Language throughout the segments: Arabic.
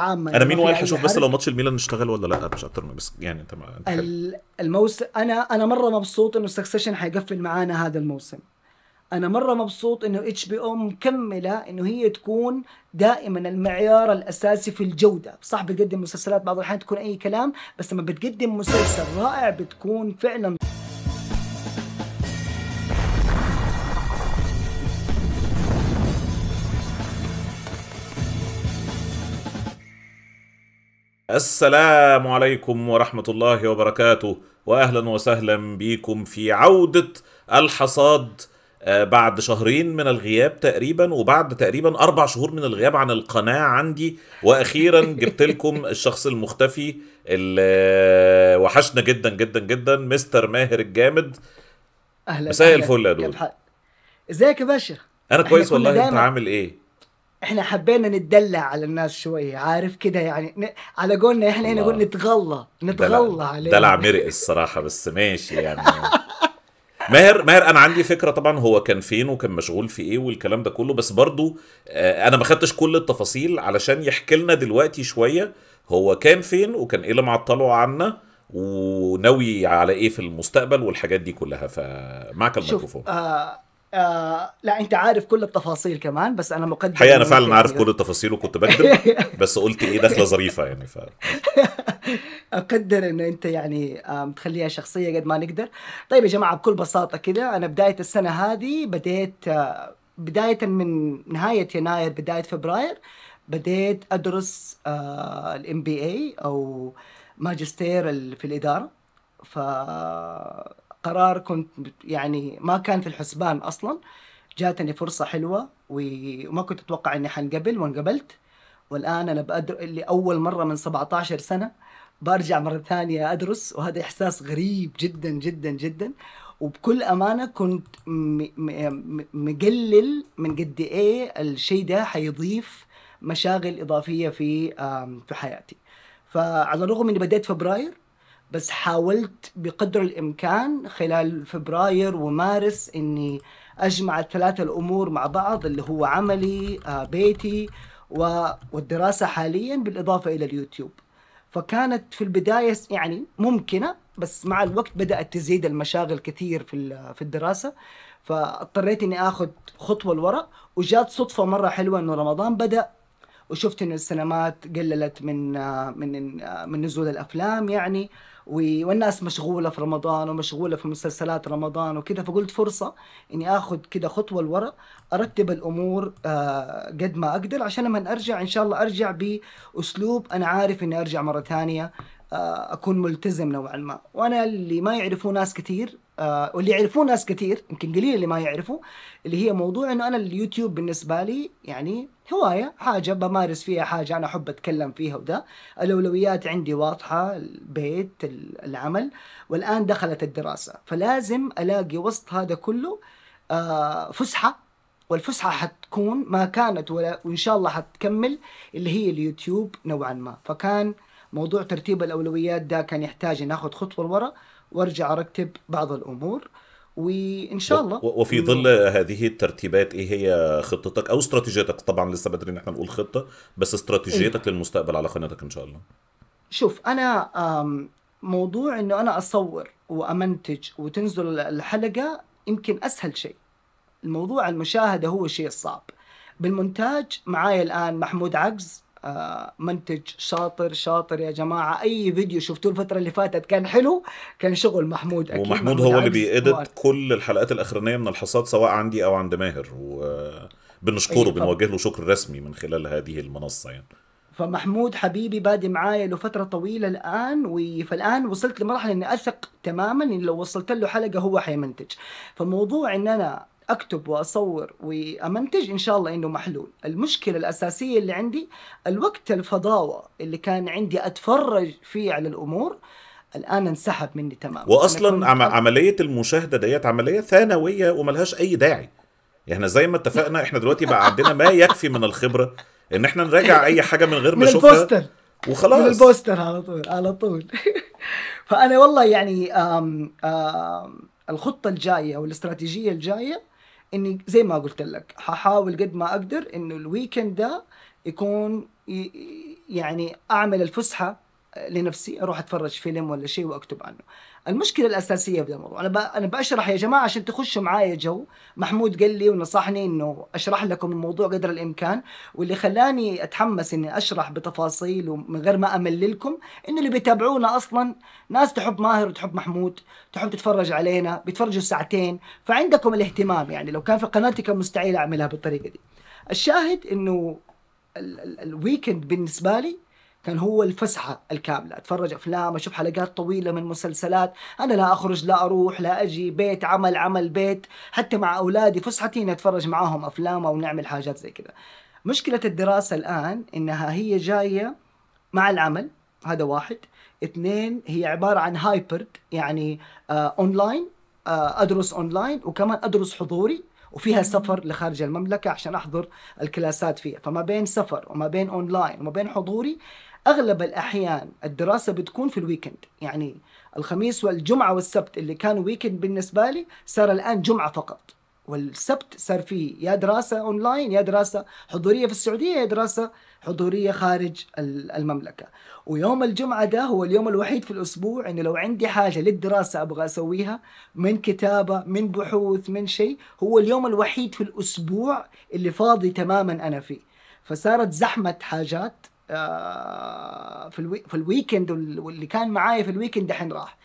عامه انا يعني مين وايح اشوف بس لو ماتش الميلان اشتغل ولا لا مش اكتر بس يعني انت انت الموسم انا انا مره مبسوط انه سكسيشن حيقفل معانا هذا الموسم انا مره مبسوط انه اتش بي او مكمله انه هي تكون دائما المعيار الاساسي في الجوده صح بتقدم مسلسلات بعض الاحيان تكون اي كلام بس لما بتقدم مسلسل رائع بتكون فعلا السلام عليكم ورحمة الله وبركاته وأهلا وسهلا بكم في عودة الحصاد آه، بعد شهرين من الغياب تقريبا وبعد تقريبا أربع شهور من الغياب عن القناة عندي وأخيرا جبت لكم الشخص المختفي اللي آه، وحشنا جدا جدا جدا مستر ماهر الجامد أهلا مساء الفل يا دول ازيك يا باشا أنا كويس والله أنت عامل إيه؟ احنا حبينا نتدلع على الناس شويه عارف كده يعني ن... على قولنا احنا هنا نقول نتغلى نتغلى عليه دلع مرق الصراحه بس ماشي يعني ماهر ماهر انا عندي فكره طبعا هو كان فين وكان مشغول في ايه والكلام ده كله بس برضو آه انا ما خدتش كل التفاصيل علشان يحكي لنا دلوقتي شويه هو كان فين وكان ايه اللي معطله عنا وناوي على ايه في المستقبل والحاجات دي كلها فمعك الميكروفون شوف آه آه، لا انت عارف كل التفاصيل كمان بس انا مقدم الحقيقه انا فعلا عارف كل التفاصيل وكنت بكذب بس قلت ايه دخله ظريفه يعني ف اقدر انه انت يعني آه، تخليها شخصيه قد ما نقدر طيب يا جماعه بكل بساطه كده انا بدايه السنه هذه بديت آه، بدايه من نهايه يناير بدايه فبراير بديت ادرس الام بي اي او ماجستير في الاداره ف قرار كنت يعني ما كان في الحسبان اصلا جاتني فرصه حلوه وما كنت اتوقع اني حنقبل وانقبلت والان انا بأدر... لاول مره من 17 سنه برجع مره ثانيه ادرس وهذا احساس غريب جدا جدا جدا وبكل امانه كنت مقلل من قد ايه الشيء ده حيضيف مشاغل اضافيه في في حياتي فعلى الرغم اني بديت فبراير بس حاولت بقدر الامكان خلال فبراير ومارس اني اجمع الثلاثه الامور مع بعض اللي هو عملي آه، بيتي والدراسه حاليا بالاضافه الى اليوتيوب فكانت في البدايه يعني ممكنه بس مع الوقت بدات تزيد المشاغل كثير في في الدراسه فاضطريت اني اخذ خطوه لورا وجات صدفه مره حلوه انه رمضان بدا وشفت انه السينمات قللت من آه، من آه، من نزول الافلام يعني والناس مشغوله في رمضان ومشغوله في مسلسلات رمضان وكذا فقلت فرصه اني اخذ كذا خطوه لورا ارتب الامور آه، قد ما اقدر عشان لما ارجع ان شاء الله ارجع باسلوب انا عارف اني ارجع مره ثانيه آه، اكون ملتزم نوعا ما وانا اللي ما يعرفوا ناس كثير آه، واللي يعرفوه ناس كثير يمكن قليل اللي ما يعرفوا اللي هي موضوع انه انا اليوتيوب بالنسبه لي يعني هوايه حاجه بمارس فيها حاجه انا احب اتكلم فيها وده الاولويات عندي واضحه البيت العمل والان دخلت الدراسه فلازم الاقي وسط هذا كله آه، فسحه والفسحه حتكون ما كانت ولا وان شاء الله حتكمل اللي هي اليوتيوب نوعا ما فكان موضوع ترتيب الاولويات ده كان يحتاج ان اخذ خطوه لورا وارجع ارتب بعض الامور وان شاء الله وفي ظل هذه الترتيبات ايه هي خطتك او استراتيجيتك طبعا لسه بدري ان احنا نقول خطه بس استراتيجيتك إيه؟ للمستقبل على قناتك ان شاء الله شوف انا موضوع انه انا اصور وامنتج وتنزل الحلقه يمكن اسهل شيء الموضوع المشاهده هو الشيء الصعب بالمونتاج معايا الان محمود عجز آه، منتج شاطر شاطر يا جماعه اي فيديو شفتوه الفتره اللي فاتت كان حلو كان شغل محمود اكيد ومحمود محمود هو اللي بيأدت كل الحلقات الاخرانيه من الحصاد سواء عندي او عند ماهر وبنشكره بنوجه له شكر رسمي من خلال هذه المنصه يعني فمحمود حبيبي بادي معايا له فترة طويلة الآن و... فالآن وصلت لمرحلة إني أثق تماما إن لو وصلت له حلقة هو حيمنتج فموضوع إن أنا اكتب واصور وامنتج ان شاء الله انه محلول المشكله الاساسيه اللي عندي الوقت الفضاوه اللي كان عندي اتفرج فيه على الامور الان انسحب مني تماما واصلا عم... عمليه المشاهده ديت عمليه ثانويه وملهاش اي داعي احنا يعني زي ما اتفقنا احنا دلوقتي بقى عندنا ما يكفي من الخبره ان احنا نراجع اي حاجه من غير ما نشوفها البوستر وخلاص من البوستر على طول على طول فانا والله يعني آم آم الخطه الجايه والاستراتيجيه الجايه اني زي ما قلت لك ححاول قد ما اقدر انه الويكند ده يكون يعني اعمل الفسحه لنفسي اروح اتفرج فيلم ولا شيء واكتب عنه المشكله الاساسيه في الموضوع انا انا بشرح يا جماعه عشان تخشوا معايا جو محمود قال لي ونصحني انه اشرح لكم الموضوع قدر الامكان واللي خلاني اتحمس اني اشرح بتفاصيل ومن غير ما امللكم انه اللي بيتابعونا اصلا ناس تحب ماهر وتحب محمود تحب تتفرج علينا بيتفرجوا ساعتين فعندكم الاهتمام يعني لو كان في قناتي كان مستحيل اعملها بالطريقه دي الشاهد انه الويكند بالنسبه لي كان هو الفسحة الكاملة أتفرج أفلام أشوف حلقات طويلة من مسلسلات أنا لا أخرج لا أروح لا أجي بيت عمل عمل بيت حتى مع أولادي فسحتي إني أتفرج معاهم أفلام أو نعمل حاجات زي كذا مشكلة الدراسة الآن إنها هي جاية مع العمل هذا واحد اثنين هي عبارة عن هايبرد يعني آه أونلاين آه أدرس أونلاين وكمان أدرس حضوري وفيها سفر لخارج المملكة عشان أحضر الكلاسات فيها فما بين سفر وما بين أونلاين وما بين حضوري اغلب الاحيان الدراسه بتكون في الويكند يعني الخميس والجمعه والسبت اللي كانوا ويكند بالنسبه لي صار الان جمعه فقط والسبت صار في يا دراسه اونلاين يا دراسه حضوريه في السعوديه يا دراسه حضوريه خارج المملكه ويوم الجمعه ده هو اليوم الوحيد في الاسبوع انه لو عندي حاجه للدراسه ابغى اسويها من كتابه من بحوث من شيء هو اليوم الوحيد في الاسبوع اللي فاضي تماما انا فيه فصارت زحمه حاجات آه، في الوي في الويكند واللي كان معاي في الويكند دحين راح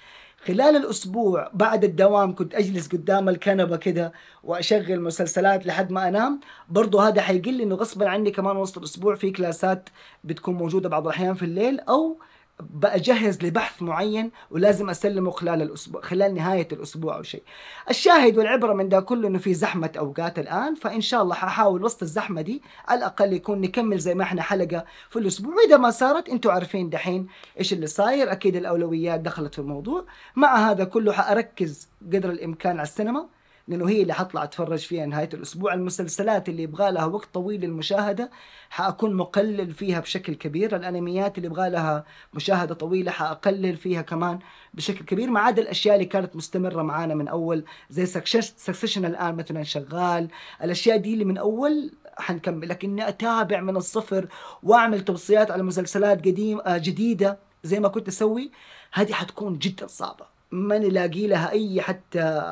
خلال الاسبوع بعد الدوام كنت اجلس قدام الكنبه كده واشغل مسلسلات لحد ما انام برضه هذا حيقل انه غصبا عني كمان وسط الاسبوع في كلاسات بتكون موجوده بعض الاحيان في الليل او بجهز لبحث معين ولازم اسلمه خلال الاسبوع خلال نهايه الاسبوع او شيء الشاهد والعبره من ده كله انه في زحمه اوقات الان فان شاء الله ححاول وسط الزحمه دي على الاقل يكون نكمل زي ما احنا حلقه في الاسبوع واذا ما صارت انتم عارفين دحين ايش اللي صاير اكيد الاولويات دخلت في الموضوع مع هذا كله حاركز قدر الامكان على السينما لانه هي اللي حطلع اتفرج فيها نهايه الاسبوع المسلسلات اللي يبغى لها وقت طويل للمشاهده حاكون مقلل فيها بشكل كبير الانميات اللي يبغى لها مشاهده طويله حاقلل فيها كمان بشكل كبير ما عدا الاشياء اللي كانت مستمره معانا من اول زي سكسيشن الان مثلا شغال الاشياء دي اللي من اول حنكمل لكن اتابع من الصفر واعمل توصيات على مسلسلات قديم آه، جديده زي ما كنت اسوي هذه حتكون جدا صعبه ما نلاقي لها اي حتى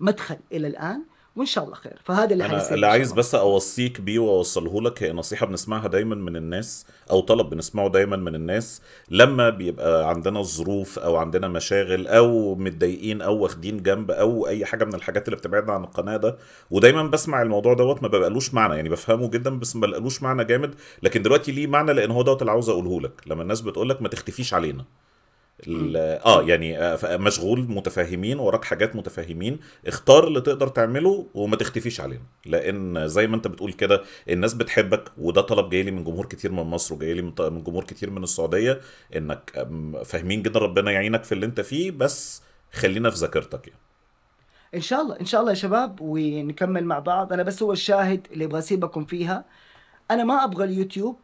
مدخل الى الان وان شاء الله خير فهذا اللي انا اللي عايز بس اوصيك بيه واوصله لك هي نصيحه بنسمعها دايما من الناس او طلب بنسمعه دايما من الناس لما بيبقى عندنا ظروف او عندنا مشاغل او متضايقين او واخدين جنب او اي حاجه من الحاجات اللي بتبعدنا عن القناه ده ودايما بسمع الموضوع دوت ما بقالوش معنى يعني بفهمه جدا بس ما بقالوش معنى جامد لكن دلوقتي ليه معنى لان هو دوت اللي عاوز اقوله لك لما الناس بتقول لك ما تختفيش علينا اه يعني آه، مشغول متفاهمين وراك حاجات متفاهمين اختار اللي تقدر تعمله وما تختفيش علينا لان زي ما انت بتقول كده الناس بتحبك وده طلب جاي لي من جمهور كتير من مصر وجاي لي من جمهور كتير من السعوديه انك فاهمين جدا ربنا يعينك في اللي انت فيه بس خلينا في ذاكرتك يعني ان شاء الله ان شاء الله يا شباب ونكمل مع بعض انا بس هو الشاهد اللي ابغى اسيبكم فيها انا ما ابغى اليوتيوب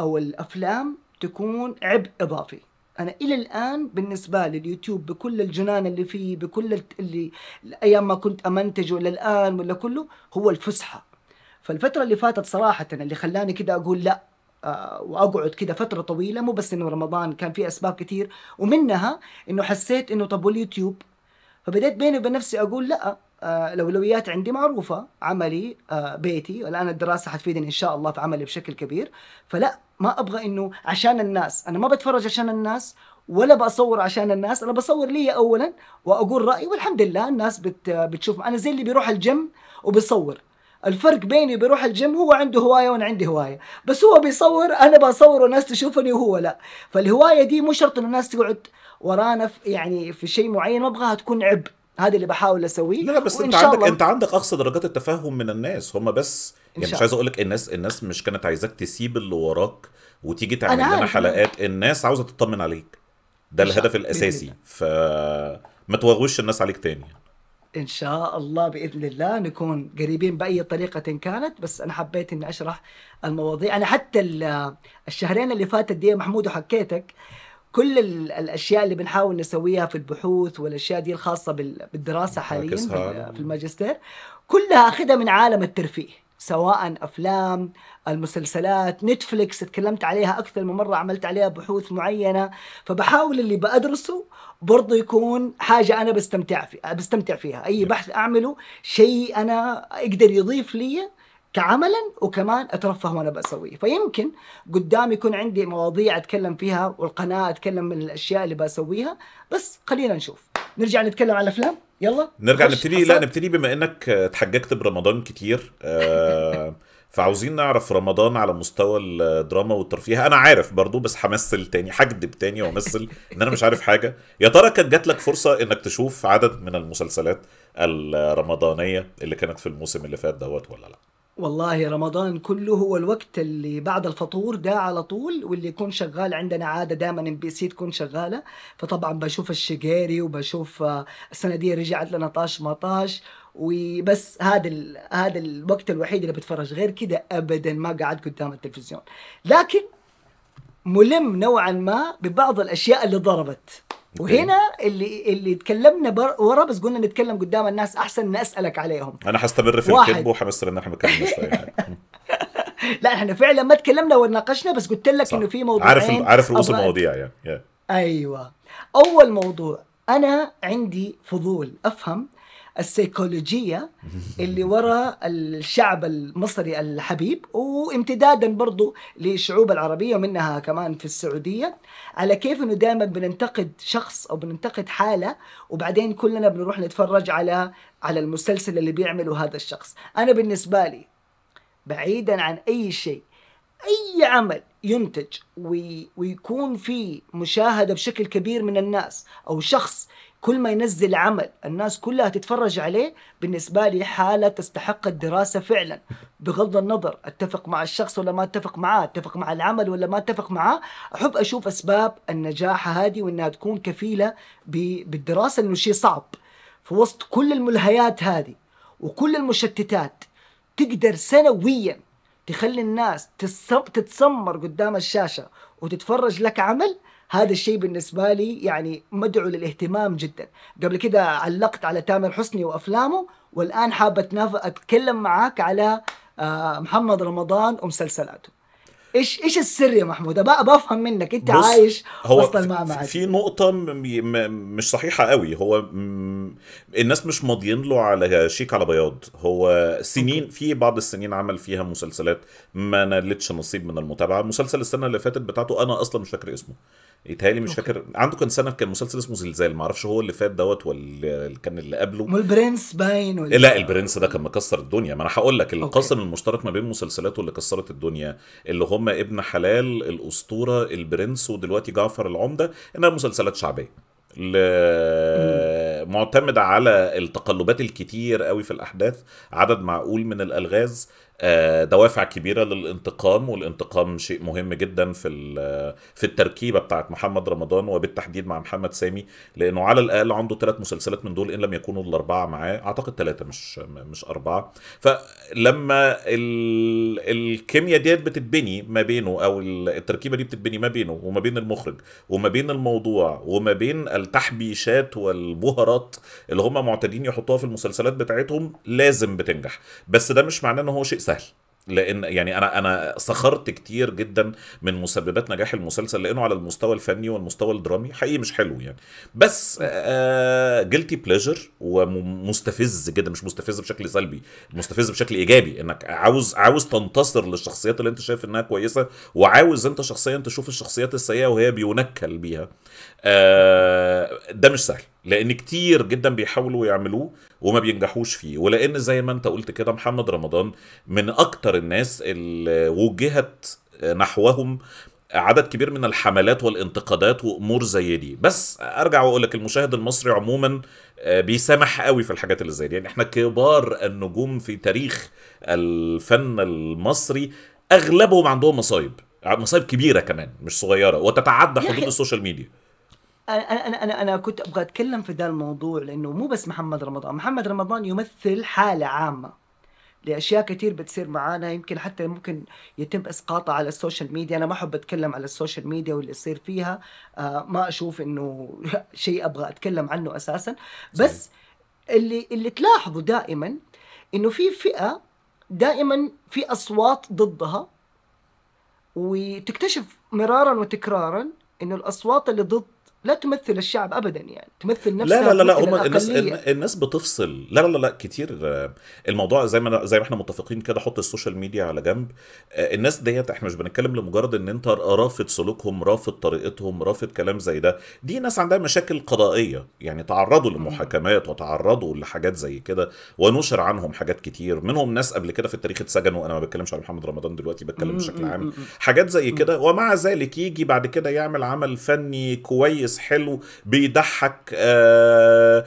او الافلام تكون عبء اضافي انا الى الان بالنسبه لي اليوتيوب بكل الجنان اللي فيه بكل اللي ايام ما كنت امنتج ولا الان ولا كله هو الفسحه فالفتره اللي فاتت صراحه اللي خلاني كده اقول لا آه، واقعد كده فتره طويله مو بس انه رمضان كان في اسباب كتير ومنها انه حسيت انه طب واليوتيوب فبدأت بيني وبين نفسي اقول لا آه، الاولويات عندي معروفه عملي آه، بيتي الان الدراسه حتفيدني ان شاء الله في عملي بشكل كبير فلا ما ابغى انه عشان الناس انا ما بتفرج عشان الناس ولا بصور عشان الناس انا بصور لي اولا واقول رايي والحمد لله الناس بت بتشوف انا زي اللي بيروح الجيم وبيصور الفرق بيني وبيروح الجيم هو عنده هوايه وانا عندي هوايه بس هو بيصور انا بصور والناس تشوفني وهو لا فالهوايه دي مو شرط ان الناس تقعد ورانا في يعني في شيء معين ما ابغاها تكون عبء هذا اللي بحاول اسويه لا بس انت عندك انت عندك اقصى درجات التفاهم من الناس هم بس يعني مش عايز اقول لك الناس الناس مش كانت عايزاك تسيب اللي وراك وتيجي تعمل لنا حلقات الناس عاوزه تطمن عليك ده الهدف الاساسي فما توغوش الناس عليك تاني ان شاء الله باذن الله نكون قريبين باي طريقه كانت بس انا حبيت اني اشرح المواضيع انا حتى الشهرين اللي فاتت دي محمود وحكيتك كل الاشياء اللي بنحاول نسويها في البحوث والاشياء دي الخاصه بالدراسه حاليا في الماجستير كلها اخذها من عالم الترفيه سواء افلام المسلسلات نتفليكس اتكلمت عليها اكثر من مره عملت عليها بحوث معينه فبحاول اللي بادرسه برضه يكون حاجه انا بستمتع فيها بستمتع فيها اي بحث اعمله شيء انا يقدر يضيف لي كعملا وكمان اترفه وانا بسويه فيمكن قدام يكون عندي مواضيع اتكلم فيها والقناه اتكلم من الاشياء اللي بسويها بس خلينا نشوف نرجع نتكلم عن الافلام يلا نرجع نبتدي لا نبتدي بما انك اتحججت برمضان كتير آه، فعاوزين نعرف رمضان على مستوى الدراما والترفيه انا عارف برضو بس همثل تاني هكدب تاني وامثل ان انا مش عارف حاجه يا ترى كانت جات لك فرصه انك تشوف عدد من المسلسلات الرمضانيه اللي كانت في الموسم اللي فات دوت ولا لا والله رمضان كله هو الوقت اللي بعد الفطور ده على طول واللي يكون شغال عندنا عادة دائما ام بي سي تكون شغالة فطبعا بشوف الشقيري وبشوف آه، السنة دي رجعت لنا طاش ما طاش وبس هذا هذا الوقت الوحيد اللي بتفرج غير كده ابدا ما قعدت قدام التلفزيون لكن ملم نوعا ما ببعض الاشياء اللي ضربت وهنا اللي اللي تكلمنا ورا بس قلنا نتكلم قدام الناس احسن ان اسالك عليهم انا حستمر في الكذب وحمستر ان احنا ما اتكلمناش لا احنا فعلا ما تكلمنا وناقشنا بس قلت لك انه في موضوعين عارف عارف رؤوس المواضيع يعني yeah. ايوه اول موضوع انا عندي فضول افهم السيكولوجية اللي وراء الشعب المصري الحبيب وامتدادا برضو للشعوب العربية ومنها كمان في السعودية على كيف انه دائما بننتقد شخص او بننتقد حالة وبعدين كلنا بنروح نتفرج على على المسلسل اللي بيعمله هذا الشخص انا بالنسبة لي بعيدا عن اي شيء اي عمل ينتج ويكون في مشاهده بشكل كبير من الناس او شخص كل ما ينزل عمل الناس كلها تتفرج عليه بالنسبة لي حالة تستحق الدراسة فعلا بغض النظر اتفق مع الشخص ولا ما اتفق معاه اتفق مع العمل ولا ما اتفق معاه احب اشوف اسباب النجاح هذه وانها تكون كفيلة بالدراسة لانه شيء صعب في وسط كل الملهيات هذه وكل المشتتات تقدر سنويا تخلي الناس تتسمر قدام الشاشة وتتفرج لك عمل هذا الشيء بالنسبة لي يعني مدعو للاهتمام جدا قبل كده علقت على تامر حسني وأفلامه والآن حابة أتكلم معاك على آه، محمد رمضان ومسلسلاته ايش ايش السر يا محمود؟ ابى افهم منك انت عايش هو وسط المعمعة في نقطة مش صحيحة قوي هو الناس مش ماضيين له على شيك على بياض هو سنين في بعض السنين عمل فيها مسلسلات ما نالتش نصيب من المتابعة مسلسل السنة اللي فاتت بتاعته انا اصلا مش فاكر اسمه يتهيألي مش فاكر عنده كان سنه كان مسلسل اسمه زلزال معرفش هو اللي فات دوت ولا كان اللي قبله والبرنس باين ولا لا البرنس ده كان مكسر الدنيا ما انا هقول لك القاسم المشترك ما بين مسلسلاته اللي كسرت الدنيا اللي هم ابن حلال الاسطوره البرنس ودلوقتي جعفر العمده انها مسلسلات شعبيه معتمد على التقلبات الكتير قوي في الاحداث عدد معقول من الالغاز آه، دوافع كبيره للانتقام والانتقام شيء مهم جدا في في التركيبه بتاعه محمد رمضان وبالتحديد مع محمد سامي لانه على الاقل عنده ثلاث مسلسلات من دول ان لم يكونوا الاربعه معاه اعتقد ثلاثه مش مش اربعه فلما الكيمياء ديت بتتبني ما بينه او التركيبه دي بتتبني ما بينه وما بين المخرج وما بين الموضوع وما بين التحبيشات والبهارات اللي هم معتادين يحطوها في المسلسلات بتاعتهم لازم بتنجح بس ده مش معناه ان هو شيء سهل لان يعني انا انا سخرت كتير جدا من مسببات نجاح المسلسل لانه على المستوى الفني والمستوى الدرامي حقيقي مش حلو يعني بس جلتي بليجر ومستفز جدا مش مستفز بشكل سلبي مستفز بشكل ايجابي انك عاوز عاوز تنتصر للشخصيات اللي انت شايف انها كويسه وعاوز انت شخصيا تشوف الشخصيات السيئه وهي بينكل بيها ده مش سهل لان كتير جدا بيحاولوا يعملوه وما بينجحوش فيه ولان زي ما انت قلت كده محمد رمضان من اكتر الناس اللي وجهت نحوهم عدد كبير من الحملات والانتقادات وامور زي دي بس ارجع واقول لك المشاهد المصري عموما آه، بيسامح قوي في الحاجات اللي زي دي يعني احنا كبار النجوم في تاريخ الفن المصري اغلبهم عندهم مصايب مصايب كبيره كمان مش صغيره وتتعدى حدود السوشيال ميديا انا انا انا انا كنت ابغى اتكلم في ذا الموضوع لانه مو بس محمد رمضان، محمد رمضان يمثل حاله عامه لاشياء كثير بتصير معانا يمكن حتى ممكن يتم اسقاطها على السوشيال ميديا، انا ما احب اتكلم على السوشيال ميديا واللي يصير فيها آه ما اشوف انه شيء ابغى اتكلم عنه اساسا، بس صحيح. اللي اللي تلاحظه دائما انه في فئه دائما في اصوات ضدها وتكتشف مرارا وتكرارا انه الاصوات اللي ضد لا تمثل الشعب ابدا يعني تمثل نفسها لا لا لا, لا هم الناس الناس بتفصل لا لا لا كتير الموضوع زي ما زي ما احنا متفقين كده حط السوشيال ميديا على جنب آه، الناس ديت احنا مش بنتكلم لمجرد ان انت رافض سلوكهم رافض طريقتهم رافض كلام زي ده دي ناس عندها مشاكل قضائيه يعني تعرضوا لمحاكمات وتعرضوا لحاجات زي كده ونشر عنهم حاجات كتير منهم ناس قبل كده في التاريخ اتسجنوا انا ما بتكلمش على محمد رمضان دلوقتي بتكلم بشكل عام حاجات زي كده ومع ذلك يجي بعد كده يعمل عمل فني كويس لابس حلو بيضحك آه،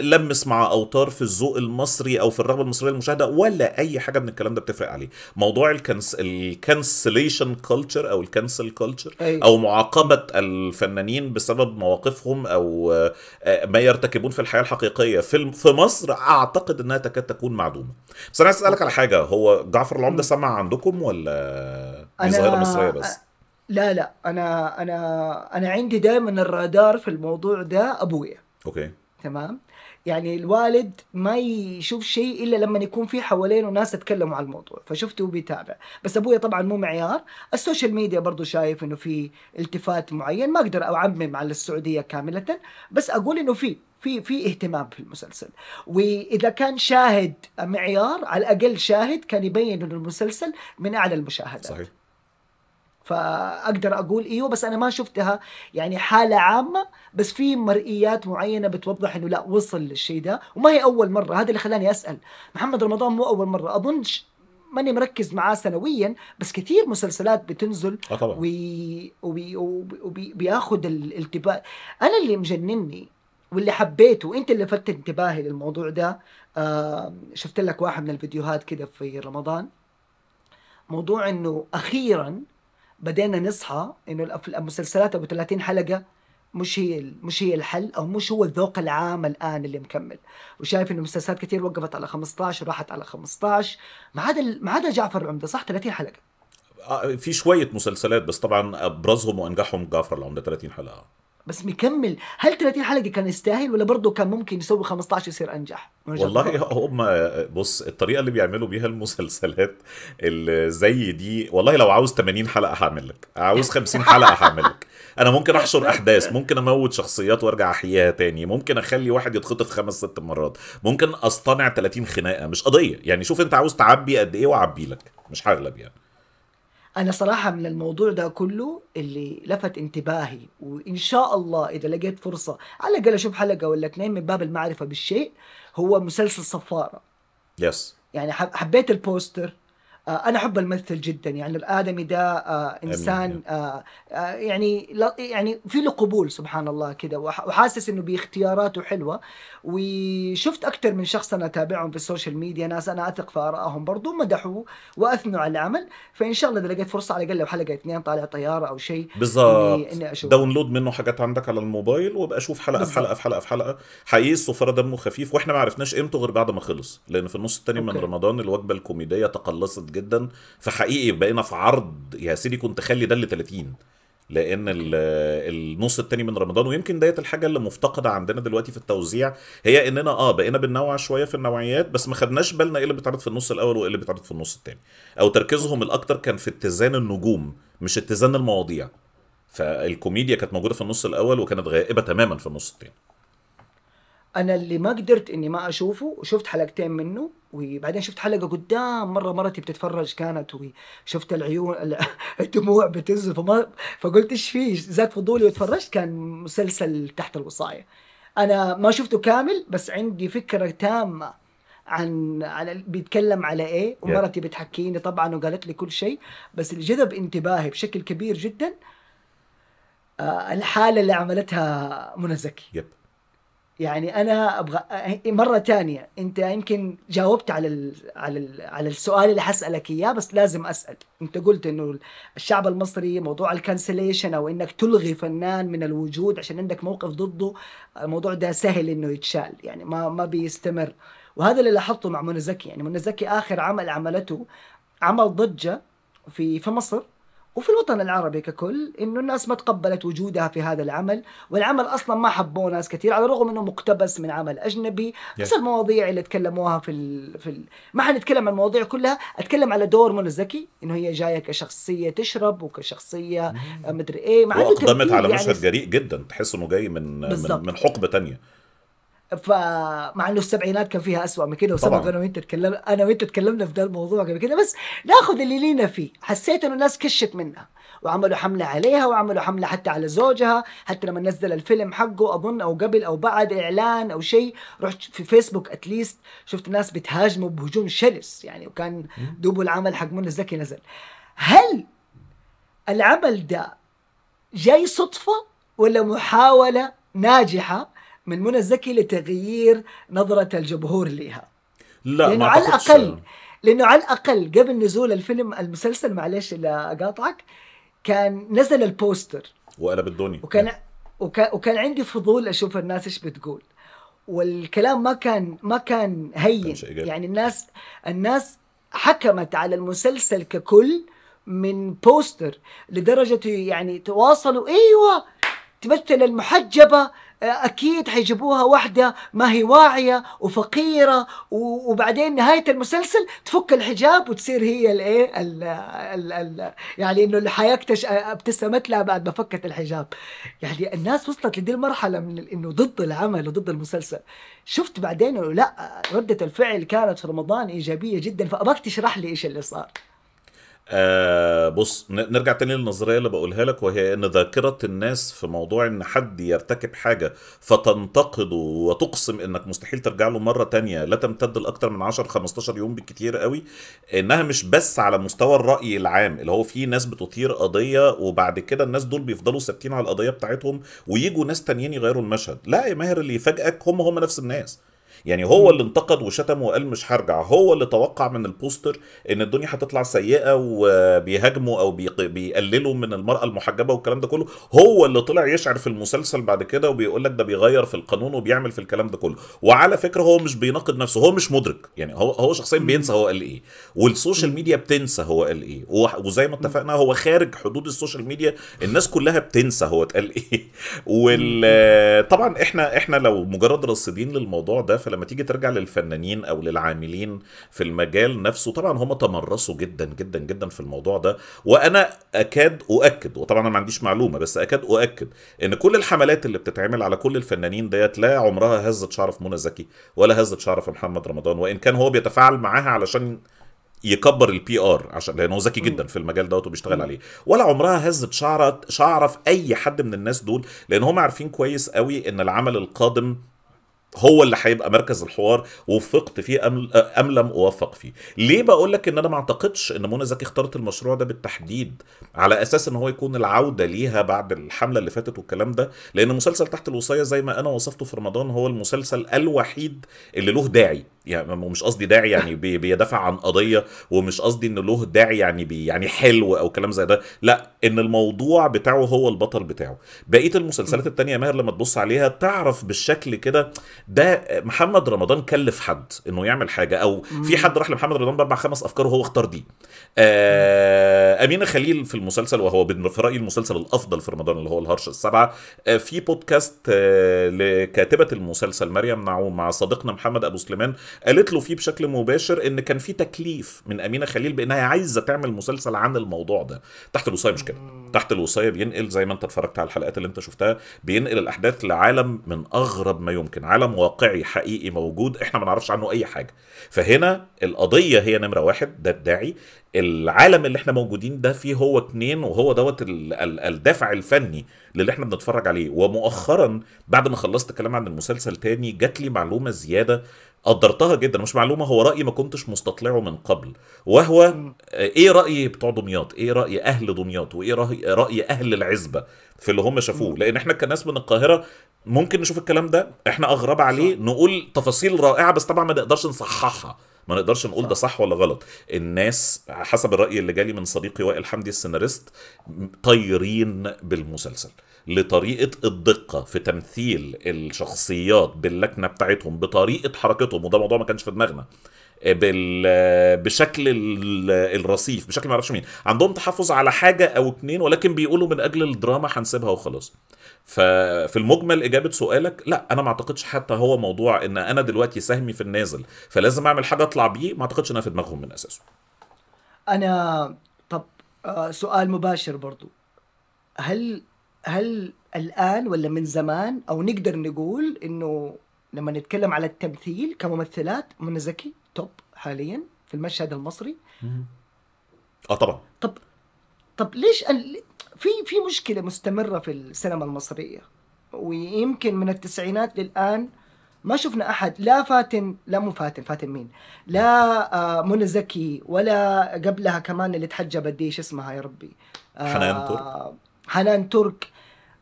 لمس مع اوتار في الذوق المصري او في الرغبه المصريه المشاهده ولا اي حاجه من الكلام ده بتفرق عليه موضوع الكنس الكنسليشن كلتشر او الكنسل كلتشر أيوة. او معاقبه الفنانين بسبب مواقفهم او آه، ما يرتكبون في الحياه الحقيقيه في في مصر اعتقد انها تكاد تكون معدومه بس انا عايز اسالك على حاجه هو جعفر العمده سمع عندكم ولا ظاهره مصريه بس لا لا انا انا انا عندي دائما الرادار في الموضوع ده ابويا اوكي تمام يعني الوالد ما يشوف شيء الا لما يكون في حوالينه ناس تتكلموا عن الموضوع فشفته بيتابع بس ابويا طبعا مو معيار السوشيال ميديا برضو شايف انه في التفات معين ما اقدر اعمم على السعوديه كامله بس اقول انه في في في اهتمام في المسلسل واذا كان شاهد معيار على الاقل شاهد كان يبين انه المسلسل من اعلى المشاهدات صحيح فاقدر اقول ايوه بس انا ما شفتها يعني حاله عامه بس في مرئيات معينه بتوضح انه لا وصل للشيء ده وما هي اول مره هذا اللي خلاني اسال محمد رمضان مو اول مره اظن ماني مركز معاه سنويا بس كثير مسلسلات بتنزل آه، طبعا. وبي... وبي... الانتباه انا اللي مجنني واللي حبيته وانت اللي لفت انتباهي للموضوع ده آه شفت لك واحد من الفيديوهات كده في رمضان موضوع انه اخيرا بدينا نصحى انه المسلسلات ابو 30 حلقه مش هي مش هي الحل او مش هو الذوق العام الان اللي مكمل وشايف انه مسلسلات كثير وقفت على 15 وراحت على 15 ما عدا ما عدا جعفر العمده صح 30 حلقه آه، في شويه مسلسلات بس طبعا ابرزهم وانجحهم جعفر العمده 30 حلقه بس مكمل هل 30 حلقه كان يستاهل ولا برضه كان ممكن يسوي 15 يصير انجح والله هم بص الطريقه اللي بيعملوا بيها المسلسلات اللي زي دي والله لو عاوز 80 حلقه هعمل لك عاوز 50 حلقه هعمل لك انا ممكن احشر احداث ممكن اموت شخصيات وارجع احييها تاني ممكن اخلي واحد يتخطف خمس ست مرات ممكن اصطنع 30 خناقه مش قضيه يعني شوف انت عاوز تعبي قد ايه واعبي لك مش هغلب يعني انا صراحه من الموضوع ده كله اللي لفت انتباهي وان شاء الله اذا لقيت فرصه على الاقل اشوف حلقه ولا اتنين من باب المعرفه بالشيء هو مسلسل صفاره يس yes. يعني حبيت البوستر آه، انا احب الممثل جدا يعني الادمي ده آه، انسان آه، يعني يعني في له قبول سبحان الله كده وحاسس انه باختياراته حلوه وشفت اكثر من شخص انا اتابعهم في السوشيال ميديا ناس انا اثق في ارائهم برضو مدحوا واثنوا على العمل فان شاء الله اذا لقيت فرصه على الاقل لو حلقه اثنين طالع طياره او شيء بالظبط إني, داونلود منه حاجات عندك على الموبايل وابقى اشوف حلقه في حلقه في حلقه في حلقه حقيقي السفاره دمه خفيف واحنا ما عرفناش قيمته غير بعد ما خلص لان في النص الثاني من رمضان الوجبه الكوميديه تقلصت جدا فحقيقي بقينا في عرض يا سيدي كنت خلي ده ل 30 لان النص الثاني من رمضان ويمكن ديت الحاجه اللي مفتقده عندنا دلوقتي في التوزيع هي اننا اه بقينا بننوع شويه في النوعيات بس ما خدناش بالنا ايه اللي بيتعرض في النص الاول وايه اللي بيتعرض في النص الثاني او تركيزهم الاكتر كان في اتزان النجوم مش اتزان المواضيع فالكوميديا كانت موجوده في النص الاول وكانت غائبه تماما في النص الثاني انا اللي ما قدرت اني ما اشوفه وشفت حلقتين منه وبعدين شفت حلقه قدام مره مرتي بتتفرج كانت وشفت العيون الدموع بتنزل فما فقلت ايش فيه زاد فضولي وتفرجت كان مسلسل تحت الوصايه انا ما شفته كامل بس عندي فكره تامه عن على بيتكلم على ايه ومرتي بتحكيني طبعا وقالت لي كل شيء بس اللي جذب انتباهي بشكل كبير جدا آه، الحاله اللي عملتها منى زكي يعني انا ابغى إيه، مره ثانيه انت يمكن جاوبت على ال... على ال... على السؤال اللي حسالك اياه بس لازم اسال انت قلت انه الشعب المصري موضوع الكانسليشن او انك تلغي فنان من الوجود عشان عندك موقف ضده الموضوع ده سهل انه يتشال يعني ما ما بيستمر وهذا اللي لاحظته مع منى زكي يعني منى زكي اخر عمل عملته عمل ضجه في في مصر وفي الوطن العربي ككل انه الناس ما تقبلت وجودها في هذا العمل والعمل اصلا ما حبوه ناس كثير على الرغم انه مقتبس من عمل اجنبي yes. المواضيع اللي تكلموها في ال... في ال... ما حنتكلم عن المواضيع كلها اتكلم على دور منى الزكي انه هي جايه كشخصيه تشرب وكشخصيه mm. آه، مدري ايه مع واقدمت على يعني... مشهد جريء جدا تحس انه جاي من بالزبط. من حقبه ثانيه فمع انه السبعينات كان فيها اسوء من كده وسبق انا وانت تكلمنا انا وانت تكلمنا في ده الموضوع قبل كده بس ناخذ اللي لينا فيه حسيت انه الناس كشت منها وعملوا حمله عليها وعملوا حمله حتى على زوجها حتى لما نزل الفيلم حقه اظن او قبل او بعد اعلان او شيء رحت في فيسبوك اتليست شفت ناس بتهاجمه بهجوم شرس يعني وكان دوبه العمل حق منى الزكي نزل هل العمل ده جاي صدفه ولا محاوله ناجحه من منى الزكي لتغيير نظرة الجمهور لها لا لأنه ما على الأقل لأنه على الأقل قبل نزول الفيلم المسلسل معلش إلا أقاطعك كان نزل البوستر وقلب الدنيا وكان وكان وكان عندي فضول أشوف الناس إيش بتقول والكلام ما كان ما كان هين يعني الناس الناس حكمت على المسلسل ككل من بوستر لدرجة يعني تواصلوا أيوة تمثل المحجبة اكيد حيجيبوها واحده ما هي واعيه وفقيره وبعدين نهايه المسلسل تفك الحجاب وتصير هي الايه يعني انه الحياه ابتسمت لها بعد ما فكت الحجاب يعني الناس وصلت لدي المرحله من انه ضد العمل وضد المسلسل شفت بعدين لا رده الفعل كانت في رمضان ايجابيه جدا فابغاك تشرح لي ايش اللي صار آه بص نرجع تاني للنظريه اللي بقولها لك وهي ان ذاكره الناس في موضوع ان حد يرتكب حاجه فتنتقده وتقسم انك مستحيل ترجع له مره تانية لا تمتد لاكثر من 10 15 يوم بالكتير قوي انها مش بس على مستوى الراي العام اللي هو في ناس بتثير قضيه وبعد كده الناس دول بيفضلوا ثابتين على القضيه بتاعتهم ويجوا ناس تانيين يغيروا المشهد لا يا ماهر اللي يفاجئك هم هم نفس الناس يعني هو اللي انتقد وشتم وقال مش هرجع هو اللي توقع من البوستر ان الدنيا هتطلع سيئه وبيهاجموا او بيقللوا من المراه المحجبه والكلام ده كله هو اللي طلع يشعر في المسلسل بعد كده وبيقول لك ده بيغير في القانون وبيعمل في الكلام ده كله وعلى فكره هو مش بيناقض نفسه هو مش مدرك يعني هو هو شخصيا بينسى هو قال ايه والسوشيال ميديا بتنسى هو قال ايه وزي ما اتفقنا هو خارج حدود السوشيال ميديا الناس كلها بتنسى هو اتقال ايه وطبعا احنا احنا لو مجرد رصدين للموضوع ده فلا لما تيجي ترجع للفنانين او للعاملين في المجال نفسه طبعا هم تمرسوا جدا جدا جدا في الموضوع ده وانا اكاد اؤكد وطبعا انا ما عنديش معلومه بس اكاد اؤكد ان كل الحملات اللي بتتعمل على كل الفنانين ديت لا عمرها هزت شعر في منى زكي ولا هزت شعر في محمد رمضان وان كان هو بيتفاعل معاها علشان يكبر البي ار عشان لانه ذكي جدا في المجال دوت وبيشتغل عليه ولا عمرها هزت شعره شعره في اي حد من الناس دول لان هم عارفين كويس قوي ان العمل القادم هو اللي هيبقى مركز الحوار وفقت فيه أم, أم لم أوفق فيه ليه بقول لك ان انا ما اعتقدش ان منى زكي اختارت المشروع ده بالتحديد على اساس ان هو يكون العودة ليها بعد الحملة اللي فاتت والكلام ده لان مسلسل تحت الوصاية زي ما انا وصفته في رمضان هو المسلسل الوحيد اللي له داعي يعني مش قصدي داعي يعني بيدافع عن قضيه ومش قصدي ان له داعي يعني بي يعني حلو او كلام زي ده لا ان الموضوع بتاعه هو البطل بتاعه بقيه المسلسلات التانية ماهر لما تبص عليها تعرف بالشكل كده ده محمد رمضان كلف حد انه يعمل حاجه او في حد راح لمحمد رمضان باربع خمس افكار وهو اختار دي آه امينه خليل في المسلسل وهو في رايي المسلسل الافضل في رمضان اللي هو الهرش السبعه آه في بودكاست آه لكاتبه المسلسل مريم نعوم مع صديقنا محمد ابو سليمان قالت له فيه بشكل مباشر ان كان في تكليف من امينه خليل بانها عايزه تعمل مسلسل عن الموضوع ده تحت الوصايه مش كده تحت الوصايه بينقل زي ما انت اتفرجت على الحلقات اللي انت شفتها بينقل الاحداث لعالم من اغرب ما يمكن عالم واقعي حقيقي موجود احنا ما نعرفش عنه اي حاجه فهنا القضيه هي نمره واحد ده الداعي العالم اللي احنا موجودين ده فيه هو اتنين وهو دوت الدافع الفني للي احنا بنتفرج عليه ومؤخرا بعد ما خلصت كلام عن المسلسل تاني جات لي معلومه زياده قدرتها جدا مش معلومه هو راي ما كنتش مستطلعه من قبل وهو ايه راي بتوع دمياط ايه راي اهل دمياط وايه راي اهل العزبه في اللي هم شافوه لان احنا كناس من القاهره ممكن نشوف الكلام ده احنا اغرب عليه نقول تفاصيل رائعه بس طبعا ما نقدرش نصححها ما نقدرش نقول ده صح ولا غلط الناس حسب الراي اللي جالي من صديقي وائل حمدي السيناريست طايرين بالمسلسل لطريقه الدقه في تمثيل الشخصيات باللكنه بتاعتهم بطريقه حركتهم وده موضوع ما كانش في دماغنا آه، بال آه، بشكل آه، الرصيف بشكل ما اعرفش مين عندهم تحفظ على حاجه او اتنين ولكن بيقولوا من اجل الدراما هنسيبها وخلاص ففي المجمل اجابه سؤالك لا انا ما اعتقدش حتى هو موضوع ان انا دلوقتي سهمي في النازل فلازم اعمل حاجه اطلع بيه ما اعتقدش انها في دماغهم من اساسه انا طب سؤال مباشر برضو هل هل الان ولا من زمان او نقدر نقول انه لما نتكلم على التمثيل كممثلات منى زكي توب حاليا في المشهد المصري اه طبعا طب طب ليش في في مشكله مستمره في السينما المصريه ويمكن من التسعينات للان ما شفنا احد لا فاتن لا مو فاتن فاتن مين لا آه، منى زكي ولا قبلها كمان اللي تحجبت دي شو اسمها يا ربي حنان ترك آه، حنان ترك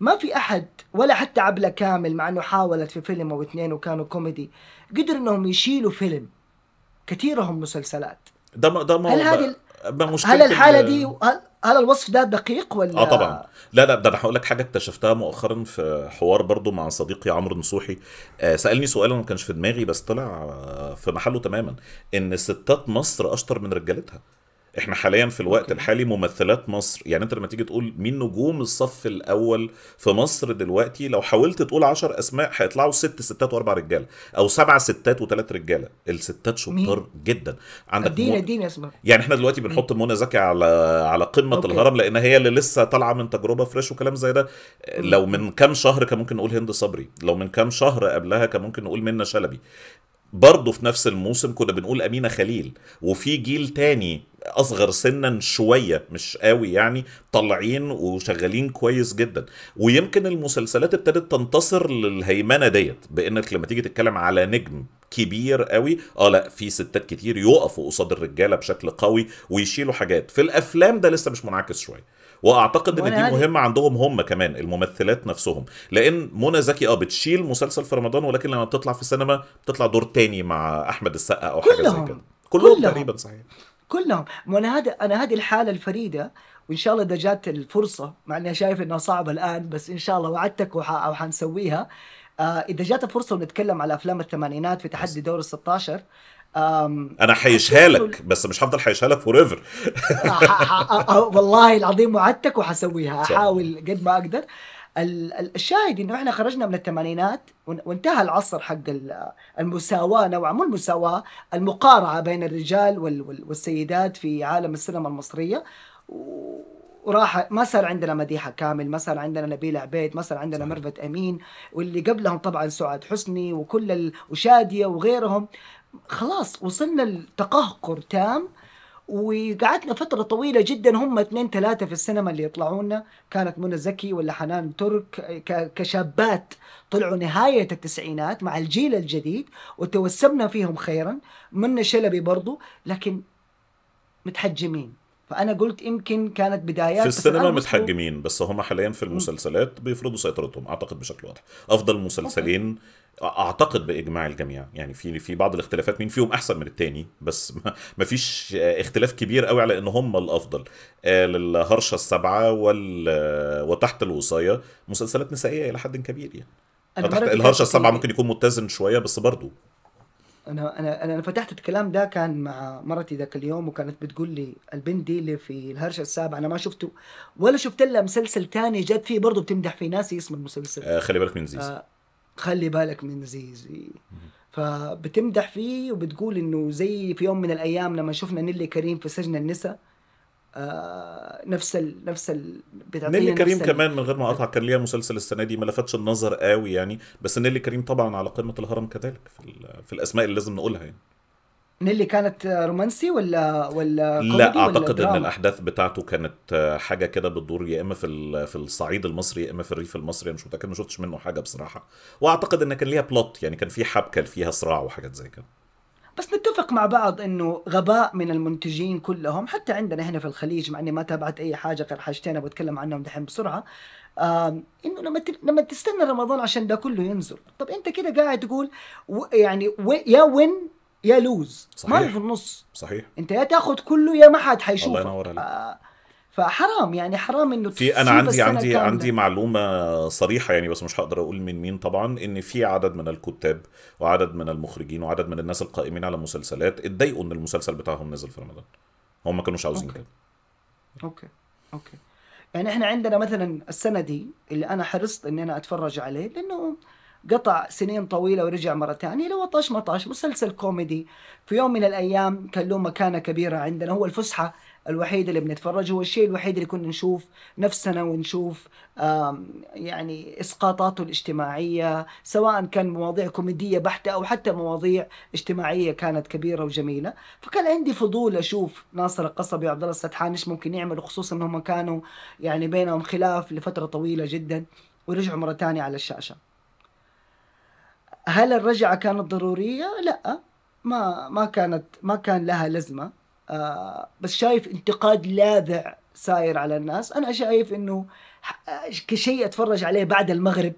ما في احد ولا حتى عبله كامل مع انه حاولت في فيلم او اثنين وكانوا كوميدي قدروا انهم يشيلوا فيلم كثيرهم مسلسلات ده ما ده ما هل هذه هل الحاله دي هل, هل الوصف ده دقيق ولا اه طبعا لا لا ده انا هقول لك حاجه اكتشفتها مؤخرا في حوار برضو مع صديقي عمرو نصوحي آه، سالني سؤال ما كانش في دماغي بس طلع آه، في محله تماما ان ستات مصر اشطر من رجالتها احنا حاليا في الوقت أوكي. الحالي ممثلات مصر يعني انت لما تيجي تقول مين نجوم الصف الاول في مصر دلوقتي لو حاولت تقول 10 اسماء هيطلعوا ست ستات واربع رجاله او سبع ستات وثلاث رجاله الستات شطار جدا عندك ادينا ادينا اسماء يعني احنا دلوقتي بنحط منى زكي على على قمه أوكي. الهرم لان هي اللي لسه طالعه من تجربه فريش وكلام زي ده لو من كام شهر كان ممكن نقول هند صبري لو من كام شهر قبلها كان ممكن نقول منى شلبي برضه في نفس الموسم كنا بنقول امينه خليل وفي جيل تاني اصغر سنا شويه مش قوي يعني طالعين وشغالين كويس جدا ويمكن المسلسلات ابتدت تنتصر للهيمنه ديت بانك لما تيجي تتكلم على نجم كبير قوي اه لا في ستات كتير يقفوا قصاد الرجاله بشكل قوي ويشيلوا حاجات في الافلام ده لسه مش منعكس شويه واعتقد ان دي يعني مهمه عندهم هم كمان الممثلات نفسهم لان منى زكي اه بتشيل مسلسل في رمضان ولكن لما بتطلع في السينما بتطلع دور تاني مع احمد السقا او حاجه زي كده كلهم, كلهم تقريبا صحيح كلهم وانا هذا انا هذه الحاله الفريده وان شاء الله اذا جات الفرصه مع اني شايف انها صعبه الان بس ان شاء الله وعدتك وح... او حنسويها آه اذا جات الفرصه ونتكلم على افلام الثمانينات في تحدي دور ال 16 انا حيشها لك بس مش هفضل حيشها لك فور ايفر آه، آه، آه، والله العظيم وعدتك وحسويها احاول قد ما اقدر الشاهد انه احنا خرجنا من الثمانينات وانتهى العصر حق المساواه نوعا مو المساواه المقارعه بين الرجال والسيدات في عالم السينما المصريه وراح ما صار عندنا مديحه كامل ما صار عندنا نبيل عبيد ما صار عندنا مرفت امين واللي قبلهم طبعا سعاد حسني وكل وشاديه وغيرهم خلاص وصلنا لتقهقر تام وقعدنا فترة طويلة جدا هم اثنين ثلاثة في السينما اللي يطلعوا لنا كانت منى زكي ولا حنان ترك كشابات طلعوا نهاية التسعينات مع الجيل الجديد وتوسمنا فيهم خيرا منى شلبي برضو لكن متحجمين فانا قلت يمكن كانت بدايات في السينما متحجمين بس هم حاليا في المسلسلات بيفرضوا سيطرتهم اعتقد بشكل واضح افضل مسلسلين أوكي. اعتقد باجماع الجميع يعني في في بعض الاختلافات مين فيهم احسن من التاني بس ما فيش اختلاف كبير قوي على ان هم الافضل الهرشه آه، السبعه وال آه، وتحت الوصايه مسلسلات نسائيه الى حد كبير يعني تحت الهرشه السبعه ممكن يكون متزن شويه بس برضه انا انا انا فتحت الكلام ده كان مع مرتي ذاك اليوم وكانت بتقول لي البنت دي اللي في الهرش السابع انا ما شفته ولا شفت لها مسلسل تاني جت فيه برضه بتمدح فيه ناسي اسم المسلسل آه خلي بالك من زيزو آه خلي بالك من زيزي فبتمدح فيه وبتقول انه زي في يوم من الايام لما شفنا نيلي كريم في سجن النساء آه نفس ال نفس ال نيلي كريم نفس كمان من غير ما اقطع كان ليها مسلسل السنه دي ما لفتش النظر قوي يعني بس نيلي كريم طبعا على قمه الهرم كذلك في, في الاسماء اللي لازم نقولها يعني نيلي كانت رومانسي ولا ولا لا اعتقد ولا ان الاحداث بتاعته كانت حاجه كده بتدور يا اما في في الصعيد المصري يا اما في الريف المصري انا مش متاكد ما شفتش منه حاجه بصراحه واعتقد ان كان ليها بلوت يعني كان في حبكه فيها صراع وحاجات زي كده بس نتفق مع بعض انه غباء من المنتجين كلهم حتى عندنا هنا في الخليج مع اني ما تابعت اي حاجه غير حاجتين ابغى اتكلم عنهم دحين بسرعه انه لما لما تستنى رمضان عشان ده كله ينزل طب انت كده قاعد تقول يعني يا وين يا لوز صحيح ما في النص صحيح انت يا تاخد كله يا ما حد حيشوفك الله ينور عليك فحرام يعني حرام انه في انا عندي عندي كاملة. عندي معلومه صريحه يعني بس مش هقدر اقول من مين طبعا ان في عدد من الكتاب وعدد من المخرجين وعدد من الناس القائمين على مسلسلات اتضايقوا ان المسلسل بتاعهم نزل في رمضان هم ما كانوش عاوزين كده اوكي اوكي يعني احنا عندنا مثلا السنه دي اللي انا حرصت ان انا اتفرج عليه لانه قطع سنين طويلة ورجع مرة ثانية لو طاش ما طاش مسلسل كوميدي في يوم من الأيام كان له مكانة كبيرة عندنا هو الفسحة الوحيدة اللي بنتفرج هو الشيء الوحيد اللي كنا نشوف نفسنا ونشوف يعني اسقاطاته الاجتماعيه سواء كان مواضيع كوميديه بحته او حتى مواضيع اجتماعيه كانت كبيره وجميله فكان عندي فضول اشوف ناصر القصبي وعبد الله السدحان ايش ممكن يعملوا خصوصا انهم كانوا يعني بينهم خلاف لفتره طويله جدا ورجعوا مره ثانيه على الشاشه هل الرجعه كانت ضروريه؟ لا ما ما كانت ما كان لها لزمه آه بس شايف انتقاد لاذع ساير على الناس انا شايف انه كشيء اتفرج عليه بعد المغرب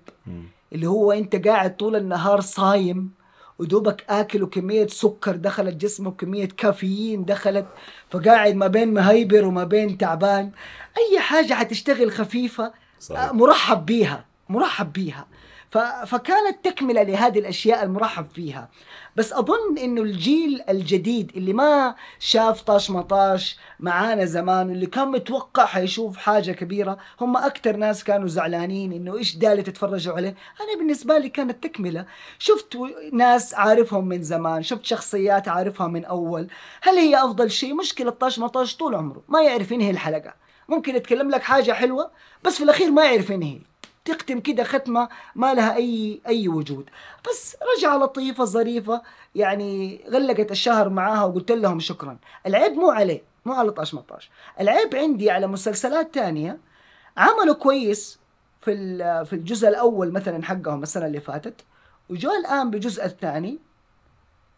اللي هو انت قاعد طول النهار صايم ودوبك اكل وكميه سكر دخلت جسمه وكميه كافيين دخلت فقاعد ما بين مهيبر وما بين تعبان اي حاجه حتشتغل خفيفه آه، صحيح. مرحب بيها مرحب بيها فكانت تكمله لهذه الاشياء المرحب فيها بس اظن انه الجيل الجديد اللي ما شاف طاش مطاش معانا زمان واللي كان متوقع حيشوف حاجه كبيره هم اكثر ناس كانوا زعلانين انه ايش اللي تتفرجوا عليه انا بالنسبه لي كانت تكمله شفت ناس عارفهم من زمان شفت شخصيات عارفها من اول هل هي افضل شيء مشكله طاش مطاش طول عمره ما يعرف ينهي الحلقه ممكن يتكلم لك حاجه حلوه بس في الاخير ما يعرف ينهي تختم كده ختمه ما لها اي اي وجود بس رجعه لطيفه ظريفه يعني غلقت الشهر معاها وقلت لهم شكرا العيب مو عليه مو على طاش مطاش العيب عندي على مسلسلات تانية عملوا كويس في في الجزء الاول مثلا حقهم السنه اللي فاتت وجوا الان بالجزء الثاني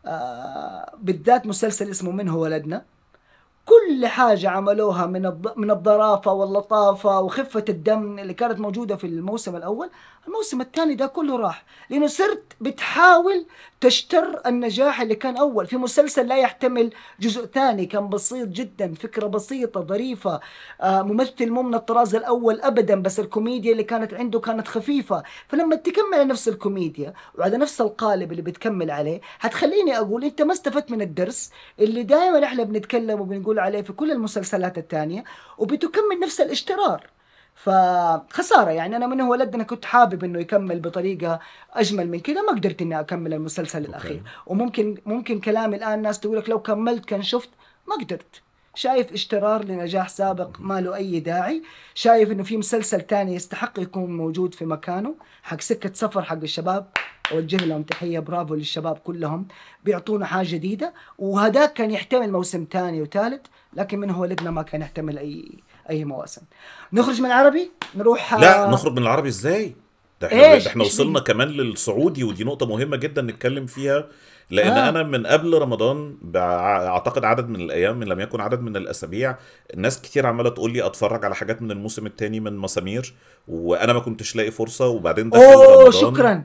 آه بالذات مسلسل اسمه من هو ولدنا كل حاجة عملوها من من الظرافة واللطافة وخفة الدم اللي كانت موجودة في الموسم الأول الموسم الثاني ده كله راح لانه صرت بتحاول تشتر النجاح اللي كان اول في مسلسل لا يحتمل جزء ثاني كان بسيط جدا فكره بسيطه ظريفه آه ممثل مو من الطراز الاول ابدا بس الكوميديا اللي كانت عنده كانت خفيفه فلما تكمل نفس الكوميديا وعلى نفس القالب اللي بتكمل عليه هتخليني اقول انت ما استفدت من الدرس اللي دائما احنا بنتكلم وبنقول عليه في كل المسلسلات الثانيه وبتكمل نفس الاشترار فخساره يعني انا منه ولد انا كنت حابب انه يكمل بطريقه اجمل من كذا ما قدرت اني اكمل المسلسل أوكي. الاخير وممكن ممكن كلامي الان ناس تقول لك لو كملت كان شفت ما قدرت شايف اشترار لنجاح سابق ما له اي داعي شايف انه في مسلسل ثاني يستحق يكون موجود في مكانه حق سكه سفر حق الشباب اوجه لهم تحيه برافو للشباب كلهم بيعطونا حاجه جديده وهذاك كان يحتمل موسم ثاني وثالث لكن من هو ولدنا ما كان يحتمل اي اي مواسم نخرج من العربي نروح آه، لا نخرج من العربي ازاي ده احنا, إيش؟ احنا وصلنا كمان للسعودي ودي نقطه مهمه جدا نتكلم فيها لان آه. انا من قبل رمضان اعتقد عدد من الايام من لم يكن عدد من الاسابيع ناس كتير عماله تقول لي اتفرج على حاجات من الموسم الثاني من مسامير وانا ما كنتش لاقي فرصه وبعدين دخل أوه رمضان شكرا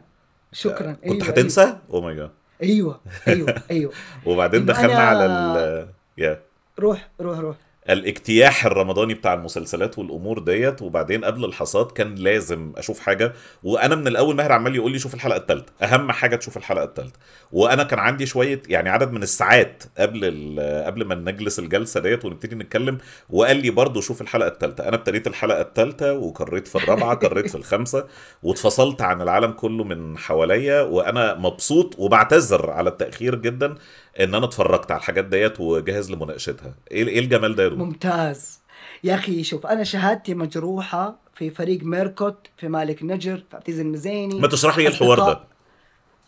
شكرا كنت أيوه، هتنسى أيوة. او ماي جاد ايوه ايوه ايوه وبعدين دخلنا على ال yeah. روح روح روح الاجتياح الرمضاني بتاع المسلسلات والامور ديت وبعدين قبل الحصاد كان لازم اشوف حاجه وانا من الاول ماهر عمال يقول لي شوف الحلقه الثالثه اهم حاجه تشوف الحلقه الثالثه وانا كان عندي شويه يعني عدد من الساعات قبل قبل ما نجلس الجلسه ديت ونبتدي نتكلم وقال لي برضه شوف الحلقه الثالثه انا ابتديت الحلقه الثالثه وقريت في الرابعه قريت في الخامسه واتفصلت عن العالم كله من حواليا وانا مبسوط وبعتذر على التاخير جدا ان انا اتفرجت على الحاجات ديت وجاهز لمناقشتها ايه, إيه الجمال ده يا ممتاز يا اخي شوف انا شهادتي مجروحه في فريق ميركوت في مالك نجر في عبد المزيني ما تشرح لي إيه الحوار ده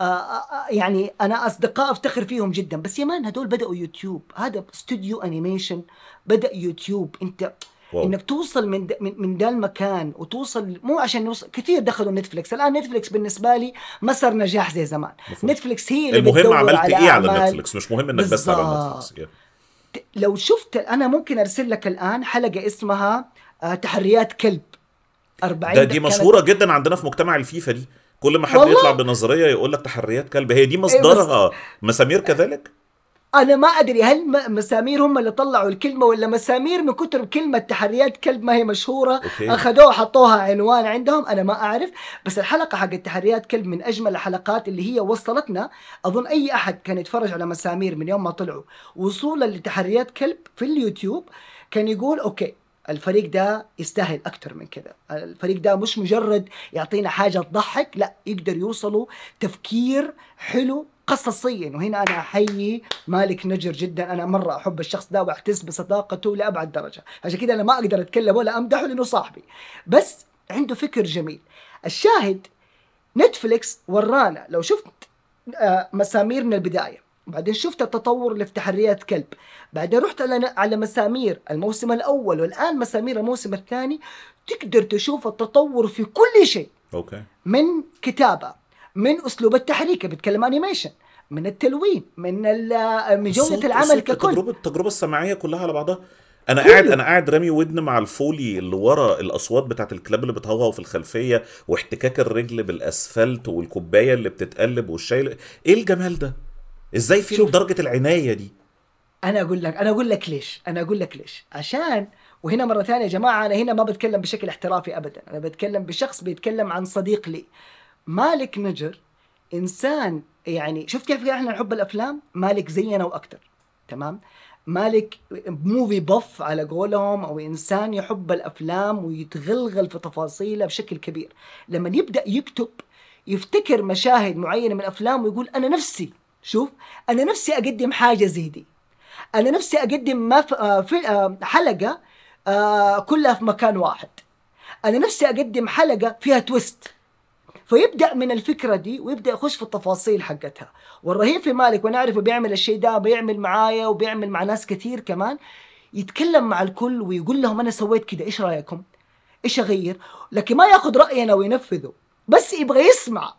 آه، آه، آه، يعني انا اصدقاء افتخر فيهم جدا بس يا مان هدول بداوا يوتيوب هذا استوديو انيميشن بدا يوتيوب انت واو. انك توصل من ده من ده المكان وتوصل مو عشان نوصل كثير دخلوا نتفلكس الان نتفلكس بالنسبه لي ما صار نجاح زي زمان نتفلكس هي اللي المهم عملت على ايه على نتفلكس مش مهم انك بالزبط. بس على نتفلكس yeah. لو شفت انا ممكن ارسل لك الان حلقه اسمها آه، تحريات كلب 40 ده دي مشهوره جدا عندنا في مجتمع الفيفا دي كل ما حد يطلع بنظريه يقول لك تحريات كلب هي دي إيه، مصدرها مسامير كذلك انا ما ادري هل مسامير هم اللي طلعوا الكلمه ولا مسامير من كتر كلمه تحريات كلب ما هي مشهوره أوكي. اخذوها حطوها عنوان عندهم انا ما اعرف بس الحلقه حق تحريات كلب من اجمل الحلقات اللي هي وصلتنا اظن اي احد كان يتفرج على مسامير من يوم ما طلعوا وصولا لتحريات كلب في اليوتيوب كان يقول اوكي الفريق ده يستاهل اكثر من كذا الفريق ده مش مجرد يعطينا حاجه تضحك لا يقدر يوصلوا تفكير حلو قصصيا وهنا انا احيي مالك نجر جدا انا مره احب الشخص ده واحتس بصداقته لابعد درجه عشان كذا انا ما اقدر اتكلم ولا امدحه لانه صاحبي بس عنده فكر جميل الشاهد نتفليكس ورانا لو شفت آه، مسامير من البدايه بعدين شفت التطور اللي في تحريات كلب بعدين رحت على على مسامير الموسم الاول والان مسامير الموسم الثاني تقدر تشوف التطور في كل شيء اوكي من كتابه من اسلوب التحريك بتكلم انيميشن من التلوين من من جوده العمل ككل التجربه التجربه السماعيه كلها على بعضها انا كله. قاعد انا قاعد رامي ودن مع الفولي اللي ورا الاصوات بتاعت الكلاب اللي بتهوهو في الخلفيه واحتكاك الرجل بالاسفلت والكوبايه اللي بتتقلب والشاي ايه الجمال ده ازاي في درجه العنايه دي انا اقول لك انا اقول لك ليش انا اقول لك ليش عشان وهنا مرة ثانية يا جماعة أنا هنا ما بتكلم بشكل احترافي أبدا أنا بتكلم بشخص بيتكلم عن صديق لي مالك نجر انسان يعني شفت كيف احنا نحب الافلام مالك زينا واكثر تمام مالك موفي بف على قولهم او انسان يحب الافلام ويتغلغل في تفاصيلها بشكل كبير لما يبدا يكتب يفتكر مشاهد معينه من الافلام ويقول انا نفسي شوف انا نفسي اقدم حاجه زي دي انا نفسي اقدم ما آه، في آه، حلقه آه، كلها في مكان واحد انا نفسي اقدم حلقه فيها تويست فيبدا من الفكره دي ويبدا يخش في التفاصيل حقتها والرهيب في مالك وانا اعرفه بيعمل الشيء ده بيعمل معايا وبيعمل مع ناس كثير كمان يتكلم مع الكل ويقول لهم انا سويت كده ايش رايكم ايش اغير لكن ما ياخذ راينا وينفذه بس يبغى يسمع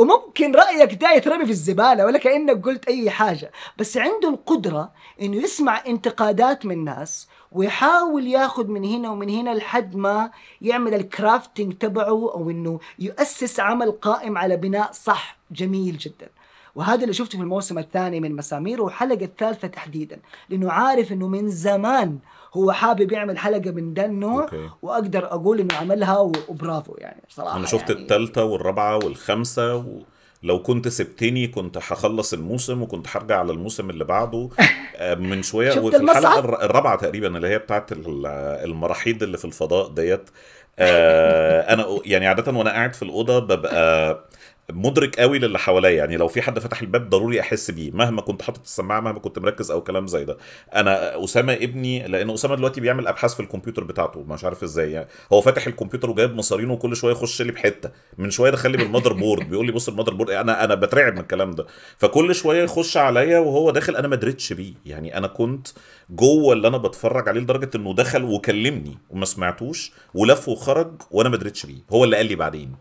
وممكن رايك ده يترمي في الزباله ولا كانك قلت اي حاجه بس عنده القدره انه يسمع انتقادات من الناس ويحاول ياخذ من هنا ومن هنا لحد ما يعمل الكرافتنج تبعه او انه يؤسس عمل قائم على بناء صح جميل جدا وهذا اللي شفته في الموسم الثاني من مسامير والحلقه الثالثه تحديدا لانه عارف انه من زمان هو حابب يعمل حلقه من ده النوع أوكي. واقدر اقول انه عملها وبرافو يعني صراحه انا شفت يعني الثالثه والرابعه والخامسه و... لو كنت سبتني كنت هخلص الموسم وكنت هرجع على الموسم اللي بعده آه، من شويه وفي الحلقه الرابعه تقريبا اللي هي بتاعت المراحيض اللي في الفضاء ديت آه، انا يعني عاده وانا قاعد في الاوضه ببقى مدرك قوي للي حواليا يعني لو في حد فتح الباب ضروري احس بيه مهما كنت حاطط السماعه مهما كنت مركز او كلام زي ده انا اسامه ابني لان اسامه دلوقتي بيعمل ابحاث في الكمبيوتر بتاعته مش عارف ازاي يعني هو فاتح الكمبيوتر وجايب مصارينه وكل شويه يخش لي بحته من شويه دخل لي بالمذر بورد بيقول لي بص المذر بورد انا انا بترعب من الكلام ده فكل شويه يخش عليا وهو داخل انا ما دريتش بيه يعني انا كنت جوه اللي انا بتفرج عليه لدرجه انه دخل وكلمني وما سمعتوش ولف وخرج وانا ما دريتش بيه هو اللي قال لي بعدين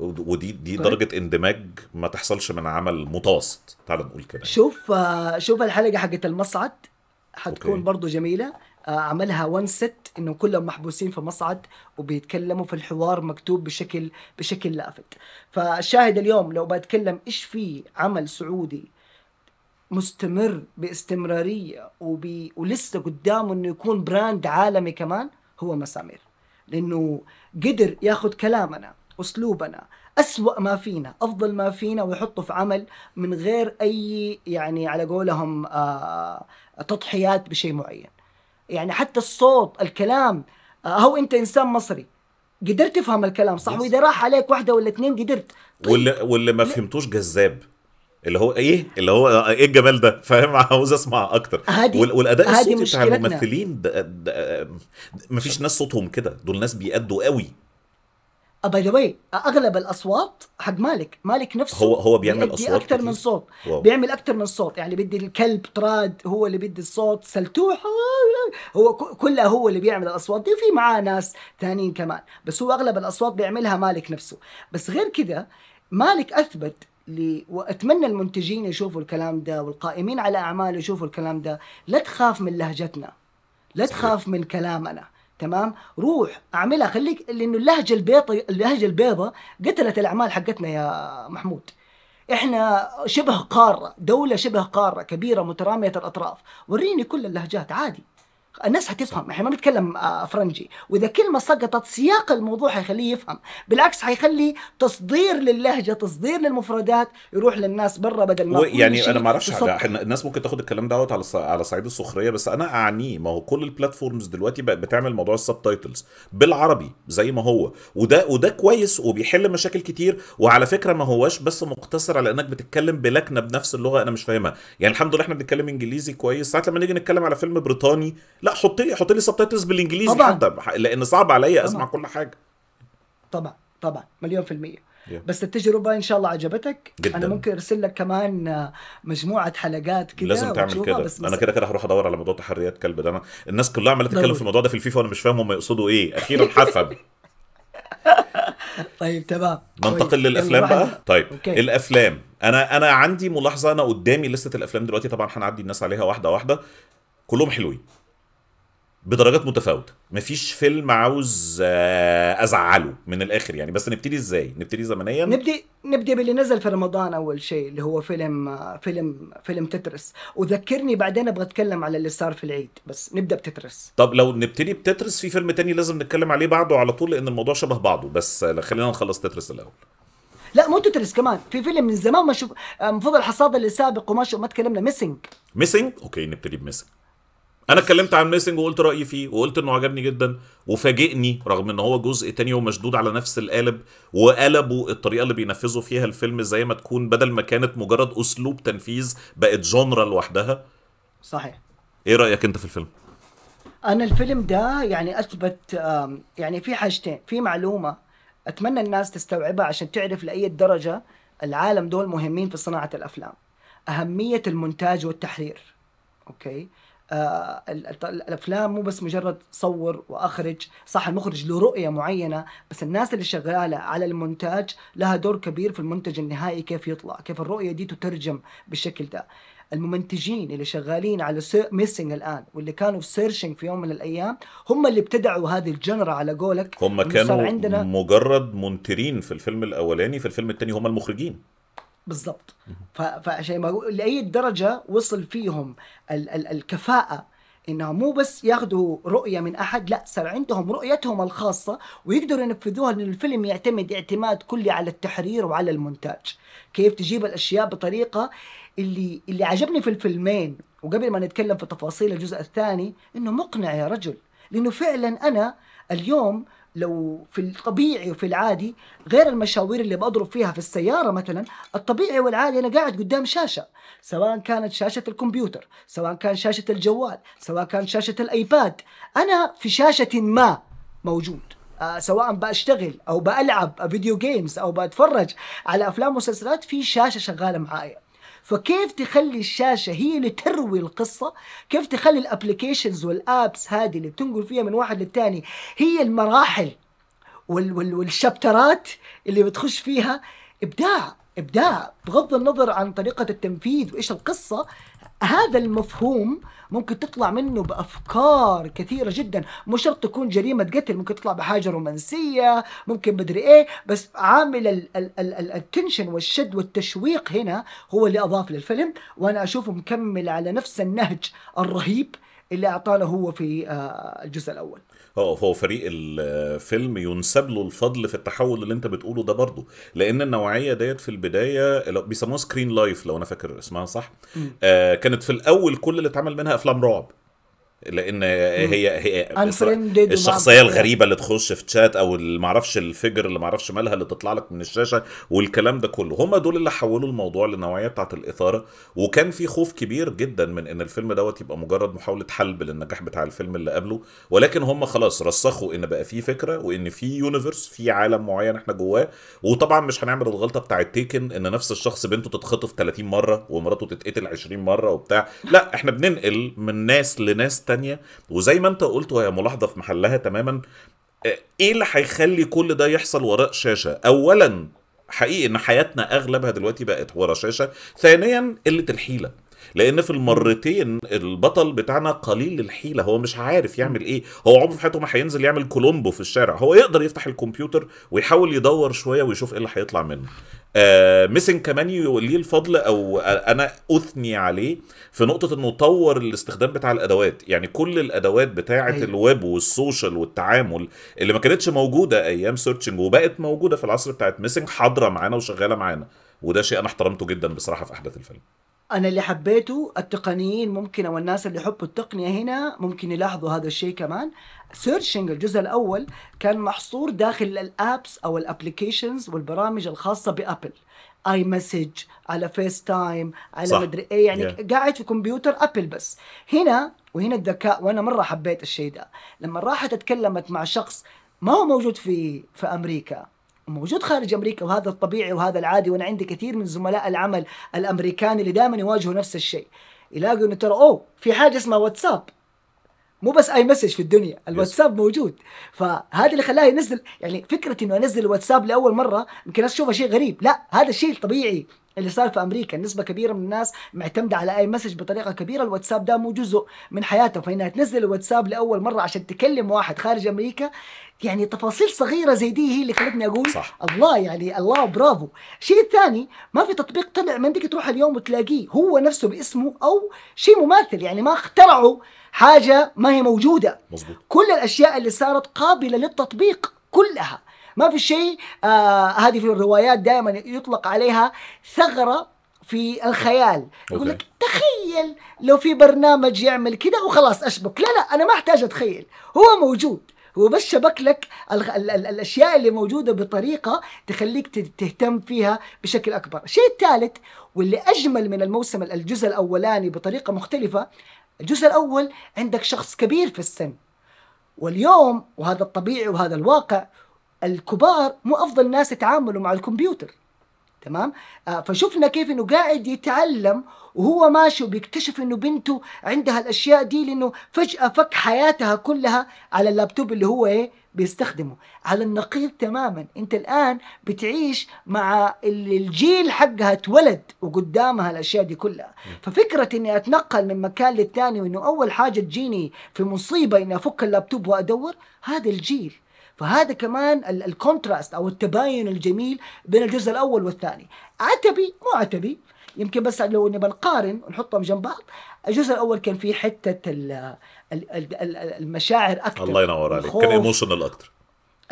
ودي دي طيب. درجه اندماج ما تحصلش من عمل متوسط تعال نقول كده شوف آه، شوف الحلقه حقت المصعد هتكون برضه برضو جميله آه، عملها وان ست انه كلهم محبوسين في مصعد وبيتكلموا في الحوار مكتوب بشكل بشكل لافت فالشاهد اليوم لو بتكلم ايش في عمل سعودي مستمر باستمراريه وبي... ولسه قدامه انه يكون براند عالمي كمان هو مسامير لانه قدر ياخذ كلامنا أسلوبنا أسوأ ما فينا أفضل ما فينا ويحطه في عمل من غير أي يعني على قولهم آه تضحيات بشيء معين يعني حتى الصوت الكلام آه هو أنت إنسان مصري قدرت تفهم الكلام صح وإذا راح عليك واحدة ولا اثنين قدرت طيب. واللي, واللي ما فهمتوش جذاب اللي هو ايه اللي هو آه، ايه الجمال ده فاهم عاوز اسمع اكتر هادي والاداء الصوتي بتاع الممثلين ده آه، ده مفيش ناس صوتهم كده دول ناس بيأدوا قوي باي ذا واي اغلب الاصوات حق مالك مالك نفسه هو هو بيعمل اصوات اكثر من صوت واو. بيعمل اكثر من صوت يعني بدي الكلب تراد هو اللي بدي الصوت سلتوح هو كلها هو اللي بيعمل الاصوات دي وفي معاه ناس ثانيين كمان بس هو اغلب الاصوات بيعملها مالك نفسه بس غير كذا مالك اثبت لي واتمنى المنتجين يشوفوا الكلام ده والقائمين على اعمال يشوفوا الكلام ده لا تخاف من لهجتنا لا تخاف من كلامنا تمام روح اعملها خليك لانه اللهجه البيضة اللهجه البيضاء قتلت الاعمال حقتنا يا محمود احنا شبه قاره دوله شبه قاره كبيره متراميه الاطراف وريني كل اللهجات عادي الناس هتفهم احنا ما بنتكلم آه، فرنجي واذا كلمه سقطت سياق الموضوع هيخليه يفهم بالعكس هيخلي تصدير للهجه تصدير للمفردات يروح للناس برا بدل ما يعني انا ما اعرفش حاجه الناس ممكن تاخد الكلام دوت على على صعيد السخريه بس انا اعنيه ما هو كل البلاتفورمز دلوقتي بقت بتعمل موضوع السبتايتلز بالعربي زي ما هو وده وده كويس وبيحل مشاكل كتير وعلى فكره ما هواش بس مقتصر على انك بتتكلم بلكنه بنفس اللغه انا مش فاهمها يعني الحمد لله احنا بنتكلم انجليزي كويس ساعات لما نيجي نتكلم على فيلم بريطاني لا حط لي حط لي سبتايتلز بالانجليزي طبعا. حتى لان صعب عليا اسمع كل حاجه طبعا طبعا مليون في المية yeah. بس التجربة إن شاء الله عجبتك جدا. أنا ممكن أرسل لك كمان مجموعة حلقات كده لازم تعمل كده بس أنا كده كده هروح أدور على موضوع تحريات كلب ده أنا الناس كلها عمالة تتكلم في الموضوع ده في الفيفا وأنا مش فاهم هم يقصدوا إيه أخيرا حفب طيب تمام ننتقل طيب، للافلام بقى طيب أوكي. الافلام انا انا عندي ملاحظه انا قدامي لسته الافلام دلوقتي طبعا هنعدي الناس عليها واحده واحده كلهم حلوين بدرجات متفاوته مفيش فيلم عاوز آه، ازعله من الاخر يعني بس نبتدي ازاي نبتدي زمنيا نبدي نبدي باللي نزل في رمضان اول شيء اللي هو فيلم آه، فيلم فيلم تترس وذكرني بعدين ابغى اتكلم على اللي صار في العيد بس نبدا بتترس طب لو نبتدي بتترس في فيلم تاني لازم نتكلم عليه بعده على طول لان الموضوع شبه بعضه بس خلينا نخلص تترس الاول لا مو تترس كمان في فيلم من زمان ما شوف آه، مفضل حصاد اللي سابق وما شوف ما تكلمنا ميسنج ميسنج اوكي نبتدي بميسنج انا اتكلمت عن ميسنج وقلت رايي فيه وقلت انه عجبني جدا وفاجئني رغم ان هو جزء تاني ومشدود على نفس القالب وقلبوا الطريقه اللي بينفذوا فيها الفيلم زي ما تكون بدل ما كانت مجرد اسلوب تنفيذ بقت جونرا لوحدها صحيح ايه رايك انت في الفيلم انا الفيلم ده يعني اثبت يعني في حاجتين في معلومه اتمنى الناس تستوعبها عشان تعرف لاي درجه العالم دول مهمين في صناعه الافلام اهميه المونتاج والتحرير اوكي آه الافلام مو بس مجرد صور واخرج صح المخرج له رؤيه معينه بس الناس اللي شغاله على المونتاج لها دور كبير في المنتج النهائي كيف يطلع كيف الرؤيه دي تترجم بالشكل ده الممنتجين اللي شغالين على ميسنج الان واللي كانوا في سيرشنج في يوم من الايام هم اللي ابتدعوا هذه الجنرة على قولك هم كانوا عندنا مجرد منترين في الفيلم الاولاني في الفيلم الثاني هم المخرجين بالضبط فعشان ما لاي درجه وصل فيهم ال ال الكفاءه انهم مو بس ياخذوا رؤيه من احد لا صار عندهم رؤيتهم الخاصه ويقدروا ينفذوها لان الفيلم يعتمد اعتماد كلي على التحرير وعلى المونتاج كيف تجيب الاشياء بطريقه اللي اللي عجبني في الفيلمين وقبل ما نتكلم في تفاصيل الجزء الثاني انه مقنع يا رجل لانه فعلا انا اليوم لو في الطبيعي وفي العادي غير المشاوير اللي بضرب فيها في السيارة مثلا الطبيعي والعادي أنا قاعد قدام شاشة سواء كانت شاشة الكمبيوتر سواء كان شاشة الجوال سواء كان شاشة الأيباد أنا في شاشة ما موجود آه، سواء بشتغل او بلعب فيديو جيمز او بتفرج على افلام ومسلسلات في شاشه شغاله معايا فكيف تخلي الشاشة هي اللي تروي القصة كيف تخلي الابليكيشنز والابس هذه اللي بتنقل فيها من واحد للتاني هي المراحل وال وال والشابترات اللي بتخش فيها ابداع ابداع بغض النظر عن طريقه التنفيذ وايش القصه هذا المفهوم ممكن تطلع منه بافكار كثيره جدا مو شرط تكون جريمه قتل ممكن تطلع بحاجه رومانسيه ممكن بدري ايه بس عامل التنشن والشد والتشويق هنا هو اللي اضاف للفيلم وانا اشوفه مكمل على نفس النهج الرهيب اللي اعطانا هو في آه، الجزء الاول اه هو فريق الفيلم ينسب له الفضل في التحول اللي انت بتقوله ده برضه لان النوعيه ديت في البدايه بيسموها سكرين لايف لو انا فاكر اسمها صح آه كانت في الاول كل اللي اتعمل منها افلام رعب لان هي هي الشخصيه إيه. الغريبه اللي تخش في تشات او اللي معرفش الفجر اللي معرفش مالها اللي تطلع لك من الشاشه والكلام ده كله هم دول اللي حولوا الموضوع للنوعيه بتاعه الاثاره وكان في خوف كبير جدا من ان الفيلم دوت يبقى مجرد محاوله حلب للنجاح بتاع الفيلم اللي قبله ولكن هم خلاص رسخوا ان بقى في فكره وان في يونيفرس في عالم معين احنا جواه وطبعا مش هنعمل الغلطه بتاعت تيكن ان نفس الشخص بنته تتخطف 30 مره ومراته تتقتل 20 مره وبتاع لا احنا بننقل من ناس لناس تانية وزي ما انت قلت وهي ملاحظه في محلها تماما آه، ايه اللي هيخلي كل ده يحصل وراء شاشه اولا حقيقي ان حياتنا اغلبها دلوقتي بقت ورا شاشه ثانيا قله الحيله لان في المرتين البطل بتاعنا قليل الحيله هو مش عارف يعمل ايه هو عمره في حياته ما هينزل يعمل كولومبو في الشارع هو يقدر يفتح الكمبيوتر ويحاول يدور شويه ويشوف ايه اللي هيطلع منه آه ميسن كمان ليه الفضل او انا اثني عليه في نقطه انه طور الاستخدام بتاع الادوات يعني كل الادوات بتاعه أيوة. الويب والسوشيال والتعامل اللي ما كانتش موجوده ايام سيرشنج وبقت موجوده في العصر بتاعت ميسن حاضره معانا وشغاله معانا وده شيء انا احترمته جدا بصراحه في احداث الفيلم انا اللي حبيته التقنيين ممكن او الناس اللي يحبوا التقنيه هنا ممكن يلاحظوا هذا الشيء كمان سيرشنج الجزء الاول كان محصور داخل الابس او الابلكيشنز والبرامج الخاصه بابل اي مسج على فيس تايم على مدري ايه يعني yeah. قاعد في كمبيوتر ابل بس هنا وهنا الذكاء وانا مره حبيت الشيء ده لما راحت اتكلمت مع شخص ما هو موجود في في امريكا موجود خارج امريكا وهذا الطبيعي وهذا العادي وانا عندي كثير من زملاء العمل الامريكان اللي دائما يواجهوا نفس الشيء يلاقوا انه ترى اوه في حاجه اسمها واتساب مو بس اي مسج في الدنيا الواتساب موجود فهذا اللي خلاه ينزل يعني فكره انه انزل الواتساب لاول مره يمكن الناس تشوفها شيء غريب لا هذا الشيء الطبيعي اللي صار في امريكا نسبه كبيره من الناس معتمده على اي مسج بطريقه كبيره الواتساب ده مو جزء من حياتهم فانها تنزل الواتساب لاول مره عشان تكلم واحد خارج امريكا يعني تفاصيل صغيره زي دي هي اللي خلتني اقول صح. الله يعني الله برافو الشيء الثاني ما في تطبيق طلع منك تروح اليوم وتلاقيه هو نفسه باسمه او شيء مماثل يعني ما اخترعوا حاجه ما هي موجوده مزبوط. كل الاشياء اللي صارت قابله للتطبيق كلها ما في شيء آه هذه في الروايات دائما يطلق عليها ثغره في الخيال يقول لك تخيل لو في برنامج يعمل كذا وخلاص اشبك لا لا انا ما احتاج اتخيل هو موجود هو بس شبك لك ال ال الـ الاشياء اللي موجوده بطريقه تخليك تهتم فيها بشكل اكبر. الشيء الثالث واللي اجمل من الموسم الجزء الاولاني بطريقه مختلفه، الجزء الاول عندك شخص كبير في السن. واليوم وهذا الطبيعي وهذا الواقع الكبار مو افضل ناس يتعاملوا مع الكمبيوتر تمام آه، فشفنا كيف انه قاعد يتعلم وهو ماشي وبيكتشف انه بنته عندها الاشياء دي لانه فجاه فك حياتها كلها على اللابتوب اللي هو ايه بيستخدمه على النقيض تماما انت الان بتعيش مع الجيل حقها اتولد وقدامها الاشياء دي كلها ففكره اني اتنقل من مكان للثاني وانه اول حاجه تجيني في مصيبه اني افك اللابتوب وادور هذا الجيل فهذا كمان الكونتراست او التباين الجميل بين الجزء الاول والثاني عتبي مو عتبي يمكن بس لو نبى نقارن ونحطهم جنب بعض الجزء الاول كان فيه حته الـ الـ المشاعر اكثر الله ينور عليك كان ايموشنال اكثر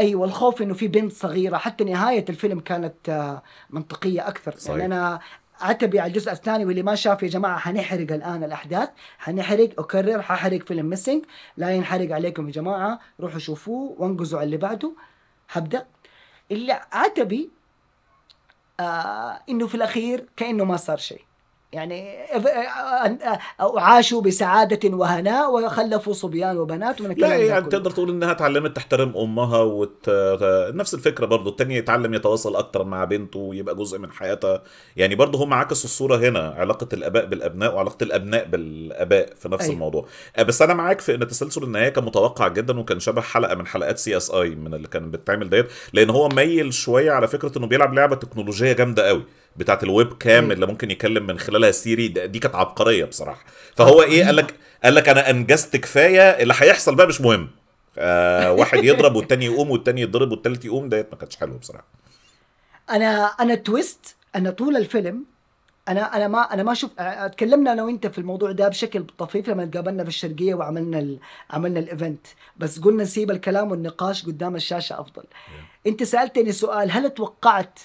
ايوه الخوف انه في بنت صغيره حتى نهايه الفيلم كانت آه، منطقيه اكثر يعني صحيح. يعني انا عتبي على الجزء الثاني واللي ما شاف يا جماعه حنحرق الان الاحداث حنحرق اكرر ححرق فيلم ميسنج لا ينحرق عليكم يا جماعه روحوا شوفوه وانقزوا على اللي بعده هبدا اللي عتبي آه انه في الاخير كانه ما صار شيء يعني عاشوا بسعادة وهناء وخلفوا صبيان وبنات ونكلم لا يعني كله. تقدر تقول انها اتعلمت تحترم امها وت... نفس الفكرة برضو التانية يتعلم يتواصل اكتر مع بنته ويبقى جزء من حياتها يعني برضو هم عكسوا الصورة هنا علاقة الاباء بالابناء وعلاقة الابناء بالاباء في نفس أيه. الموضوع أه، بس انا معاك في ان تسلسل النهاية كان متوقع جدا وكان شبه حلقة من حلقات سي اس اي من اللي كان بتتعمل ديت لان هو ميل شوية على فكرة انه بيلعب لعبة تكنولوجية جامدة قوي بتاعت الويب كام اللي ممكن يكلم من خلالها سيري دي كانت عبقريه بصراحه آه. فهو ايه قال لك قال لك انا انجزت كفايه اللي هيحصل بقى مش مهم آه واحد يضرب والتاني يقوم والتاني يضرب والتالت يقوم ديت ما كانتش حلوه بصراحه انا انا تويست انا طول الفيلم انا انا ما انا ما شوف اتكلمنا انا وانت في الموضوع ده بشكل طفيف لما اتقابلنا في الشرقيه وعملنا ال... عملنا الايفنت بس قلنا نسيب الكلام والنقاش قدام الشاشه افضل انت سالتني سؤال هل توقعت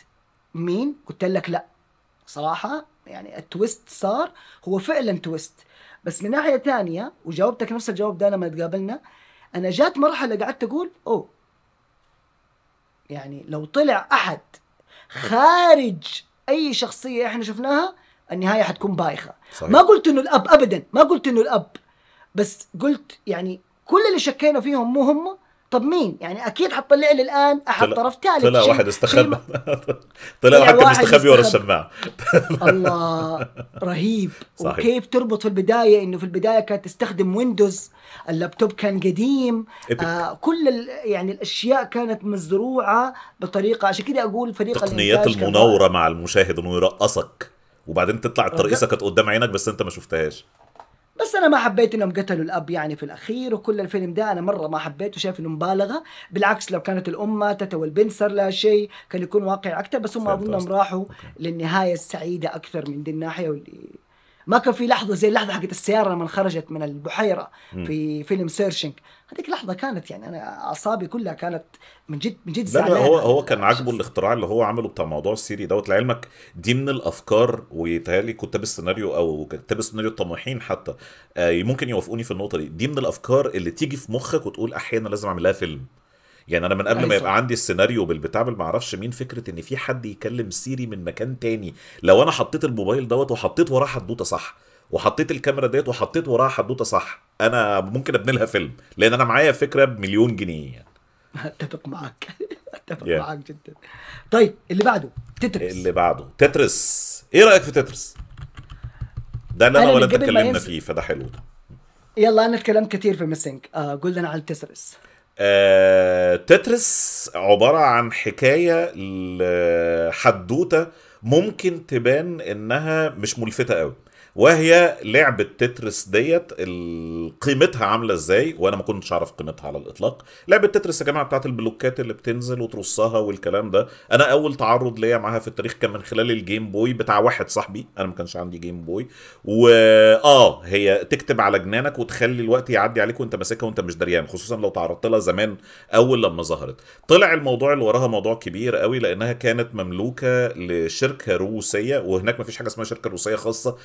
مين قلت لك لا صراحه يعني التويست صار هو فعلا تويست بس من ناحيه ثانيه وجاوبتك نفس الجواب ده لما تقابلنا انا جات مرحله قعدت اقول اوه يعني لو طلع احد خارج اي شخصيه احنا شفناها النهايه حتكون بايخه صحيح. ما قلت انه الاب ابدا ما قلت انه الاب بس قلت يعني كل اللي شكينا فيهم مو هم طب مين يعني اكيد حتطلع لي الان احد طلع طرف ثالث طلع واحد استخبى طلع واحد كان مستخبي ورا السماعه الله رهيب صحيح. وكيف تربط في البدايه انه في البدايه كانت تستخدم ويندوز اللابتوب كان قديم آه كل يعني الاشياء كانت مزروعه بطريقه عشان كذا اقول فريق تقنيات المناوره مع المشاهد انه يرقصك وبعدين تطلع الترقيصه كانت قدام عينك بس انت ما شفتهاش بس انا ما حبيت انهم قتلوا الاب يعني في الاخير وكل الفيلم ده انا مره ما حبيته شايف انه مبالغه بالعكس لو كانت الام ماتت والبنت صار لها شيء كان يكون واقعي اكثر بس هم اظنهم راحوا للنهايه السعيده اكثر من دي الناحيه واللي ما كان في لحظه زي اللحظه حقت السياره لما خرجت من البحيره في فيلم سيرشنج هذيك لحظه كانت يعني انا اعصابي كلها كانت من جد من جد لا, لا هو هو كان عاجبه الاختراع اللي هو عمله بتاع موضوع السيري دوت لعلمك دي من الافكار ويتهيألي كتاب السيناريو او كتاب السيناريو الطموحين حتى آه، ممكن يوافقوني في النقطه دي دي من الافكار اللي تيجي في مخك وتقول احيانا لازم اعمل لها فيلم يعني انا من قبل ما يبقى عندي السيناريو بالبتاع ما اعرفش مين فكره ان في حد يكلم سيري من مكان تاني لو انا حطيت الموبايل دوت وحطيت وراه حدوته صح وحطيت الكاميرا ديت وحطيت وراها حدوته صح انا ممكن ابني لها فيلم لان انا معايا فكره بمليون جنيه يعني اتفق معاك اتفق yeah. معاك جدا طيب اللي بعده تترس اللي بعده تترس ايه رايك في تترس ده اللي انا ولا اتكلمنا فيه فده حلو ده يلا انا اتكلمت كتير في ميسنج آه قلنا على تترس آه، تترس عبارة عن حكاية لحدوتة ممكن تبان انها مش ملفتة قوي وهي لعبه تترس ديت قيمتها عامله ازاي وانا ما كنتش اعرف قيمتها على الاطلاق لعبه تترس يا جماعه بتاعت البلوكات اللي بتنزل وترصها والكلام ده انا اول تعرض ليا معاها في التاريخ كان من خلال الجيم بوي بتاع واحد صاحبي انا ما كانش عندي جيم بوي و اه هي تكتب على جنانك وتخلي الوقت يعدي عليك وانت ماسكها وانت مش دريان خصوصا لو تعرضت لها زمان اول لما ظهرت طلع الموضوع اللي وراها موضوع كبير قوي لانها كانت مملوكه لشركه روسيه وهناك ما فيش حاجه اسمها شركه روسيه خاصه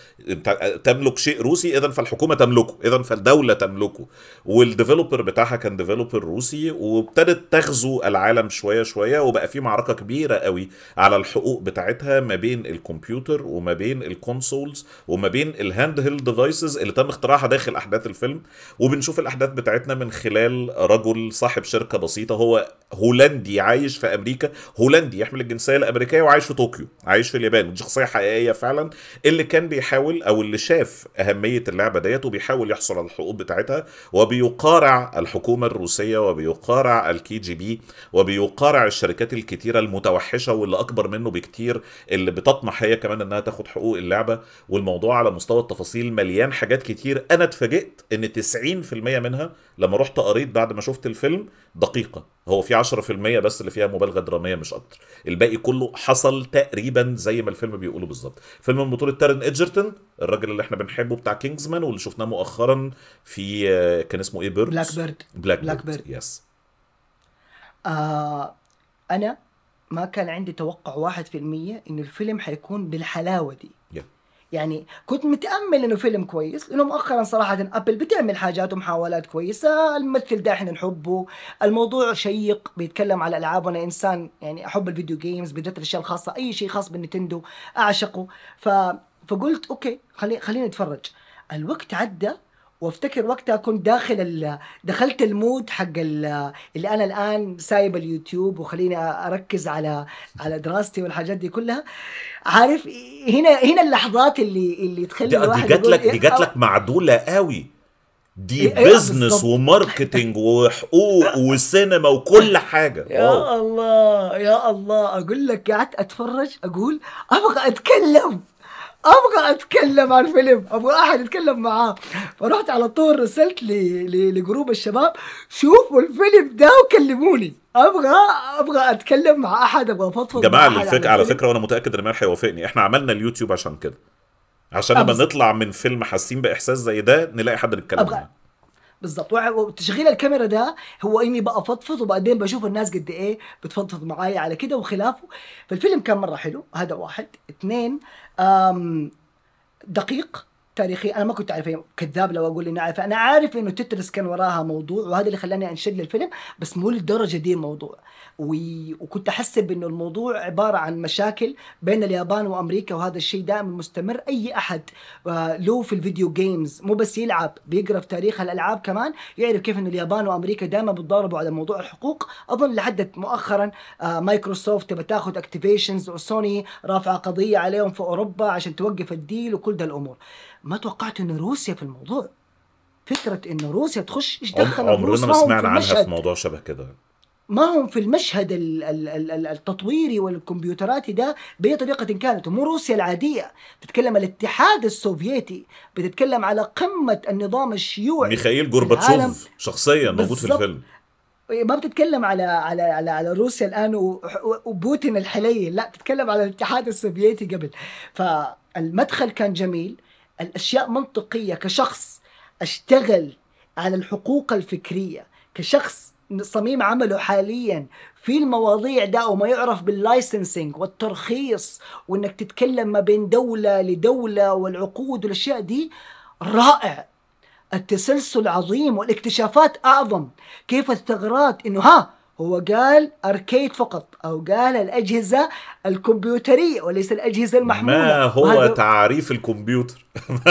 تملك شيء روسي اذا فالحكومه تملكه اذا فالدوله تملكه والديفلوبر بتاعها كان ديفلوبر روسي وابتدت تغزو العالم شويه شويه وبقى في معركه كبيره قوي على الحقوق بتاعتها ما بين الكمبيوتر وما بين الكونسولز وما بين الهاند هيلد ديفايسز اللي تم اختراعها داخل احداث الفيلم وبنشوف الاحداث بتاعتنا من خلال رجل صاحب شركه بسيطه هو هولندي عايش في امريكا هولندي يحمل الجنسيه الامريكيه وعايش في طوكيو عايش في اليابان ودي شخصيه حقيقيه فعلا اللي كان بيحاول او اللي شاف اهميه اللعبه ديت وبيحاول يحصل على الحقوق بتاعتها وبيقارع الحكومه الروسيه وبيقارع الكي جي بي وبيقارع الشركات الكتيره المتوحشه واللي اكبر منه بكتير اللي بتطمح هي كمان انها تاخد حقوق اللعبه والموضوع على مستوى التفاصيل مليان حاجات كتير انا اتفاجئت ان 90% منها لما رحت قريت بعد ما شفت الفيلم دقيقه هو في 10% بس اللي فيها مبالغه دراميه مش اكتر الباقي كله حصل تقريبا زي ما الفيلم بيقوله بالظبط فيلم من بطوله تارن ايدجرتون الراجل اللي احنا بنحبه بتاع كينجزمان واللي شفناه مؤخرا في كان اسمه ايه بيرد بلاك بيرد بلاك, بلاك بيرد يس آه انا ما كان عندي توقع 1% ان الفيلم حيكون بالحلاوه دي يعني كنت متامل انه فيلم كويس لانه مؤخرا صراحه ابل بتعمل حاجات ومحاولات كويسه الممثل ده احنا نحبه الموضوع شيق بيتكلم على العاب وانا انسان يعني احب الفيديو جيمز بالذات الاشياء الخاصه اي شيء خاص بالنتندو اعشقه ف... فقلت اوكي خلي... خلينا نتفرج الوقت عدى وافتكر وقتها كنت داخل دخلت المود حق اللي انا الان سايب اليوتيوب وخليني اركز على على دراستي والحاجات دي كلها عارف هنا هنا اللحظات اللي اللي تخلي الواحد دي جات لك دي إيه، جات لك معدوله قوي دي إيه, إيه، آه، بزنس وماركتنج وحقوق وسينما وكل حاجه يا أوه. الله يا الله اقول لك قعدت اتفرج اقول ابغى اتكلم ابغى اتكلم عن الفيلم ابغى احد يتكلم معاه فرحت على طول رسلت لجروب الشباب شوفوا الفيلم ده وكلموني ابغى ابغى اتكلم مع احد ابغى افضفض جماعه فكره على فكره وانا متاكد ان ماهر يوافقني احنا عملنا اليوتيوب عشان كده عشان لما نطلع من فيلم حاسين باحساس زي ده نلاقي حد نتكلم أبغى... معاه بالظبط وتشغيل الكاميرا ده هو اني بفضفض وبعدين بشوف الناس قد ايه بتفضفض معايا على كده وخلافه فالفيلم كان مره حلو هذا واحد اثنين دقيق تاريخي انا ما كنت عارف كذاب لو اقول اني عارف انا عارف انه تترس كان وراها موضوع وهذا اللي خلاني انشد للفيلم بس مو للدرجه دي الموضوع وكنت احسب انه الموضوع عباره عن مشاكل بين اليابان وامريكا وهذا الشيء دائما مستمر اي احد له آه، في الفيديو جيمز مو بس يلعب بيقرا في تاريخ الالعاب كمان يعرف كيف انه اليابان وامريكا دائما بتضاربوا على موضوع الحقوق اظن لحد مؤخرا مايكروسوفت آه، تبى تاخذ اكتيفيشنز وسوني رافعه قضيه عليهم في اوروبا عشان توقف الديل وكل ده الامور ما توقعت انه روسيا في الموضوع فكره انه روسيا تخش ايش دخل عمرنا ما سمعنا عنها في موضوع شبه كده ما هم في المشهد التطويري والكمبيوتراتي ده باي طريقه كانت مو روسيا العاديه بتتكلم الاتحاد السوفيتي بتتكلم على قمه النظام الشيوعي ميخائيل جورباتشوف شخصيا موجود في الفيلم ما بتتكلم على على على, على روسيا الان وبوتين الحالي لا تتكلم على الاتحاد السوفيتي قبل فالمدخل كان جميل الاشياء منطقيه كشخص اشتغل على الحقوق الفكريه كشخص صميم عمله حاليا في المواضيع ده وما يعرف باللايسنسنج والترخيص وانك تتكلم ما بين دوله لدوله والعقود والاشياء دي رائع التسلسل عظيم والاكتشافات اعظم كيف الثغرات انه ها هو قال أركيد فقط أو قال الأجهزة الكمبيوترية وليس الأجهزة المحمولة ما هو وهذا... تعريف الكمبيوتر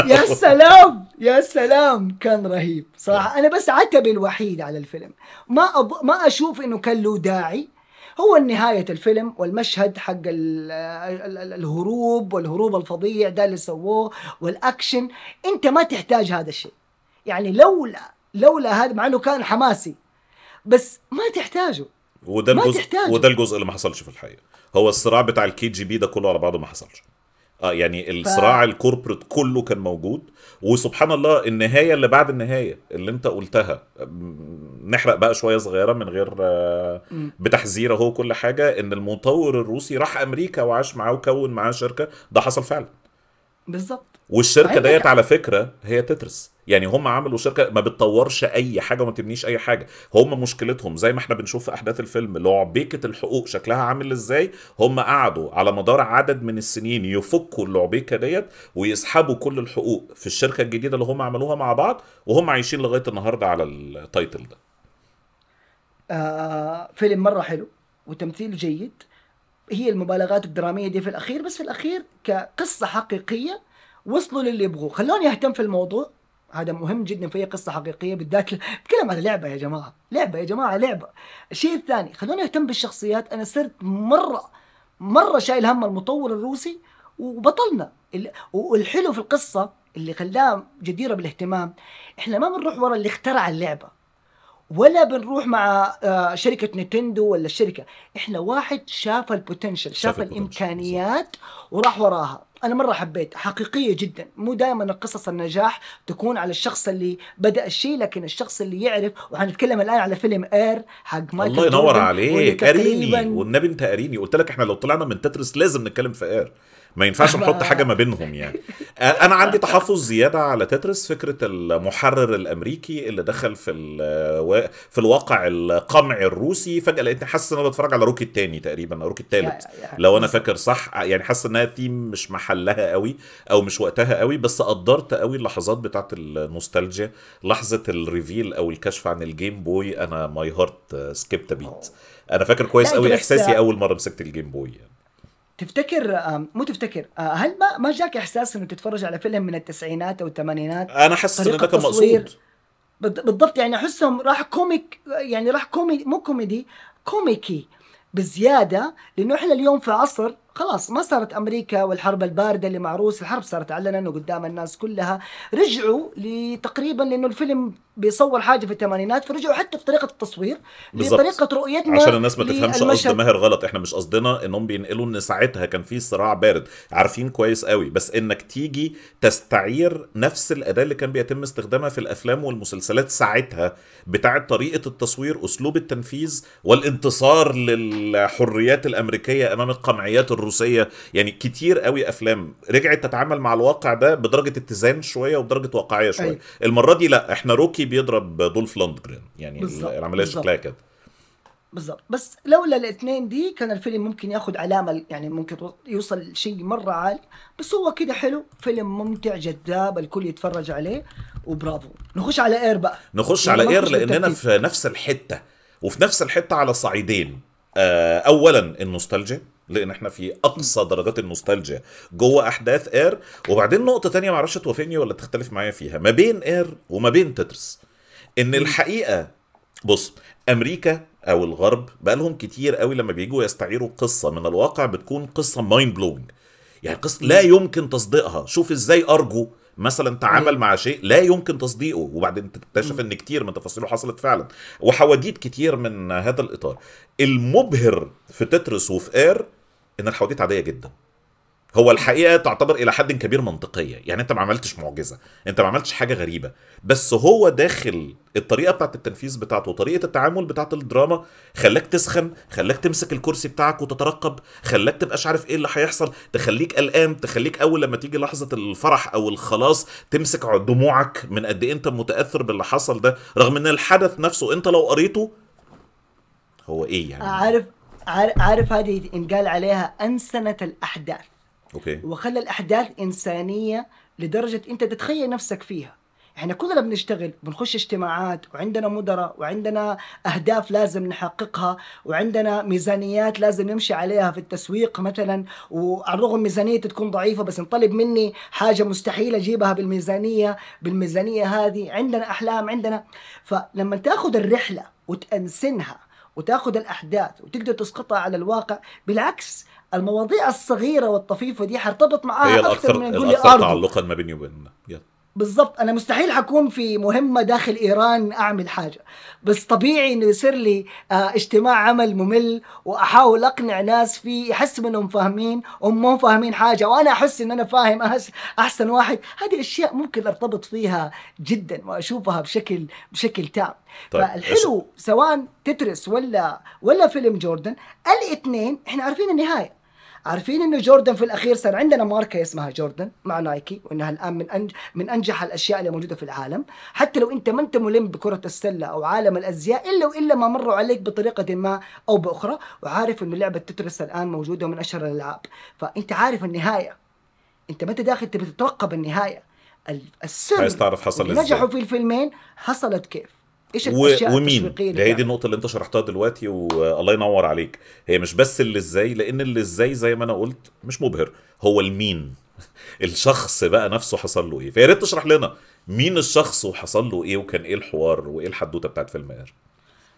يا سلام يا سلام كان رهيب صراحة أنا بس عتبي الوحيد على الفيلم ما أب... ما أشوف إنه كان له داعي هو نهاية الفيلم والمشهد حق الهروب والهروب الفظيع ده اللي سووه والأكشن أنت ما تحتاج هذا الشيء يعني لولا لولا هذا مع انه كان حماسي بس ما تحتاجه وده ما الجزء تحتاجه. وده الجزء اللي ما حصلش في الحقيقه هو الصراع بتاع الكي جي بي ده كله على بعضه ما حصلش اه يعني الصراع ف... الكوربريت كله كان موجود وسبحان الله النهايه اللي بعد النهايه اللي انت قلتها نحرق بقى شويه صغيره من غير آه، بتحذير اهو كل حاجه ان المطور الروسي راح امريكا وعاش معاه وكون معاه شركه ده حصل فعلا بالظبط والشركه ديت على فكره هي تترس يعني هم عملوا شركه ما بتطورش اي حاجه وما تبنيش اي حاجه هم مشكلتهم زي ما احنا بنشوف في احداث الفيلم لعبيكه الحقوق شكلها عامل ازاي هم قعدوا على مدار عدد من السنين يفكوا اللعبيكه ديت ويسحبوا كل الحقوق في الشركه الجديده اللي هم عملوها مع بعض وهم عايشين لغايه النهارده على التايتل ده آه فيلم مره حلو وتمثيل جيد هي المبالغات الدراميه دي في الاخير بس في الاخير كقصه حقيقيه وصلوا للي يبغوه خلوني اهتم في الموضوع هذا مهم جدا في قصه حقيقيه بالذات بتكلم على لعبه يا جماعه لعبه يا جماعه لعبه الشيء الثاني خلوني اهتم بالشخصيات انا صرت مره مره شايل هم المطور الروسي وبطلنا والحلو في القصه اللي خلاها جديره بالاهتمام احنا ما بنروح ورا اللي اخترع اللعبه ولا بنروح مع آه، شركه نتندو ولا الشركه احنا واحد شاف البوتنشل شاف, شاف الامكانيات وراح وراها انا مره حبيت حقيقيه جدا مو دائما قصص النجاح تكون على الشخص اللي بدا الشيء لكن الشخص اللي يعرف وحنتكلم الان على فيلم اير حق مايكل الله ينور عليك اريني والنبي انت اريني قلت لك احنا لو طلعنا من تترس لازم نتكلم في اير ما ينفعش نحط حاجه ما بينهم يعني انا عندي تحفظ زياده على تترس فكره المحرر الامريكي اللي دخل في في الواقع القمعي الروسي فجاه لقيتني حاسس ان انا بتفرج على روكي الثاني تقريبا او روكي الثالث لو انا فاكر صح يعني حاسس انها تيم مش محلها قوي او مش وقتها قوي بس قدرت قوي اللحظات بتاعت النوستالجيا لحظه الريفيل او الكشف عن الجيم بوي انا ماي هارت سكيبت بيت انا فاكر كويس قوي احساسي اول مره مسكت الجيم بوي يعني. تفتكر مو تفتكر آه، هل ما ما جاك احساس انه تتفرج على فيلم من التسعينات او الثمانينات انا احس انه كان مقصود بالضبط يعني احسهم راح كوميك يعني راح كوميدي مو كوميدي كوميكي بزياده لانه احنا اليوم في عصر خلاص ما صارت امريكا والحرب البارده اللي مع روسيا الحرب صارت علنا قدام الناس كلها رجعوا لتقريبا لانه الفيلم بيصور حاجه في الثمانينات فرجعوا حتى في طريقه التصوير بطريقه رؤيتنا عشان الناس ما تفهمش قصد ماهر غلط احنا مش قصدنا انهم بينقلوا ان ساعتها كان في صراع بارد عارفين كويس قوي بس انك تيجي تستعير نفس الاداه اللي كان بيتم استخدامها في الافلام والمسلسلات ساعتها بتاعه طريقه التصوير اسلوب التنفيذ والانتصار للحريات الامريكيه امام القمعيات الروسية الروسيه يعني كتير قوي افلام رجعت تتعامل مع الواقع ده بدرجه اتزان شويه وبدرجه واقعيه شويه أيوة. المره دي لا احنا روكي بيضرب دولف لاندجرين يعني بالزبط. العمليه شكلها كده بالظبط بس لولا الاثنين دي كان الفيلم ممكن ياخد علامه يعني ممكن يوصل شيء مره عالي بس هو كده حلو فيلم ممتع جذاب الكل يتفرج عليه وبرافو نخش على اير بقى نخش يعني على اير لاننا في نفس الحته وفي نفس الحته على صعيدين آه، اولا النوستالجيا لان احنا في اقصى درجات النوستالجيا جوه احداث اير وبعدين نقطه تانية معرفش توافقني ولا تختلف معايا فيها ما بين اير وما بين تترس ان الحقيقه بص امريكا او الغرب بقالهم كتير قوي لما بيجوا يستعيروا قصه من الواقع بتكون قصه مايند بلوينج يعني قصه لا يمكن تصديقها شوف ازاي ارجو مثلا تعامل مع شيء لا يمكن تصديقه وبعدين تكتشف ان كتير من تفاصيله حصلت فعلا وحواديت كتير من هذا الاطار المبهر في تترس وفي اير ان الحواديت عاديه جدا هو الحقيقه تعتبر الى حد كبير منطقيه يعني انت ما عملتش معجزه انت ما عملتش حاجه غريبه بس هو داخل الطريقه بتاعه التنفيذ بتاعته وطريقه التعامل بتاعه الدراما خلاك تسخن خلاك تمسك الكرسي بتاعك وتترقب خلاك تبقاش عارف ايه اللي هيحصل تخليك قلقان تخليك اول لما تيجي لحظه الفرح او الخلاص تمسك دموعك من قد ايه انت متاثر باللي حصل ده رغم ان الحدث نفسه انت لو قريته هو ايه يعني عارف عارف هذه ينقال عليها أنسنة الأحداث أوكي وخلى الأحداث إنسانية لدرجة أنت تتخيل نفسك فيها احنا كلنا بنشتغل بنخش اجتماعات وعندنا مدراء وعندنا اهداف لازم نحققها وعندنا ميزانيات لازم نمشي عليها في التسويق مثلا وعلى الرغم ميزانيتي تكون ضعيفه بس نطلب مني حاجه مستحيل اجيبها بالميزانيه بالميزانيه هذه عندنا احلام عندنا فلما تاخذ الرحله وتانسنها وتاخذ الاحداث وتقدر تسقطها على الواقع بالعكس المواضيع الصغيره والطفيفه دي حرتبط معاها اكثر, من نقول لي تعلقا ما بيني وبين بالضبط انا مستحيل حكون في مهمه داخل ايران اعمل حاجه بس طبيعي انه يصير لي آه، اجتماع عمل ممل واحاول اقنع ناس فيه يحسوا انهم فاهمين هم مو فاهمين حاجه وانا احس ان انا فاهم احسن واحد هذه اشياء ممكن ارتبط فيها جدا واشوفها بشكل بشكل تام طيب. فالحلو سواء تترس ولا ولا فيلم جوردن الاثنين احنا عارفين النهايه عارفين انه جوردن في الاخير صار عندنا ماركه اسمها جوردن مع نايكي وانها الان من أنج... من انجح الاشياء اللي موجوده في العالم حتى لو انت ما انت ملم بكره السله او عالم الازياء الا والا ما مروا عليك بطريقه ما او باخرى وعارف انه لعبه تترس الان موجوده ومن اشهر الالعاب فانت عارف النهايه انت متى داخل تبي تترقب النهايه السر اللي تعرف حصل نجحوا في الفيلمين حصلت كيف ايش الاشياء ومين هي دي النقطه اللي انت شرحتها دلوقتي والله ينور عليك هي مش بس اللي ازاي لان اللي ازاي زي ما انا قلت مش مبهر هو المين الشخص بقى نفسه حصل له ايه فيا ريت تشرح لنا مين الشخص وحصل له ايه وكان ايه الحوار وايه الحدوته بتاعت فيلم اير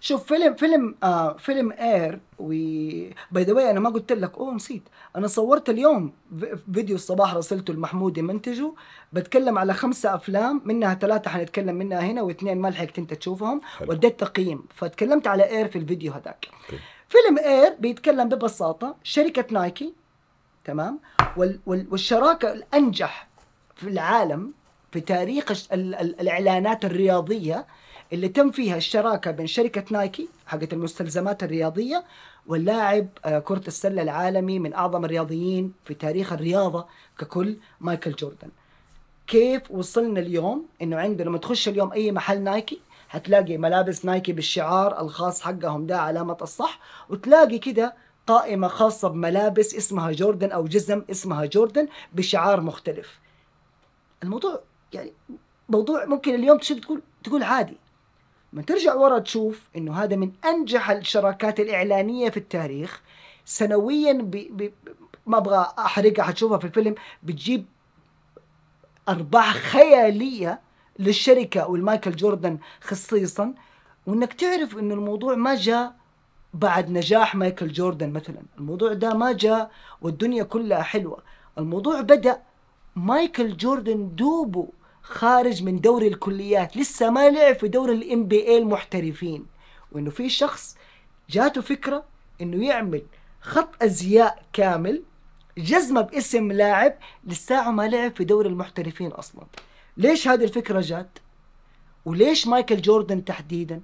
شوف فيلم فيلم آه فيلم اير وباي ذا واي انا ما قلت لك اوه نسيت انا صورت اليوم فيديو الصباح رسلته لمحمود منتجه بتكلم على خمسة افلام منها ثلاثة حنتكلم منها هنا واثنين ما لحقت انت تشوفهم وديت تقييم فتكلمت على اير في الفيديو هذاك فيلم اير بيتكلم ببساطة شركة نايكي تمام وال وال والشراكة الانجح في العالم في تاريخ ال ال الاعلانات الرياضية اللي تم فيها الشراكه بين شركه نايكي حقت المستلزمات الرياضيه واللاعب آه، كره السله العالمي من اعظم الرياضيين في تاريخ الرياضه ككل مايكل جوردن. كيف وصلنا اليوم انه عندنا لما تخش اليوم اي محل نايكي هتلاقي ملابس نايكي بالشعار الخاص حقهم ده علامه الصح وتلاقي كده قائمه خاصه بملابس اسمها جوردن او جزم اسمها جوردن بشعار مختلف. الموضوع يعني موضوع ممكن اليوم تشد تقول تقول عادي من ترجع ورا تشوف انه هذا من انجح الشراكات الاعلانيه في التاريخ سنويا ب... ب... ما ابغى احرقها حتشوفها في الفيلم بتجيب ارباح خياليه للشركه والمايكل جوردن خصيصا وانك تعرف انه الموضوع ما جاء بعد نجاح مايكل جوردن مثلا الموضوع ده ما جاء والدنيا كلها حلوه الموضوع بدا مايكل جوردن دوبه خارج من دوري الكليات لسه ما لعب في دوري الام بي اي المحترفين وانه في شخص جاته فكره انه يعمل خط ازياء كامل جزمه باسم لاعب لساعه ما لعب في دوري المحترفين اصلا ليش هذه الفكره جات وليش مايكل جوردن تحديدا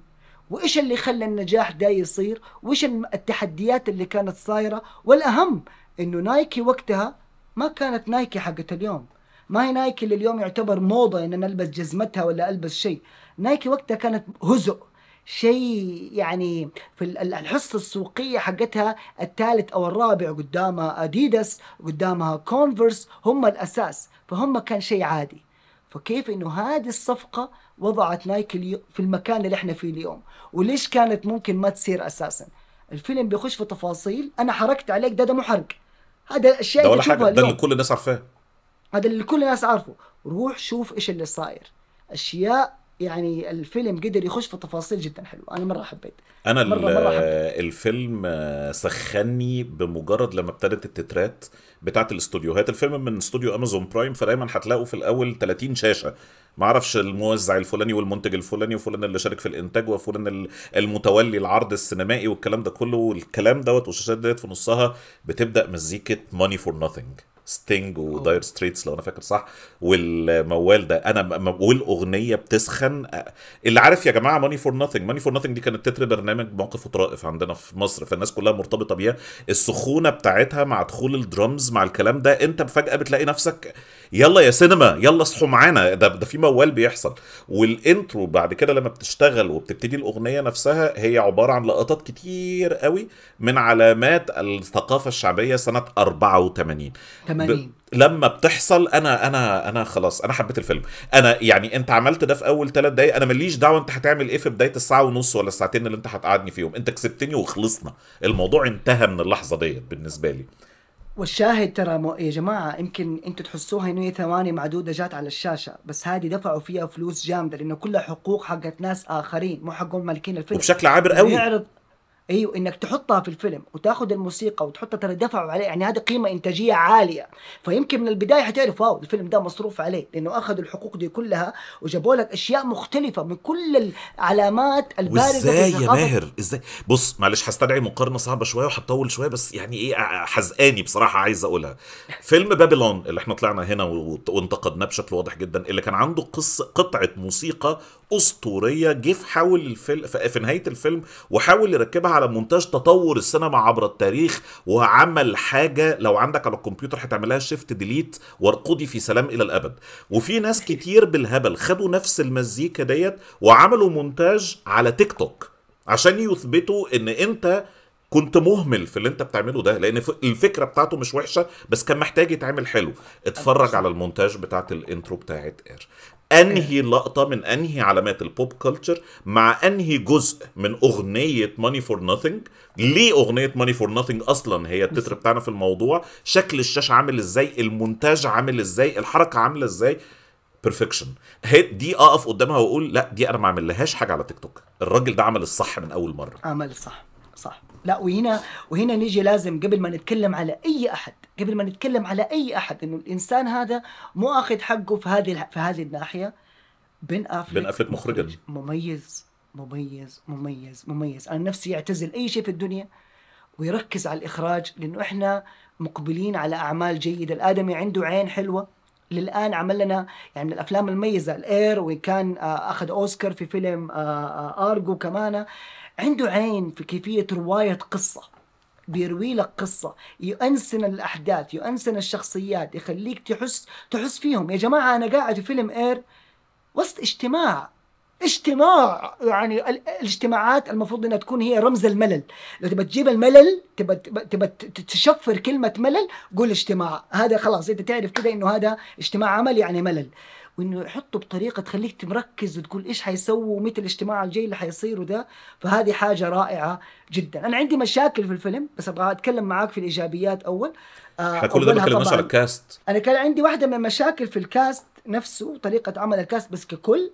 وايش اللي خلى النجاح ده يصير وايش التحديات اللي كانت صايره والاهم انه نايكي وقتها ما كانت نايكي حقت اليوم ما هي نايكي اللي اليوم يعتبر موضه ان انا البس جزمتها ولا البس شيء نايكي وقتها كانت هزء شيء يعني في الحصة السوقية حقتها الثالث أو الرابع قدامها أديداس قدامها كونفرس هم الأساس فهم كان شيء عادي فكيف انه هذه الصفقه وضعت نايكي في المكان اللي احنا فيه اليوم وليش كانت ممكن ما تصير اساسا الفيلم بيخش في تفاصيل انا حركت عليك ده ده مو حرق هذا الاشياء ده ولا حاجه ده اللي كل الناس عارفاه هذا اللي كل الناس عارفه روح شوف ايش اللي صاير اشياء يعني الفيلم قدر يخش في تفاصيل جدا حلوه انا مره حبيت انا مرة مرة حبيت. الفيلم آه، سخني بمجرد لما ابتدت التترات بتاعه الاستوديوهات الفيلم من استوديو امازون برايم فدايما هتلاقوا في الاول 30 شاشه ما اعرفش الموزع الفلاني والمنتج الفلاني وفلان اللي شارك في الانتاج وفلان المتولي العرض السينمائي والكلام ده كله والكلام دوت والشاشات ديت في نصها بتبدا مزيكه ماني فور nothing ستينج وداير ستريتس لو انا فاكر صح والموال ده انا والاغنيه بتسخن اللي عارف يا جماعه ماني فور ناثينج ماني فور ناثينج دي كانت تتر برنامج موقف وطرائف عندنا في مصر فالناس كلها مرتبطه بيها السخونه بتاعتها مع دخول الدرمز مع الكلام ده انت فجاه بتلاقي نفسك يلا يا سينما يلا اصحوا معانا ده, ده في موال بيحصل والانترو بعد كده لما بتشتغل وبتبتدي الاغنيه نفسها هي عباره عن لقطات كتير قوي من علامات الثقافه الشعبيه سنه 84 80 لما بتحصل انا انا انا خلاص انا حبيت الفيلم انا يعني انت عملت ده في اول ثلاث دقايق انا ماليش دعوه انت هتعمل ايه في بدايه الساعه ونص ولا الساعتين اللي انت هتقعدني فيهم انت كسبتني وخلصنا الموضوع انتهى من اللحظه ديت بالنسبه لي والشاهد ترى مو... يا جماعه يمكن انتم تحسوها انه هي ثواني معدوده جات على الشاشه بس هذه دفعوا فيها فلوس جامده لانه كلها حقوق حقت ناس اخرين مو حقهم مالكين الفيلم وبشكل عابر قوي يعرض ايوه انك تحطها في الفيلم وتاخذ الموسيقى وتحطها ترى دفعوا عليه يعني هذه قيمه انتاجيه عاليه فيمكن من البدايه حتعرف واو الفيلم ده مصروف عليه لانه اخذوا الحقوق دي كلها وجابوا لك اشياء مختلفه من كل العلامات البارزه وازاي يا ماهر ازاي بص معلش هستدعي مقارنه صعبه شويه وهتطول شويه بس يعني ايه حزقاني بصراحه عايز اقولها فيلم بابلون اللي احنا طلعنا هنا وانتقدناه بشكل واضح جدا اللي كان عنده قصه قطعه موسيقى اسطوريه جه في حاول الفيلم في نهايه الفيلم وحاول يركبها على مونتاج تطور السينما عبر التاريخ وعمل حاجه لو عندك على الكمبيوتر هتعملها شيفت ديليت وارقدي في سلام الى الابد وفي ناس كتير بالهبل خدوا نفس المزيكا ديت وعملوا مونتاج على تيك توك عشان يثبتوا ان انت كنت مهمل في اللي انت بتعمله ده لان الفكره بتاعته مش وحشه بس كان محتاج يتعمل حلو اتفرج على المونتاج بتاعت الانترو بتاعت اير انهي لقطه من انهي علامات البوب كلتشر مع انهي جزء من اغنيه ماني فور نوثينج ليه اغنيه ماني فور نوثينج اصلا هي التتر بتاعنا في الموضوع شكل الشاشه عامل ازاي المونتاج عامل ازاي الحركه عامله ازاي بيرفكشن دي اقف قدامها واقول لا دي انا ما عملهاش حاجه على تيك توك الراجل ده عمل الصح من اول مره عمل صح لا وهنا وهنا نيجي لازم قبل ما نتكلم على اي احد قبل ما نتكلم على اي احد انه الانسان هذا مو اخذ حقه في هذه في هذه الناحيه بن افلك بن افلك مخرجا مميز مميز مميز مميز انا نفسي يعتزل اي شيء في الدنيا ويركز على الاخراج لانه احنا مقبلين على اعمال جيده الادمي عنده عين حلوه للان عمل لنا يعني من الافلام المميزه الاير وكان آه، اخذ اوسكار في فيلم ارجو آه، آه، كمان عنده عين في كيفية رواية قصة بيروي لك قصة يؤنسن الأحداث يؤنسن الشخصيات يخليك تحس تحس فيهم يا جماعة أنا قاعد في فيلم إير وسط اجتماع اجتماع يعني الاجتماعات المفروض انها تكون هي رمز الملل لو تبى تجيب الملل تبى تبى تشفر كلمه ملل قول اجتماع هذا خلاص انت تعرف كده انه هذا اجتماع عمل يعني ملل وانه يحطه بطريقه تخليك مركز وتقول ايش حيسووا ومتى الاجتماع الجاي اللي حيصير وده فهذه حاجه رائعه جدا انا عندي مشاكل في الفيلم بس ابغى اتكلم معاك في الايجابيات اول كل ده بتكلم على الكاست انا كان عندي واحده من المشاكل في الكاست نفسه طريقه عمل الكاست بس ككل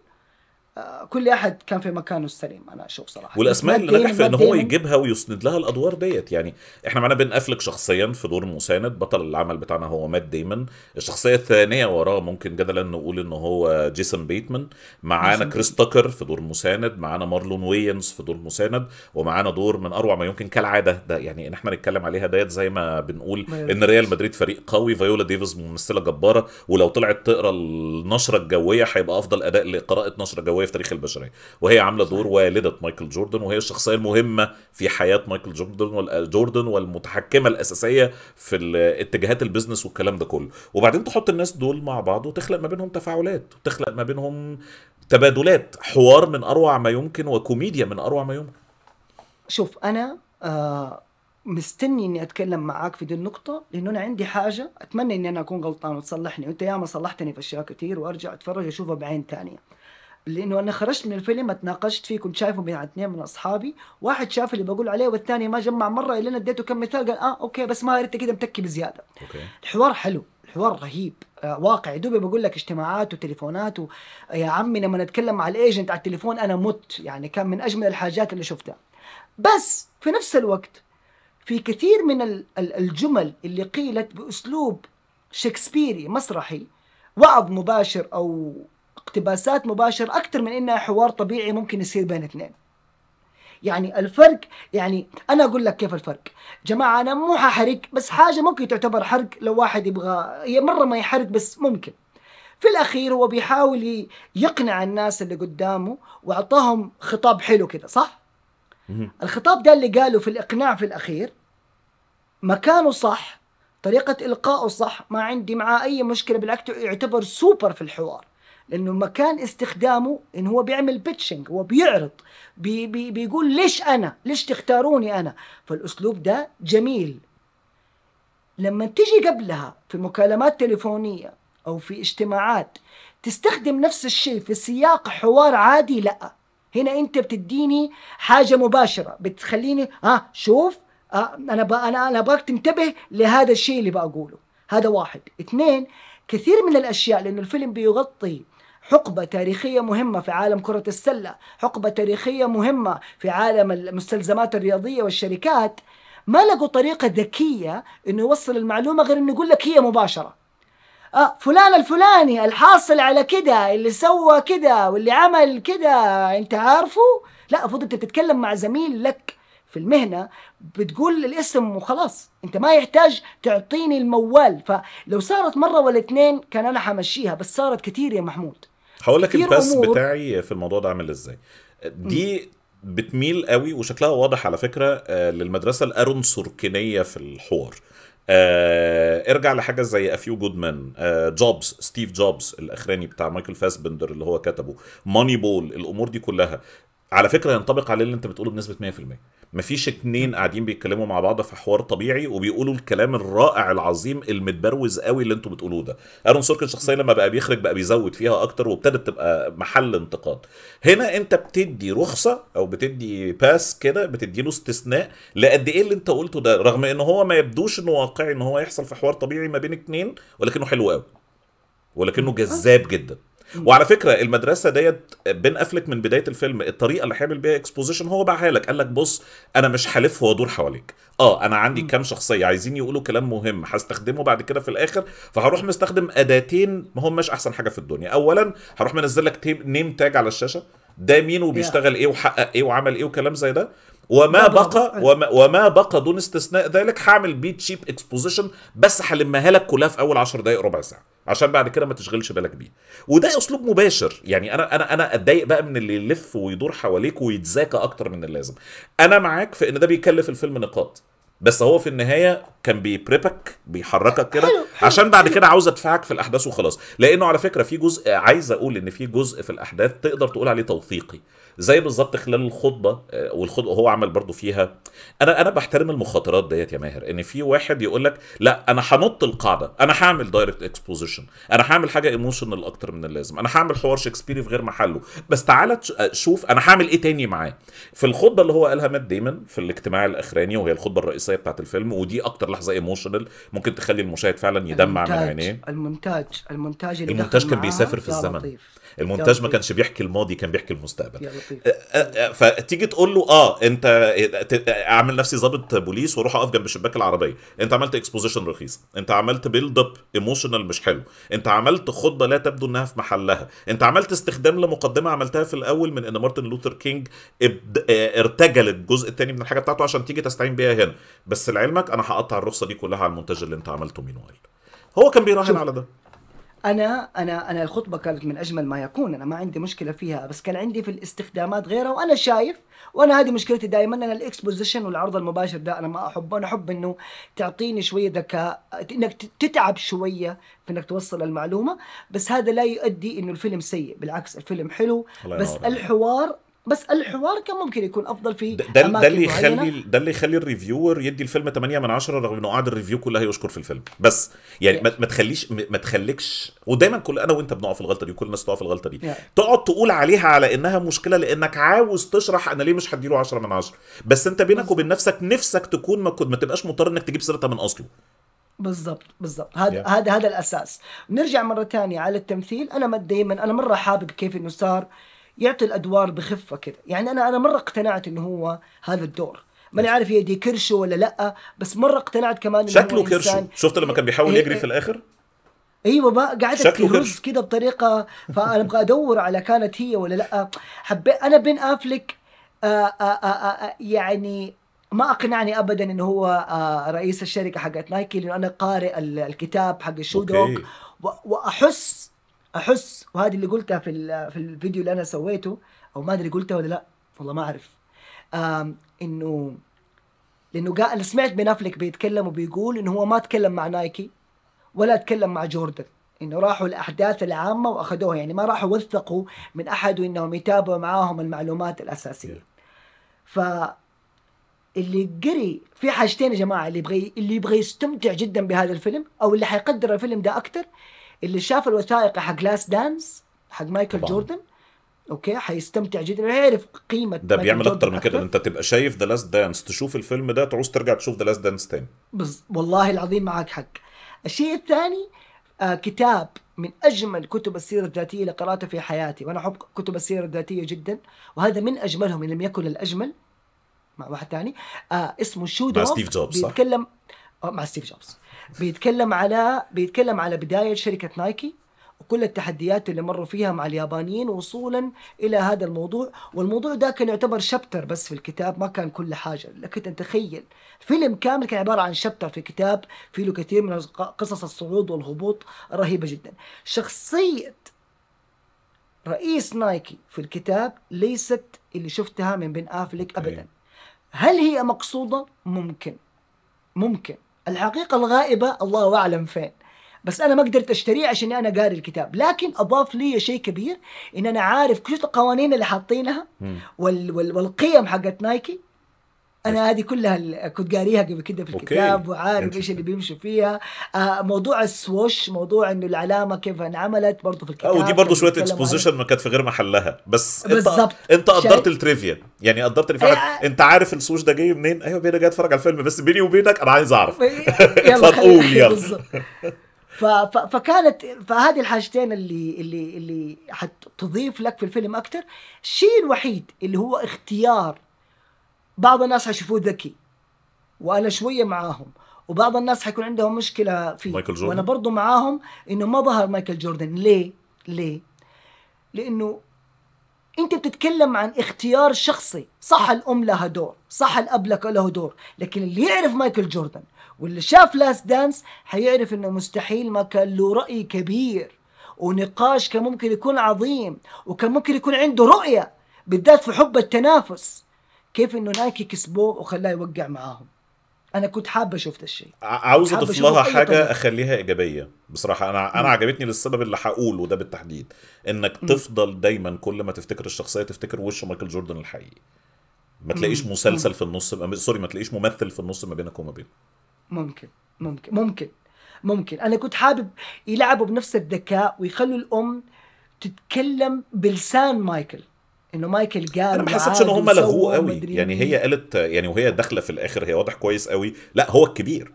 آه، كل احد كان في مكانه السليم انا اشوف صراحه والاسماء اللي نجح في ان هو يجيبها ويسند لها الادوار ديت يعني احنا معانا بن افلك شخصيا في دور مساند بطل العمل بتاعنا هو مات ديمن الشخصيه الثانيه وراه ممكن جدلا نقول ان هو جيسون بيتمان معانا كريس تاكر في دور مساند معانا مارلون ويليامز في دور مساند ومعانا دور من اروع ما يمكن كالعاده ده يعني ان احنا نتكلم عليها ديت زي ما بنقول ان ريال مدريد فريق قوي فيولا ديفيز ممثله جباره ولو طلعت تقرا النشره الجويه هيبقى افضل اداء لقراءه نشره جويه النبويه في تاريخ البشريه وهي عامله دور والده مايكل جوردن وهي الشخصيه المهمه في حياه مايكل جوردن جوردن والمتحكمه الاساسيه في اتجاهات البيزنس والكلام ده كله وبعدين تحط الناس دول مع بعض وتخلق ما بينهم تفاعلات وتخلق ما بينهم تبادلات حوار من اروع ما يمكن وكوميديا من اروع ما يمكن شوف انا آه مستني اني اتكلم معاك في دي النقطة لانه انا عندي حاجة اتمنى اني انا اكون غلطان وتصلحني وانت ياما صلحتني في اشياء كثير وارجع اتفرج اشوفها بعين ثانية. لانه انا خرجت من الفيلم اتناقشت فيه كنت شايفه مع اثنين من اصحابي واحد شاف اللي بقول عليه والثاني ما جمع مره الا انا اديته كم مثال قال اه اوكي بس ما انت كده متكي بزياده أوكي. الحوار حلو الحوار رهيب آه واقعي دوبي بقول لك اجتماعات وتليفونات و... يا عمي لما نتكلم مع الايجنت على التليفون انا مت يعني كان من اجمل الحاجات اللي شفتها بس في نفس الوقت في كثير من الجمل اللي قيلت باسلوب شكسبيري مسرحي وعظ مباشر او اقتباسات مباشرة أكثر من إنها حوار طبيعي ممكن يصير بين اثنين يعني الفرق يعني انا اقول لك كيف الفرق جماعه انا مو ححرق بس حاجه ممكن تعتبر حرق لو واحد يبغى هي مره ما يحرق بس ممكن في الاخير هو بيحاول يقنع الناس اللي قدامه واعطاهم خطاب حلو كده صح الخطاب ده اللي قاله في الاقناع في الاخير مكانه صح طريقه القائه صح ما عندي معاه اي مشكله بالعكس يعتبر سوبر في الحوار لانه مكان استخدامه ان هو بيعمل بيتشنج هو بيعرض بي بي بيقول ليش انا ليش تختاروني انا فالاسلوب ده جميل لما تيجي قبلها في مكالمات تليفونيه او في اجتماعات تستخدم نفس الشيء في سياق حوار عادي لا هنا انت بتديني حاجه مباشره بتخليني ها آه، شوف آه انا بقى انا انا ابغاك تنتبه لهذا الشيء اللي بقوله هذا واحد اثنين كثير من الاشياء لانه الفيلم بيغطي حقبة تاريخية مهمة في عالم كرة السلة حقبة تاريخية مهمة في عالم المستلزمات الرياضية والشركات ما لقوا طريقة ذكية انه يوصل المعلومة غير انه يقول لك هي مباشرة آه فلان الفلاني الحاصل على كده اللي سوى كده واللي عمل كده انت عارفه لا المفروض انت بتتكلم مع زميل لك في المهنه بتقول الاسم وخلاص انت ما يحتاج تعطيني الموال فلو صارت مره ولا اتنين كان انا حمشيها بس صارت كتير يا محمود هقول لك الباس أمور. بتاعي في الموضوع ده عامل ازاي دي بتميل قوي وشكلها واضح على فكره آه، للمدرسه الارون سوركينيه في الحوار آه ارجع لحاجه زي افيو جودمان آه جوبز ستيف جوبز الاخراني بتاع مايكل فاسبندر اللي هو كتبه ماني بول الامور دي كلها على فكره ينطبق عليه اللي انت بتقوله بنسبه 100% مفيش اتنين قاعدين بيتكلموا مع بعض في حوار طبيعي وبيقولوا الكلام الرائع العظيم المتبروز قوي اللي انتوا بتقولوه ده ارون سوركن شخصيا لما بقى بيخرج بقى بيزود فيها اكتر وابتدت تبقى محل انتقاد هنا انت بتدي رخصه او بتدي باس كده بتدي له استثناء لقد ايه اللي انت قلته ده رغم ان هو ما يبدوش انه واقعي ان هو يحصل في حوار طبيعي ما بين اتنين ولكنه حلو قوي ولكنه جذاب جدا وعلى فكره المدرسه ديت بين افلك من بدايه الفيلم الطريقه اللي حامل بيها اكسبوزيشن هو باعها لك قال لك بص انا مش هلف وادور حواليك اه انا عندي كام شخصيه عايزين يقولوا كلام مهم هستخدمه بعد كده في الاخر فهروح مستخدم اداتين ما هماش احسن حاجه في الدنيا اولا هروح منزل لك نيم تاج على الشاشه ده مين وبيشتغل ايه وحقق ايه وعمل ايه وكلام زي ده وما بقى وما, وما بقى دون استثناء ذلك هعمل بيه تشيب اكسبوزيشن بس هلمها لك كلها في اول 10 دقائق ربع ساعه عشان بعد كده ما تشغلش بالك بيه وده اسلوب مباشر يعني انا انا انا اتضايق بقى من اللي يلف ويدور حواليك ويتذاكى اكتر من اللازم انا معاك في ان ده بيكلف الفيلم نقاط بس هو في النهايه كان بيبريبك بيحركك كده عشان بعد كده عاوز ادفعك في الاحداث وخلاص لانه على فكره في جزء عايز اقول ان في جزء في الاحداث تقدر تقول عليه توثيقي زي بالظبط خلال الخطبه آه، والخطبه هو عمل برضو فيها انا انا بحترم المخاطرات ديت يا ماهر ان في واحد يقول لك لا انا هنط القاعده انا هعمل دايركت اكسبوزيشن انا هعمل حاجه ايموشنال اكتر من اللازم انا هعمل حوار شكسبيري في غير محله بس تعالى آه، شوف انا هعمل ايه تاني معاه في الخطبه اللي هو قالها مات ديمن في الاجتماع الاخراني وهي الخطبه الرئيسيه بتاعت الفيلم ودي اكتر لحظه ايموشنال ممكن تخلي المشاهد فعلا يدمع من عينيه المونتاج المونتاج المونتاج كان بيسافر في الزمن لطيف. المونتاج ما كانش بيحكي الماضي كان بيحكي المستقبل أه، أه، أه، فتيجي تقول له اه انت اعمل نفسي ظابط بوليس واروح اقف جنب شباك العربيه انت عملت اكسبوزيشن رخيص انت عملت بيلد اب ايموشنال مش حلو انت عملت خطبه لا تبدو انها في محلها انت عملت استخدام لمقدمه عملتها في الاول من ان مارتن لوثر كينج ابد... ارتجل الجزء الثاني من الحاجه بتاعته عشان تيجي تستعين بيها هنا بس لعلمك انا هقطع الرخصه دي كلها على المونتاج اللي انت عملته مينوال هو كان بيراهن على ده انا انا انا الخطبه كانت من اجمل ما يكون انا ما عندي مشكله فيها بس كان عندي في الاستخدامات غيرها وانا شايف وانا هذه مشكلتي دائما انا الاكسبوزيشن والعرض المباشر ده انا ما احبه انا احب انه تعطيني شويه ذكاء انك تتعب شويه في انك توصل المعلومه بس هذا لا يؤدي انه الفيلم سيء بالعكس الفيلم حلو بس الحوار بس الحوار كان ممكن يكون افضل في ده ده اللي يخلي ده اللي يخلي الريفيور يدي الفيلم 8 من 10 رغم انه قاعد الريفيو كلها يشكر في الفيلم بس يعني yeah. ما تخليش ما تخليكش ودايما كل انا وانت بنقع في الغلطه دي وكل الناس تقع في الغلطه دي yeah. تقعد تقول عليها على انها مشكله لانك عاوز تشرح انا ليه مش هديله 10 من 10 بس انت بينك وبين نفسك نفسك تكون ما كنت ما تبقاش مضطر انك تجيب سيرتها من اصله بالضبط بالضبط هذا yeah. هذا هذا الاساس نرجع مره ثانيه على التمثيل انا ما دايما انا مره حابب كيف انه صار يعطي الادوار بخفه كذا يعني انا انا مره اقتنعت انه هو هذا الدور ماني نعم. عارف هي دي كرشه ولا لا بس مره اقتنعت كمان شكله كرشه شفت لما كان بيحاول إيه، يجري في الاخر ايوه بقى قعدت كده بطريقه فانا ابغى ادور على كانت هي ولا لا حبيت انا بين افلك آآ آه، آآ آه، آآ آه، يعني ما اقنعني ابدا انه هو رئيس الشركه حقت نايكي لانه انا قارئ الكتاب حق الشودوك واحس احس وهذه اللي قلتها في في الفيديو اللي انا سويته او ما ادري قلتها ولا لا والله ما اعرف انه لانه قال سمعت بين افلك بيتكلم وبيقول انه هو ما تكلم مع نايكي ولا تكلم مع جوردن انه راحوا الاحداث العامه واخذوها يعني ما راحوا وثقوا من احد وانهم يتابعوا معاهم المعلومات الاساسيه ف اللي قري في حاجتين يا جماعه اللي يبغى اللي يبغى يستمتع جدا بهذا الفيلم او اللي حيقدر الفيلم ده اكثر اللي شاف الوثائقي حق لاست دانس حق مايكل طبعا. جوردن اوكي حيستمتع جدا ويعرف قيمه ده بيعمل اكتر من كده انت تبقى شايف ذا لاست دانس تشوف الفيلم ده تعوز ترجع تشوف ذا لاست دانس تاني بز... والله العظيم معك حق الشيء الثاني آه كتاب من اجمل كتب السيره الذاتيه اللي قراتها في حياتي وانا احب كتب السيره الذاتيه جدا وهذا من اجملهم ان لم يكن الاجمل مع واحد ثاني آه اسمه شو مع ستيف جوبز بيتكلم آه، مع ستيف جوبز بيتكلم على بيتكلم على بدايه شركه نايكي وكل التحديات اللي مروا فيها مع اليابانيين وصولا الى هذا الموضوع والموضوع ده كان يعتبر شابتر بس في الكتاب ما كان كل حاجه لكن انت تخيل فيلم كامل كان عباره عن شابتر في كتاب فيه له كثير من قصص الصعود والهبوط رهيبه جدا شخصيه رئيس نايكي في الكتاب ليست اللي شفتها من بن افليك ابدا إيه. هل هي مقصوده ممكن ممكن الحقيقة الغائبة الله أعلم فين بس انا ما قدرت اشتريه عشان انا قاري الكتاب لكن اضاف لي شيء كبير ان انا عارف كل القوانين اللي حاطينها وال وال والقيم حقت نايكي انا طيب. هذه كلها كنت قاريها قبل كده في الكتاب أوكي. وعارف ايش اللي بيمشوا فيها آه، موضوع السوش موضوع انه العلامه كيف انعملت برضه في آه، الكتاب أو ودي برضه شويه اكسبوزيشن ما كانت في غير محلها بس بالظبط انت قدرت التريفيا يعني قدرت اللي فعلا أي... انت عارف السوش ده جاي منين ايوه انا جاي اتفرج على الفيلم بس بيني وبينك انا عايز اعرف فتقول يلا فكانت فهذه الحاجتين اللي اللي اللي حتضيف لك في الفيلم اكثر الشيء الوحيد اللي هو اختيار بعض الناس حيشوفوه ذكي وانا شويه معاهم وبعض الناس حيكون عندهم مشكله فيه مايكل جوردن. وانا برضه معاهم انه ما ظهر مايكل جوردن ليه ليه لانه انت بتتكلم عن اختيار شخصي صح آه. الام لها دور صح الاب له دور لكن اللي يعرف مايكل جوردن واللي شاف لاست دانس حيعرف انه مستحيل ما كان له راي كبير ونقاش كان ممكن يكون عظيم وكان ممكن يكون عنده رؤيه بالذات في حب التنافس كيف انه نايكي كسبوه وخلاه يوقع معاهم انا كنت حابه اشوف ده الشيء عاوز اضيف لها حاجه طريقة. اخليها ايجابيه بصراحه انا م. انا عجبتني للسبب اللي هقوله ده بالتحديد انك م. تفضل دايما كل ما تفتكر الشخصيه تفتكر وش مايكل جوردن الحقيقي ما تلاقيش مسلسل م. في النص آه، سوري ما تلاقيش ممثل في النص ما بينك وما بينه ممكن ممكن ممكن ممكن انا كنت حابب يلعبوا بنفس الذكاء ويخلوا الام تتكلم بلسان مايكل انه مايكل قال انا ما حسيتش ان هم لغوه قوي يعني هي إيه. قالت يعني وهي داخله في الاخر هي واضح كويس قوي لا هو الكبير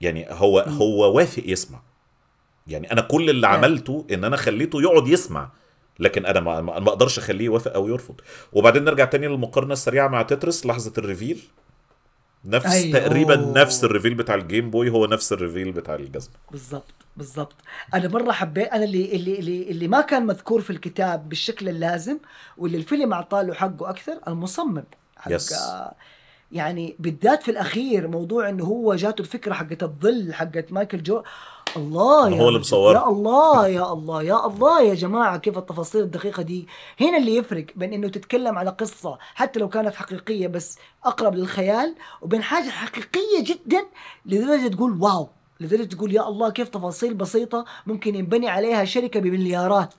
يعني هو م. هو وافق يسمع يعني انا كل اللي م. عملته ان انا خليته يقعد يسمع لكن انا ما, ما اقدرش اخليه يوافق او يرفض وبعدين نرجع تاني للمقارنه السريعه مع تترس لحظه الريفيل نفس أيوه. تقريبا نفس الريفيل بتاع الجيم بوي هو نفس الريفيل بتاع الجزمه بالظبط بالظبط انا مره حبيت انا اللي اللي اللي اللي ما كان مذكور في الكتاب بالشكل اللازم واللي الفيلم اعطاه له حقه اكثر المصمم حق يس. يعني بالذات في الاخير موضوع انه هو جاته الفكره حقت الظل حقت مايكل جو الله يا هو اللي مصور يا الله يا الله يا الله يا جماعه كيف التفاصيل الدقيقه دي هنا اللي يفرق بين انه تتكلم على قصه حتى لو كانت حقيقيه بس اقرب للخيال وبين حاجه حقيقيه جدا لدرجه تقول واو لدرجه تقول يا الله كيف تفاصيل بسيطه ممكن ينبني عليها شركه بمليارات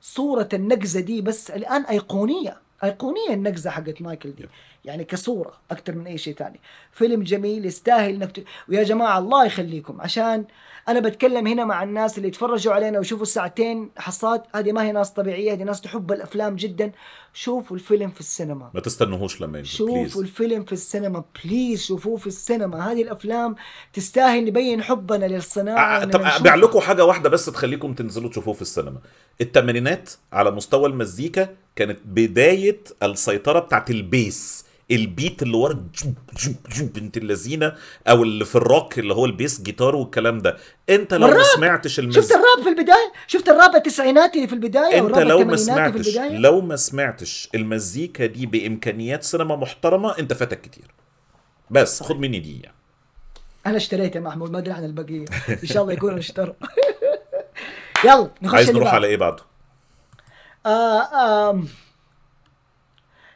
صوره النقزه دي بس الان ايقونيه ايقونيه النقزه حقت مايكل دي يعني كصوره اكثر من اي شيء ثاني فيلم جميل يستاهل انك ويا جماعه الله يخليكم عشان انا بتكلم هنا مع الناس اللي يتفرجوا علينا وشوفوا الساعتين حصات هذه ما هي ناس طبيعيه هذه ناس تحب الافلام جدا شوفوا الفيلم في السينما ما تستنوهوش لما ينزل شوفوا بليز. الفيلم في السينما بليز شوفوه في السينما هذه الافلام تستاهل نبين حبنا للصناعه آه، طب حاجه واحده بس تخليكم تنزلوا تشوفوه في السينما التمرينات على مستوى المزيكا كانت بدايه السيطره بتاعت البيس البيت اللي ورا جوب جوب جوب بنت اللذينه او اللي في الروك اللي هو البيس جيتار والكلام ده انت لو ما سمعتش المزيكا شفت الراب في البدايه شفت الراب التسعيناتي في البدايه انت لو ما سمعتش لو ما سمعتش المزيكا دي بامكانيات سينما محترمه انت فاتك كتير بس خد طيب. مني دي يعني. انا اشتريت يا محمود ما ادري عن البقيه ان شاء الله يكونوا اشتروا يلا نخش عايز نروح على ايه بعده آه آم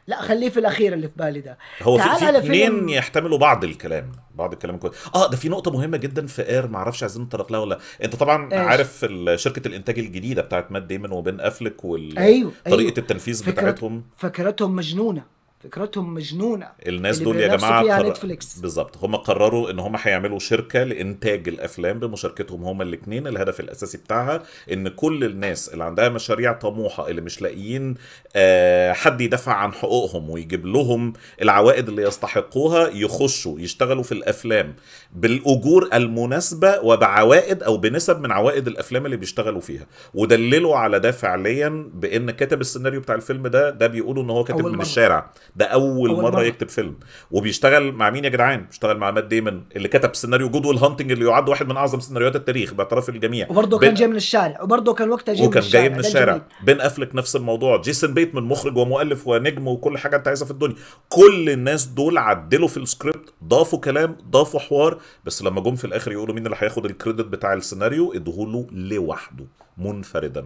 لا خليه في الاخير اللي في بالي ده هو في, اثنين يحتملوا بعض الكلام بعض الكلام كويس اه ده في نقطه مهمه جدا في اير ما اعرفش عايزين نتطرق لها ولا انت طبعا إيش. عارف شركه الانتاج الجديده بتاعت مات ديمون وبين افلك وطريقه أيوه. أيوه. التنفيذ فكرت... بتاعتهم فكرتهم مجنونه فكرتهم مجنونه الناس دول يا جماعه قر... بالظبط هم قرروا ان هم هيعملوا شركه لانتاج الافلام بمشاركتهم هم الاثنين الهدف الاساسي بتاعها ان كل الناس اللي عندها مشاريع طموحه اللي مش لاقيين آه، حد يدافع عن حقوقهم ويجيب لهم العوائد اللي يستحقوها يخشوا يشتغلوا في الافلام بالاجور المناسبه وبعوائد او بنسب من عوائد الافلام اللي بيشتغلوا فيها ودللوا على ده فعليا بان كاتب السيناريو بتاع الفيلم ده ده بيقولوا ان هو كاتب من الشارع ده اول, أول مره, مرة يكتب فيلم وبيشتغل مع مين يا جدعان بيشتغل مع مات ديمون اللي كتب سيناريو جود ويل هانتنج اللي يعد واحد من اعظم سيناريوهات التاريخ باعتراف الجميع وبرضه كان جاي من الشارع وبرضه كان وقتها جاي من الشارع وكان جاي من الشارع بين افلك نفس الموضوع جيسون من مخرج ومؤلف ونجم وكل حاجه انت عايزها في الدنيا كل الناس دول عدلوا في السكريبت ضافوا كلام ضافوا حوار بس لما جم في الاخر يقولوا مين اللي هياخد الكريدت بتاع السيناريو ادهوله لوحده منفردا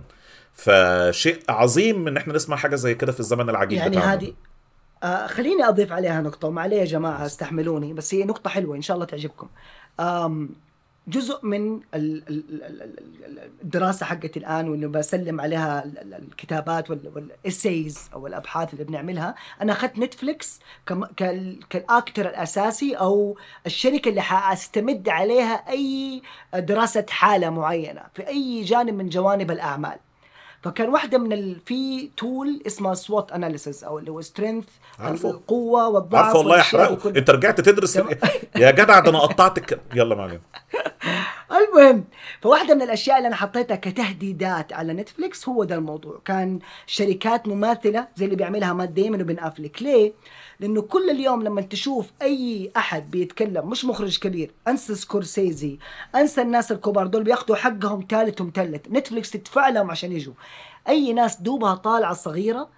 فشيء عظيم ان احنا نسمع حاجه زي كده في الزمن العجيب يعني هذه آه خليني اضيف عليها نقطه معليه يا جماعه استحملوني بس هي نقطه حلوه ان شاء الله تعجبكم جزء من الدراسه حقتي الان واللي بسلم عليها الكتابات والاسيز او الابحاث اللي بنعملها انا اخذت نتفليكس كالاكتر الاساسي او الشركه اللي حاستمد عليها اي دراسه حاله معينه في اي جانب من جوانب الاعمال فكان واحده من ال... في تول اسمها سوات اناليسيس او اللي هو سترينث القوه والضعف عارفه والله يحرقه وكل... انت رجعت تدرس يا جدع ده انا قطعتك يلا ما علينا المهم فواحده من الاشياء اللي انا حطيتها كتهديدات على نتفليكس هو ده الموضوع كان شركات مماثله زي اللي بيعملها مات ديمون وبن افليك ليه لانه كل اليوم لما تشوف اي احد بيتكلم مش مخرج كبير انسى سكورسيزي انسى الناس الكبار دول بياخذوا حقهم ثالث ومثلث نتفلكس تدفع لهم عشان يجوا اي ناس دوبها طالعه صغيره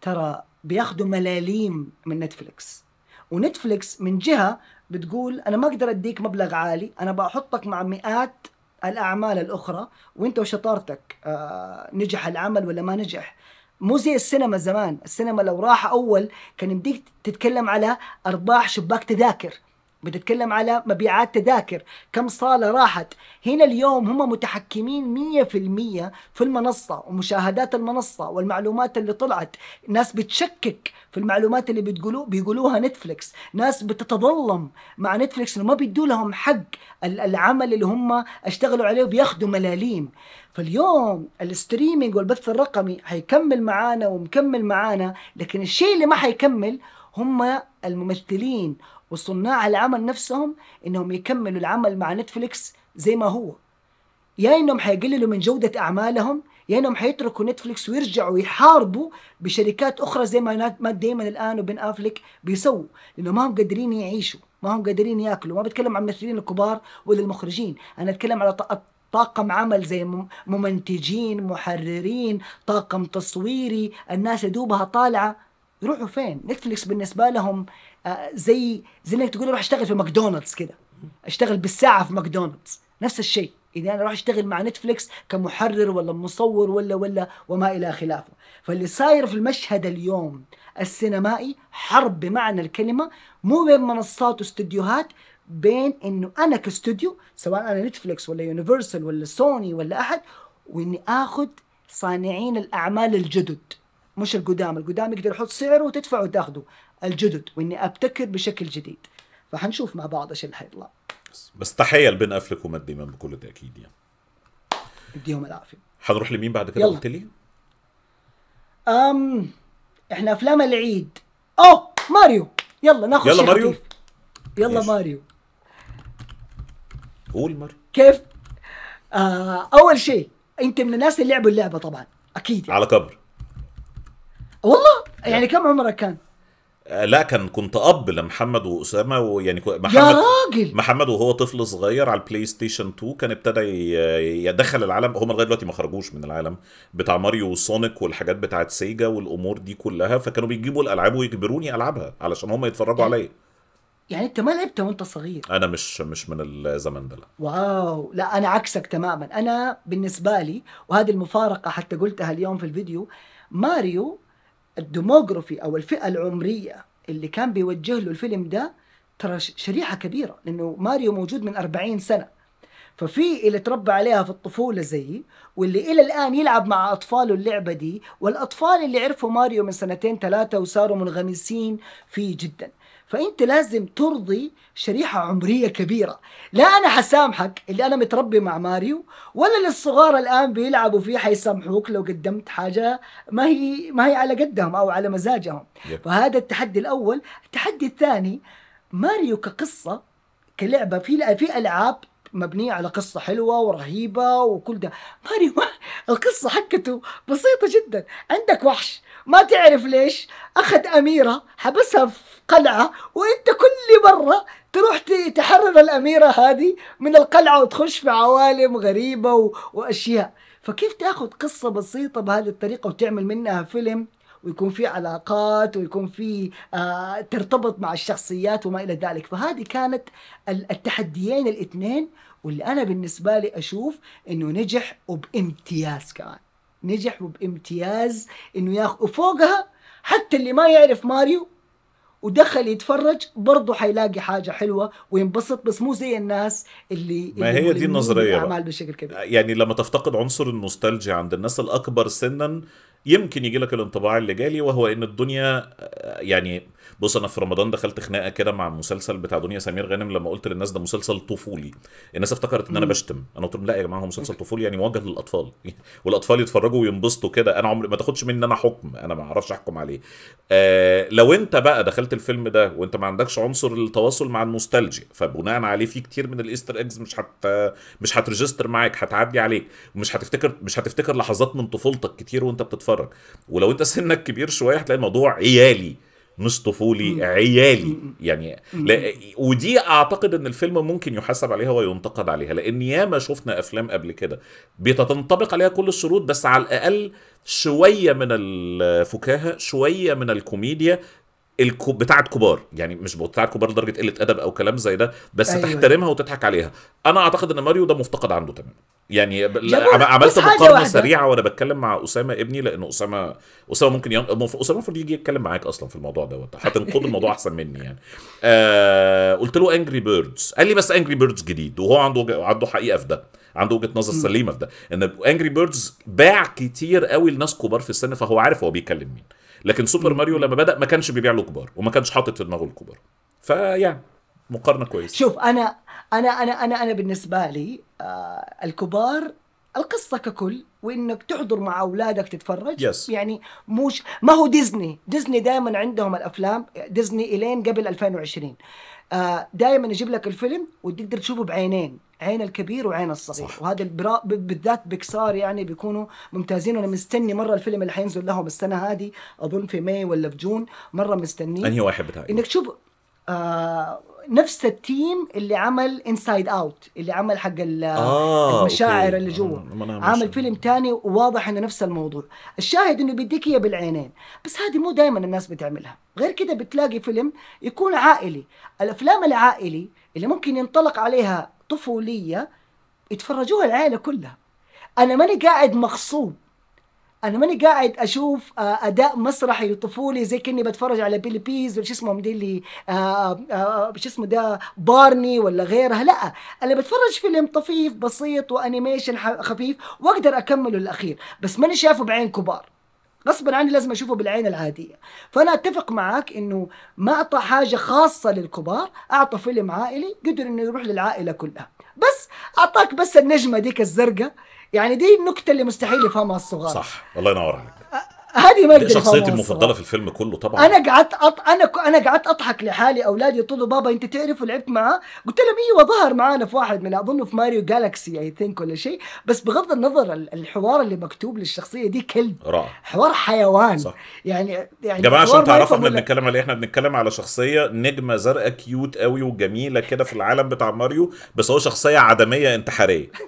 ترى بياخذوا ملاليم من نتفلكس ونتفلكس من جهه بتقول انا ما اقدر اديك مبلغ عالي انا بحطك مع مئات الاعمال الاخرى وانت وشطارتك آه، نجح العمل ولا ما نجح مو زي السينما زمان السينما لو راح اول كان يمديك تتكلم على ارباح شباك تذاكر بتتكلم على مبيعات تذاكر كم صالة راحت هنا اليوم هم متحكمين 100% في المنصة ومشاهدات المنصة والمعلومات اللي طلعت ناس بتشكك في المعلومات اللي بتقولو بيقولوها نتفلكس ناس بتتظلم مع نتفلكس انه ما بيدوا لهم حق العمل اللي هم اشتغلوا عليه وبياخذوا ملاليم فاليوم الستريمينج والبث الرقمي هيكمل معانا ومكمل معانا لكن الشيء اللي ما هيكمل هم الممثلين وصناع العمل نفسهم انهم يكملوا العمل مع نتفليكس زي ما هو يا انهم حيقللوا من جودة اعمالهم يا انهم حيتركوا نتفليكس ويرجعوا يحاربوا بشركات اخرى زي ما ما ديمون الان وبن افليك بيسووا لانه ما هم قادرين يعيشوا ما هم قادرين ياكلوا ما بتكلم عن الممثلين الكبار ولا المخرجين انا اتكلم على طاقم عمل زي ممنتجين محررين طاقم تصويري الناس يدوبها طالعه يروحوا فين نتفليكس بالنسبه لهم آه، زي زي انك تقول روح اشتغل في ماكدونالدز كده اشتغل بالساعه في ماكدونالدز نفس الشيء اذا انا راح اشتغل مع نتفليكس كمحرر ولا مصور ولا ولا وما الى خلافه فاللي صاير في المشهد اليوم السينمائي حرب بمعنى الكلمه مو بين منصات واستديوهات بين انه انا كاستوديو سواء انا نتفلكس ولا يونيفرسال ولا سوني ولا احد واني اخذ صانعين الاعمال الجدد مش القدام القدام يقدر يحط سعره وتدفع وتاخذه الجدد واني ابتكر بشكل جديد فحنشوف مع بعض ايش اللي حيطلع بس تحيه لبن افلك ومات ديمان بكل تاكيد يعني يديهم العافيه حنروح لمين بعد كده قلت لي؟ أم احنا افلام العيد اوه ماريو يلا ناخذ يلا ماريو يلا ماريو قول مر كيف آه اول شيء انت من الناس اللي لعبوا اللعبه طبعا اكيد يعني. على كبر والله يعني كم عمرك كان آه، لا كان كنت اب لمحمد واسامه ويعني محمد يا راجل محمد وهو طفل صغير على البلاي ستيشن 2 كان ابتدى يدخل العالم هم لغايه دلوقتي ما خرجوش من العالم بتاع ماريو وسونيك والحاجات بتاعت سيجا والامور دي كلها فكانوا بيجيبوا الالعاب ويجبروني العبها علشان هم يتفرجوا يعني عليا يعني انت ما لعبتها وانت صغير انا مش مش من الزمن ده لا واو لا انا عكسك تماما انا بالنسبه لي وهذه المفارقه حتى قلتها اليوم في الفيديو ماريو الديموغرافي او الفئه العمريه اللي كان بيوجه له الفيلم ده ترى شريحه كبيره لانه ماريو موجود من 40 سنه ففي اللي تربى عليها في الطفولة زيي واللي إلى الآن يلعب مع أطفاله اللعبة دي والأطفال اللي عرفوا ماريو من سنتين ثلاثة وصاروا منغمسين فيه جدا فانت لازم ترضي شريحه عمريه كبيره لا انا حسامحك اللي انا متربي مع ماريو ولا للصغار الان بيلعبوا فيه حيسامحوك لو قدمت حاجه ما هي ما هي على قدهم او على مزاجهم فهذا التحدي الاول التحدي الثاني ماريو كقصه كلعبه في في العاب مبنيه على قصه حلوه ورهيبه وكل ده ماريو القصه حقته بسيطه جدا عندك وحش ما تعرف ليش اخذ اميره حبسها في قلعه وانت كل مره تروح تحرر الاميره هذه من القلعه وتخش في عوالم غريبه واشياء فكيف تاخذ قصه بسيطه بهذه الطريقه وتعمل منها فيلم ويكون في علاقات ويكون في آه، ترتبط مع الشخصيات وما الى ذلك فهذه كانت التحديين الاثنين واللي انا بالنسبه لي اشوف انه نجح وبامتياز كمان نجح وبامتياز انه ياخذ وفوقها حتى اللي ما يعرف ماريو ودخل يتفرج برضه حيلاقي حاجه حلوه وينبسط بس مو زي الناس اللي ما اللي هي دي النظريه الاعمال بشكل كبير يعني لما تفتقد عنصر النوستالجيا عند الناس الاكبر سنا يمكن يجي لك الانطباع اللي جالي وهو ان الدنيا يعني بص انا في رمضان دخلت خناقه كده مع المسلسل بتاع دنيا سمير غانم لما قلت للناس ده مسلسل طفولي الناس افتكرت ان انا بشتم انا قلت لهم لا يا جماعه هو مسلسل طفولي يعني موجه للاطفال والاطفال يتفرجوا وينبسطوا كده انا عمري ما تاخدش مني انا حكم انا ما اعرفش احكم عليه آه لو انت بقى دخلت الفيلم ده وانت ما عندكش عنصر التواصل مع النوستالجيا فبناء عليه في كتير من الايستر اكس مش هت مش هتريجستر معاك هتعدي عليك ومش هتفتكر مش هتفتكر لحظات من طفولتك كتير وانت بتتفرج ولو انت سنك كبير شويه هتلاقي الموضوع عيالي مش طفولي عيالي يعني لا ودي اعتقد ان الفيلم ممكن يحاسب عليها وينتقد عليها لان ياما شفنا افلام قبل كده بتنطبق عليها كل الشروط بس على الاقل شويه من الفكاهه شويه من الكوميديا الكو... بتاعت كبار يعني مش بتاعت كبار لدرجه قله ادب او كلام زي ده بس أيوة. تحترمها وتضحك عليها انا اعتقد ان ماريو ده مفتقد عنده تماما يعني عملت مقارنه سريعه وانا بتكلم مع اسامه ابني لان اسامه اسامه ممكن ين... اسامه المفروض يجي يتكلم معاك اصلا في الموضوع دوت هتنقد الموضوع احسن مني يعني آه... قلت له انجري بيردز قال لي بس انجري بيردز جديد وهو عنده عنده حقيقه في ده عنده وجهه نظر سليمه في ده ان انجري بيردز باع كتير قوي لناس كبار في السن فهو عارف هو بيكلم مين لكن سوبر ماريو لما بدا ما كانش بيبيع له كبار وما كانش حاطط في دماغه الكبار فيعني مقارنه كويسه شوف انا انا انا انا انا بالنسبه لي آه الكبار القصة ككل وانك تحضر مع اولادك تتفرج yes. يعني مش ما هو ديزني، ديزني دائما عندهم الافلام ديزني الين قبل 2020 آه دائما يجيب لك الفيلم وتقدر تشوفه بعينين، عين الكبير وعين الصغير، صح. وهذا البرا... بالذات بيكسار يعني بيكونوا ممتازين وانا مستني مرة الفيلم اللي حينزل لهم السنة هذه اظن في ماي ولا في جون، مرة مستني انهي واحد بتاعي؟ انك تشوف آه نفس التيم اللي عمل انسايد اوت اللي عمل حق آه المشاعر أوكي. آه، اللي جوا عامل فيلم تاني وواضح انه نفس الموضوع الشاهد انه بيديك اياه بالعينين بس هذه مو دائما الناس بتعملها غير كده بتلاقي فيلم يكون عائلي الافلام العائلي اللي ممكن ينطلق عليها طفوليه يتفرجوها العائله كلها انا ماني قاعد مغصوب انا ماني قاعد اشوف آه، اداء مسرحي طفولي زي كاني بتفرج على بيلي بيز ولا شو اسمه دي اللي آه، آه، شو اسمه ده بارني ولا غيرها لا انا بتفرج فيلم طفيف بسيط وانيميشن خفيف واقدر اكمله للاخير بس ماني شايفه بعين كبار غصبا عني لازم اشوفه بالعين العاديه فانا اتفق معك انه ما اعطى حاجه خاصه للكبار اعطى فيلم عائلي قدر انه يروح للعائله كلها بس اعطاك بس النجمه ديك الزرقاء يعني دي النكته اللي مستحيل يفهمها الصغار صح الله ينور عليك هذه ما شخصيتي المفضله في الفيلم كله طبعا انا قعدت أط... انا انا قعدت اضحك لحالي اولادي يطلوا بابا انت تعرفه لعبت معاه قلت لهم ايوه ظهر معانا في واحد من اظنه في ماريو جالكسي اي ثينك ولا شيء بس بغض النظر الحوار اللي مكتوب للشخصيه دي كلب رائع حوار حيوان صح. يعني يعني جماعه عشان تعرفوا احنا بنتكلم على إيه، احنا بنتكلم على شخصيه نجمه زرقاء كيوت قوي وجميله كده في العالم بتاع ماريو بس هو شخصيه عدميه انتحاريه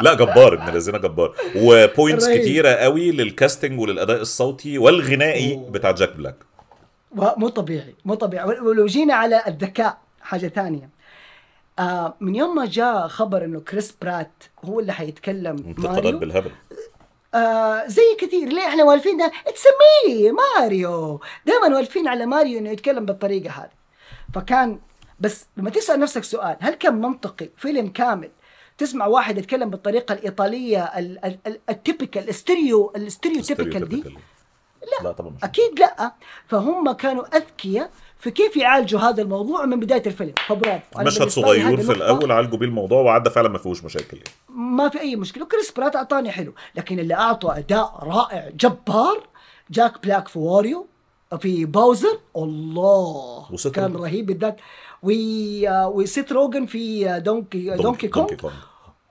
لا جبار ابن الذين جبار وبوينتس كتيره قوي للكاستنج وللاداء الصوتي والغنائي بتاع جاك بلاك مو طبيعي مو طبيعي ولو جينا على الذكاء حاجه ثانيه آه من يوم ما جاء خبر انه كريس برات هو اللي حيتكلم انتقادات بالهبل آه زي كثير ليه احنا والفين اتس مي ماريو دائما والفين على ماريو انه يتكلم بالطريقه هذه فكان بس لما تسال نفسك سؤال هل كان منطقي فيلم كامل تسمع واحد يتكلم بالطريقه الايطاليه التيبيكال الاستريو الاستريو تيبيكال دي لا, لا طبعا اكيد لا فهم كانوا اذكياء في كيف يعالجوا هذا الموضوع من بدايه الفيلم فبرافو مشهد صغير في الاول عالجوا بيه الموضوع وعدى فعلا ما فيهوش مشاكل يعني. ما في اي مشكله كريس برات اعطاني حلو لكن اللي اعطوا اداء رائع جبار جاك بلاك في واريو في باوزر الله وستر كان رهيب بالذات وست روجن uh, في دونكي دونكي, دونكي دونكي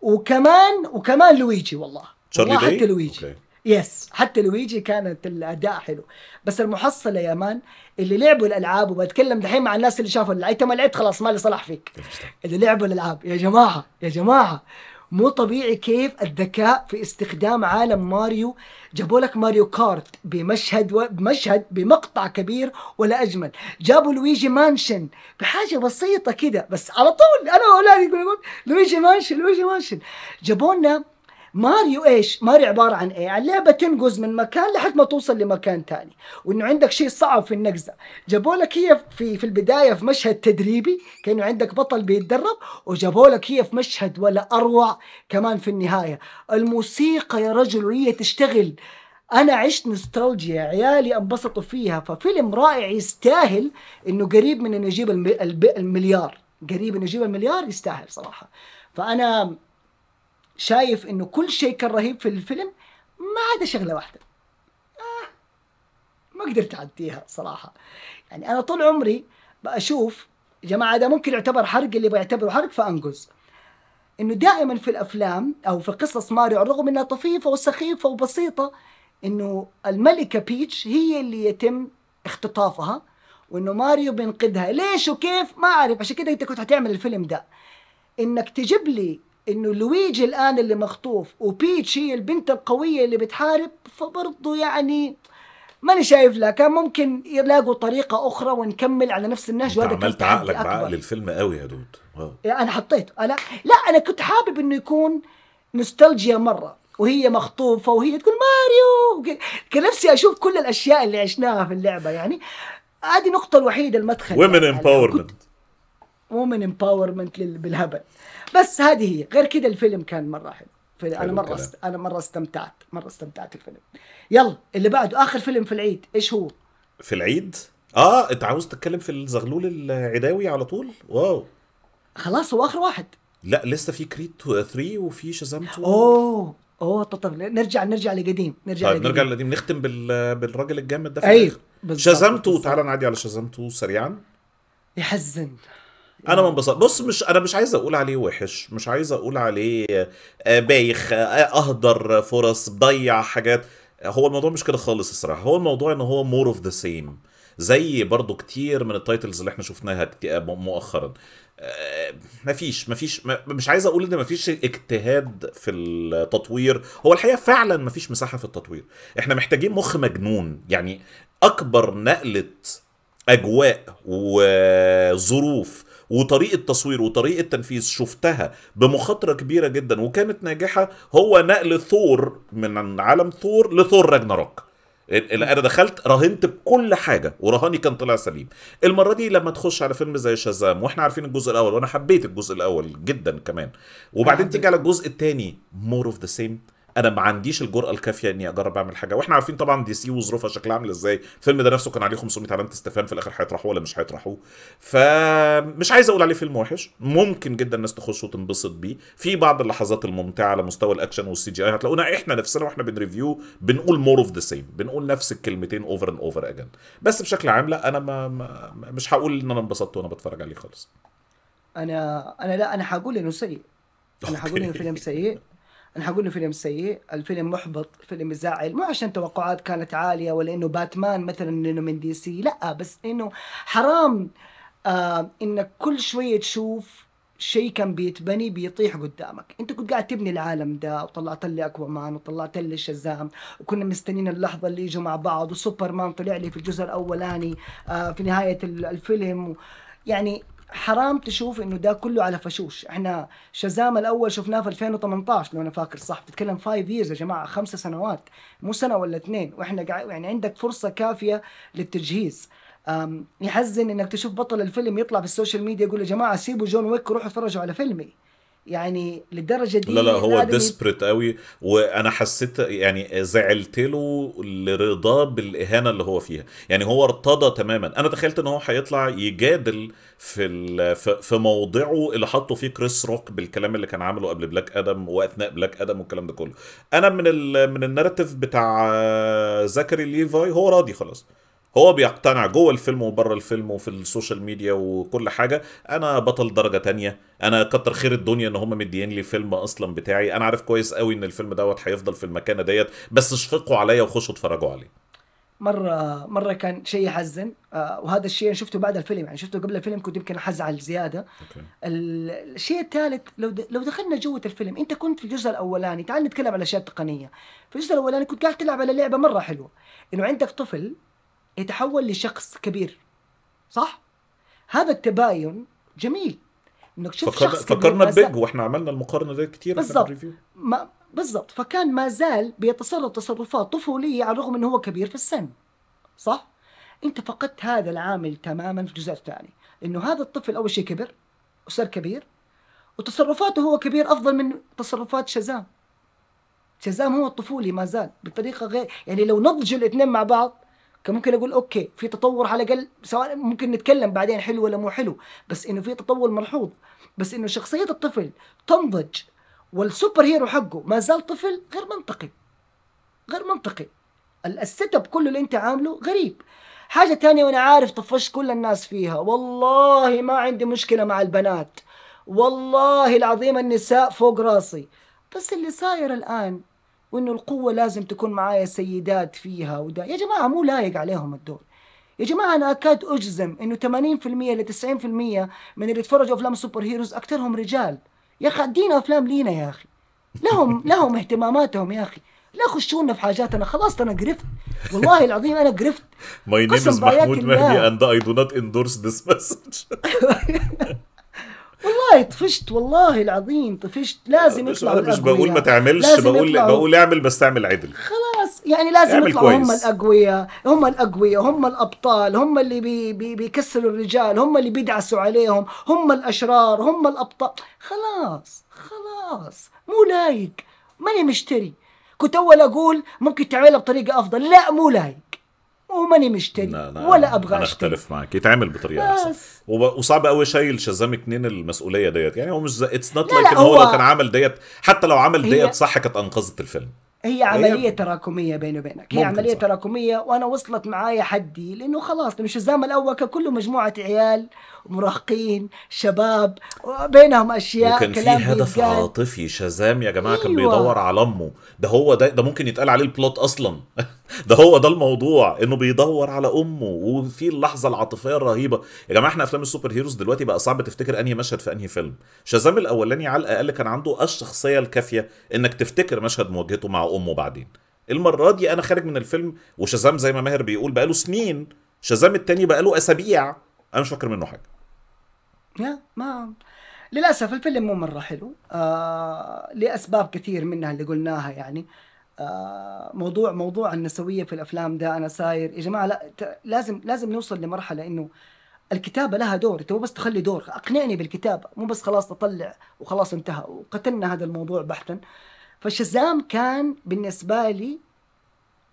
وكمان وكمان لويجي والله شارلي والله حتى لويجي أوكي. يس حتى لويجي كانت الاداء حلو بس المحصله يا مان اللي لعبوا الالعاب وبتكلم دحين مع الناس اللي شافوا انت ما لعبت خلاص ما لي صلاح فيك إيه، اللي لعبوا الالعاب يا جماعه يا جماعه مو طبيعي كيف الذكاء في استخدام عالم ماريو جابوا لك ماريو كارت بمشهد و... بمشهد بمقطع كبير ولا اجمل جابوا لويجي مانشن بحاجه بسيطه كده بس على طول انا واولادي يقولون لويجي مانشن لويجي مانشن جابوا لنا ماريو ايش؟ ماريو عباره عن ايه؟ اللعبه تنقز من مكان لحد ما توصل لمكان ثاني، وانه عندك شيء صعب في النقزه، جابوا لك هي في في البدايه في مشهد تدريبي كانه عندك بطل بيتدرب وجابوا لك هي في مشهد ولا اروع كمان في النهايه، الموسيقى يا رجل وهي تشتغل انا عشت نوستالجيا عيالي انبسطوا فيها ففيلم رائع يستاهل انه قريب من انه يجيب المليار قريب انه يجيب المليار يستاهل صراحه فانا شايف انه كل شيء كان رهيب في الفيلم ما عدا شغله واحده آه ما قدرت اعديها صراحه يعني انا طول عمري بشوف يا جماعه ده ممكن يعتبر حرق اللي بيعتبره حرق فانقز انه دائما في الافلام او في قصص ماريو رغم انها طفيفه وسخيفه وبسيطه انه الملكه بيتش هي اللي يتم اختطافها وانه ماريو بينقذها ليش وكيف ما اعرف عشان كده انت كنت هتعمل الفيلم ده انك تجيب لي انه لويجي الان اللي مخطوف وبيتش هي البنت القويه اللي بتحارب فبرضه يعني ماني شايف لها كان ممكن يلاقوا طريقه اخرى ونكمل على نفس النهج وهذا كان عملت عقلك بعقل الفيلم قوي يا دود انا حطيته انا لا انا كنت حابب انه يكون نوستالجيا مره وهي مخطوفه وهي تقول ماريو كان نفسي اشوف كل الاشياء اللي عشناها في اللعبه يعني هذه النقطه الوحيده المدخل ومن امباورمنت ومن امباورمنت بالهبل بس هذه هي غير كذا الفيلم كان مره حلو انا مره است... انا مره استمتعت مره استمتعت الفيلم يلا اللي بعده اخر فيلم في العيد ايش هو في العيد اه انت عاوز تتكلم في الزغلول العداوي على طول واو خلاص هو اخر واحد لا لسه في كريد 3 آه، وفي شازام 2 اوه اوه طب, طب نرجع نرجع لقديم نرجع طيب لقديم. نرجع لقديم نختم بال... بالراجل الجامد ده في ايوه شازام 2 تعالى نعدي على شازام 2 سريعا يحزن انا آه. ما انبسط بص مش انا مش عايز اقول عليه وحش مش عايز اقول عليه آه، بايخ آه، اهدر فرص ضيع حاجات هو الموضوع مش كده خالص الصراحه هو الموضوع ان هو مور اوف ذا سيم زي برضو كتير من التايتلز اللي احنا شفناها مؤخرا مفيش مفيش مش عايز اقول ان مفيش اجتهاد في التطوير هو الحقيقه فعلا مفيش مساحه في التطوير احنا محتاجين مخ مجنون يعني اكبر نقله اجواء وظروف وطريقه تصوير وطريقه تنفيذ شفتها بمخاطره كبيره جدا وكانت ناجحه هو نقل ثور من عالم ثور لثور راجناروك انا دخلت راهنت بكل حاجه ورهاني كان طلع سليم المره دي لما تخش على فيلم زي شازام واحنا عارفين الجزء الاول وانا حبيت الجزء الاول جدا كمان وبعدين آه. تيجي على الجزء الثاني مور اوف ذا سيم انا ما عنديش الجرأه الكافيه اني اجرب اعمل حاجه واحنا عارفين طبعا دي سي وظروفها شكلها عامل ازاي الفيلم ده نفسه كان عليه 500 علامه استفهام في الاخر هيطرحوه ولا مش هيطرحوه فمش عايز اقول عليه فيلم وحش ممكن جدا الناس تخش وتنبسط بيه في بعض اللحظات الممتعه على مستوى الاكشن والسي جي اي هتلاقونا احنا نفسنا واحنا بنريفيو بنقول مور اوف ذا سيم بنقول نفس الكلمتين اوفر اند اوفر اجين بس بشكل عام لا انا ما, ما مش هقول ان انا انبسطت وانا بتفرج عليه خالص انا انا لا انا هقول انه سيء انا هقول انه فيلم سيء انا حقول انه فيلم سيء، الفيلم محبط، الفيلم زاعل، مو عشان توقعات كانت عاليه ولا انه باتمان مثلا انه من دي سي، لا بس انه حرام آه انك كل شويه تشوف شيء كان بيتبني بيطيح قدامك انت كنت قاعد تبني العالم ده وطلعت لي اكوامان وطلعت لي شزام وكنا مستنيين اللحظه اللي يجوا مع بعض وسوبرمان طلع لي في الجزء الاولاني آه في نهايه الفيلم يعني حرام تشوف انه ده كله على فشوش احنا شزام الاول شفناه في 2018 لو انا فاكر صح بتتكلم 5 ييرز يا جماعه خمسة سنوات مو سنه ولا اثنين واحنا قاعد يعني عندك فرصه كافيه للتجهيز يحزن انك تشوف بطل الفيلم يطلع في السوشيال ميديا يقول يا جماعه سيبوا جون ويك وروحوا اتفرجوا على فيلمي يعني للدرجه دي لا لا هو ديسبريت قوي وانا حسيت يعني زعلت له لرضاه بالاهانه اللي هو فيها يعني هو ارتضى تماما انا تخيلت ان هو هيطلع يجادل في في موضعه اللي حطه فيه كريس روك بالكلام اللي كان عامله قبل بلاك ادم واثناء بلاك ادم والكلام ده كله انا من ال من النارتيف بتاع زكري ليفاي هو راضي خلاص هو بيقتنع جوه الفيلم وبره الفيلم وفي السوشيال ميديا وكل حاجه انا بطل درجه تانية انا كتر خير الدنيا ان هم مديين لي فيلم اصلا بتاعي انا عارف كويس قوي ان الفيلم دوت هيفضل في المكانه ديت بس اشفقوا عليا وخشوا اتفرجوا عليه مره مره كان شيء يحزن آه، وهذا الشيء انا شفته بعد الفيلم يعني شفته قبل الفيلم كنت يمكن حزعل زياده الشيء الثالث لو لو دخلنا جوه الفيلم انت كنت في الجزء الاولاني تعال نتكلم على الاشياء التقنيه في الجزء الاولاني كنت قاعد تلعب على لعبه مره حلوه انه عندك طفل يتحول لشخص كبير صح؟ هذا التباين جميل انك تشوف فكر... شخص فكرنا بيج واحنا عملنا المقارنه دي كثير بالظبط ما... بالظبط فكان ما زال بيتصرف تصرفات طفوليه على الرغم انه هو كبير في السن صح؟ انت فقدت هذا العامل تماما في الجزء الثاني انه هذا الطفل اول شيء كبر وصار كبير وتصرفاته هو كبير افضل من تصرفات شزام شزام هو الطفولي ما زال بطريقه غير يعني لو نضجوا الاثنين مع بعض كان ممكن اقول اوكي في تطور على الاقل سواء ممكن نتكلم بعدين حلو ولا مو حلو بس انه في تطور ملحوظ بس انه شخصيه الطفل تنضج والسوبر هيرو حقه ما زال طفل غير منطقي غير منطقي السيت اب كله اللي انت عامله غريب حاجه تانية وانا عارف طفشت كل الناس فيها والله ما عندي مشكله مع البنات والله العظيم النساء فوق راسي بس اللي صاير الان وانه القوه لازم تكون معايا سيدات فيها وده يا جماعه مو لايق عليهم الدور يا جماعه انا اكاد اجزم انه 80% ل 90% من اللي يتفرجوا افلام سوبر هيروز اكثرهم رجال يا اخي ادينا افلام لينا يا اخي لهم لهم اهتماماتهم يا اخي لا يخشونا في حاجاتنا خلاص انا قرفت والله العظيم انا قرفت ماي نيم از محمود مهدي اند اي دو نوت اندورس ذس مسج والله طفشت والله العظيم طفشت لازم بس انا مش بقول ما تعملش بقول يطلعوا. بقول اعمل بس تعمل عدل خلاص يعني لازم يطلعوا هم الاقوياء هم الاقوياء هم الابطال هم اللي بي بي بيكسروا الرجال هم اللي بيدعسوا عليهم هم الاشرار هم الابطال خلاص خلاص مو لايق ماني مشتري كنت اول اقول ممكن تعملها بطريقه افضل لا مو لايق وماني مشتري لا لا ولا ابغى انا اختلف معك يتعمل بطريقه احسن وصعب قوي شايل شازام اثنين المسؤوليه ديت يعني هو مش اتس نوت لايك ان هو لو كان عمل ديت حتى لو عمل ديت صح كانت انقذت الفيلم هي عملية هي... تراكمية بيني وبينك هي عملية صح. تراكمية وأنا وصلت معايا حدي لأنه خلاص مش الزام الأول كله مجموعة عيال مراهقين شباب بينهم اشياء وكان في هدف عاطفي شازام يا جماعه أيوة. كان بيدور على امه ده هو ده ده ممكن يتقال عليه البلوت اصلا ده هو ده الموضوع انه بيدور على امه وفي اللحظه العاطفيه الرهيبه يا جماعه احنا افلام السوبر هيروز دلوقتي بقى صعب تفتكر انهي مشهد في انهي فيلم شازام الاولاني على الاقل كان عنده الشخصيه الكافيه انك تفتكر مشهد مواجهته مع امه بعدين المره دي انا خارج من الفيلم وشازام زي ما ماهر بيقول بقاله سنين شازام التاني بقاله اسابيع انا مش فاكر منه حاجه يا ما للاسف الفيلم مو مره حلو آه لاسباب كثير منها اللي قلناها يعني آه موضوع موضوع النسويه في الافلام ده انا ساير يا جماعه لا لازم لازم نوصل لمرحله انه الكتابه لها دور انت بس تخلي دور اقنعني بالكتابه مو بس خلاص اطلع وخلاص انتهى وقتلنا هذا الموضوع بحتا فالشزام كان بالنسبه لي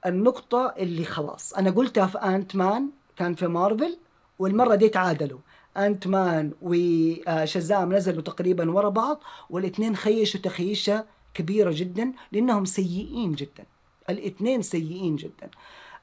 النقطه اللي خلاص انا قلتها في انت مان كان في مارفل والمرة دي تعادلوا انت مان وشزام آه، نزلوا تقريبا ورا بعض والاثنين خيشوا تخيشه كبيره جدا لانهم سيئين جدا الاثنين سيئين جدا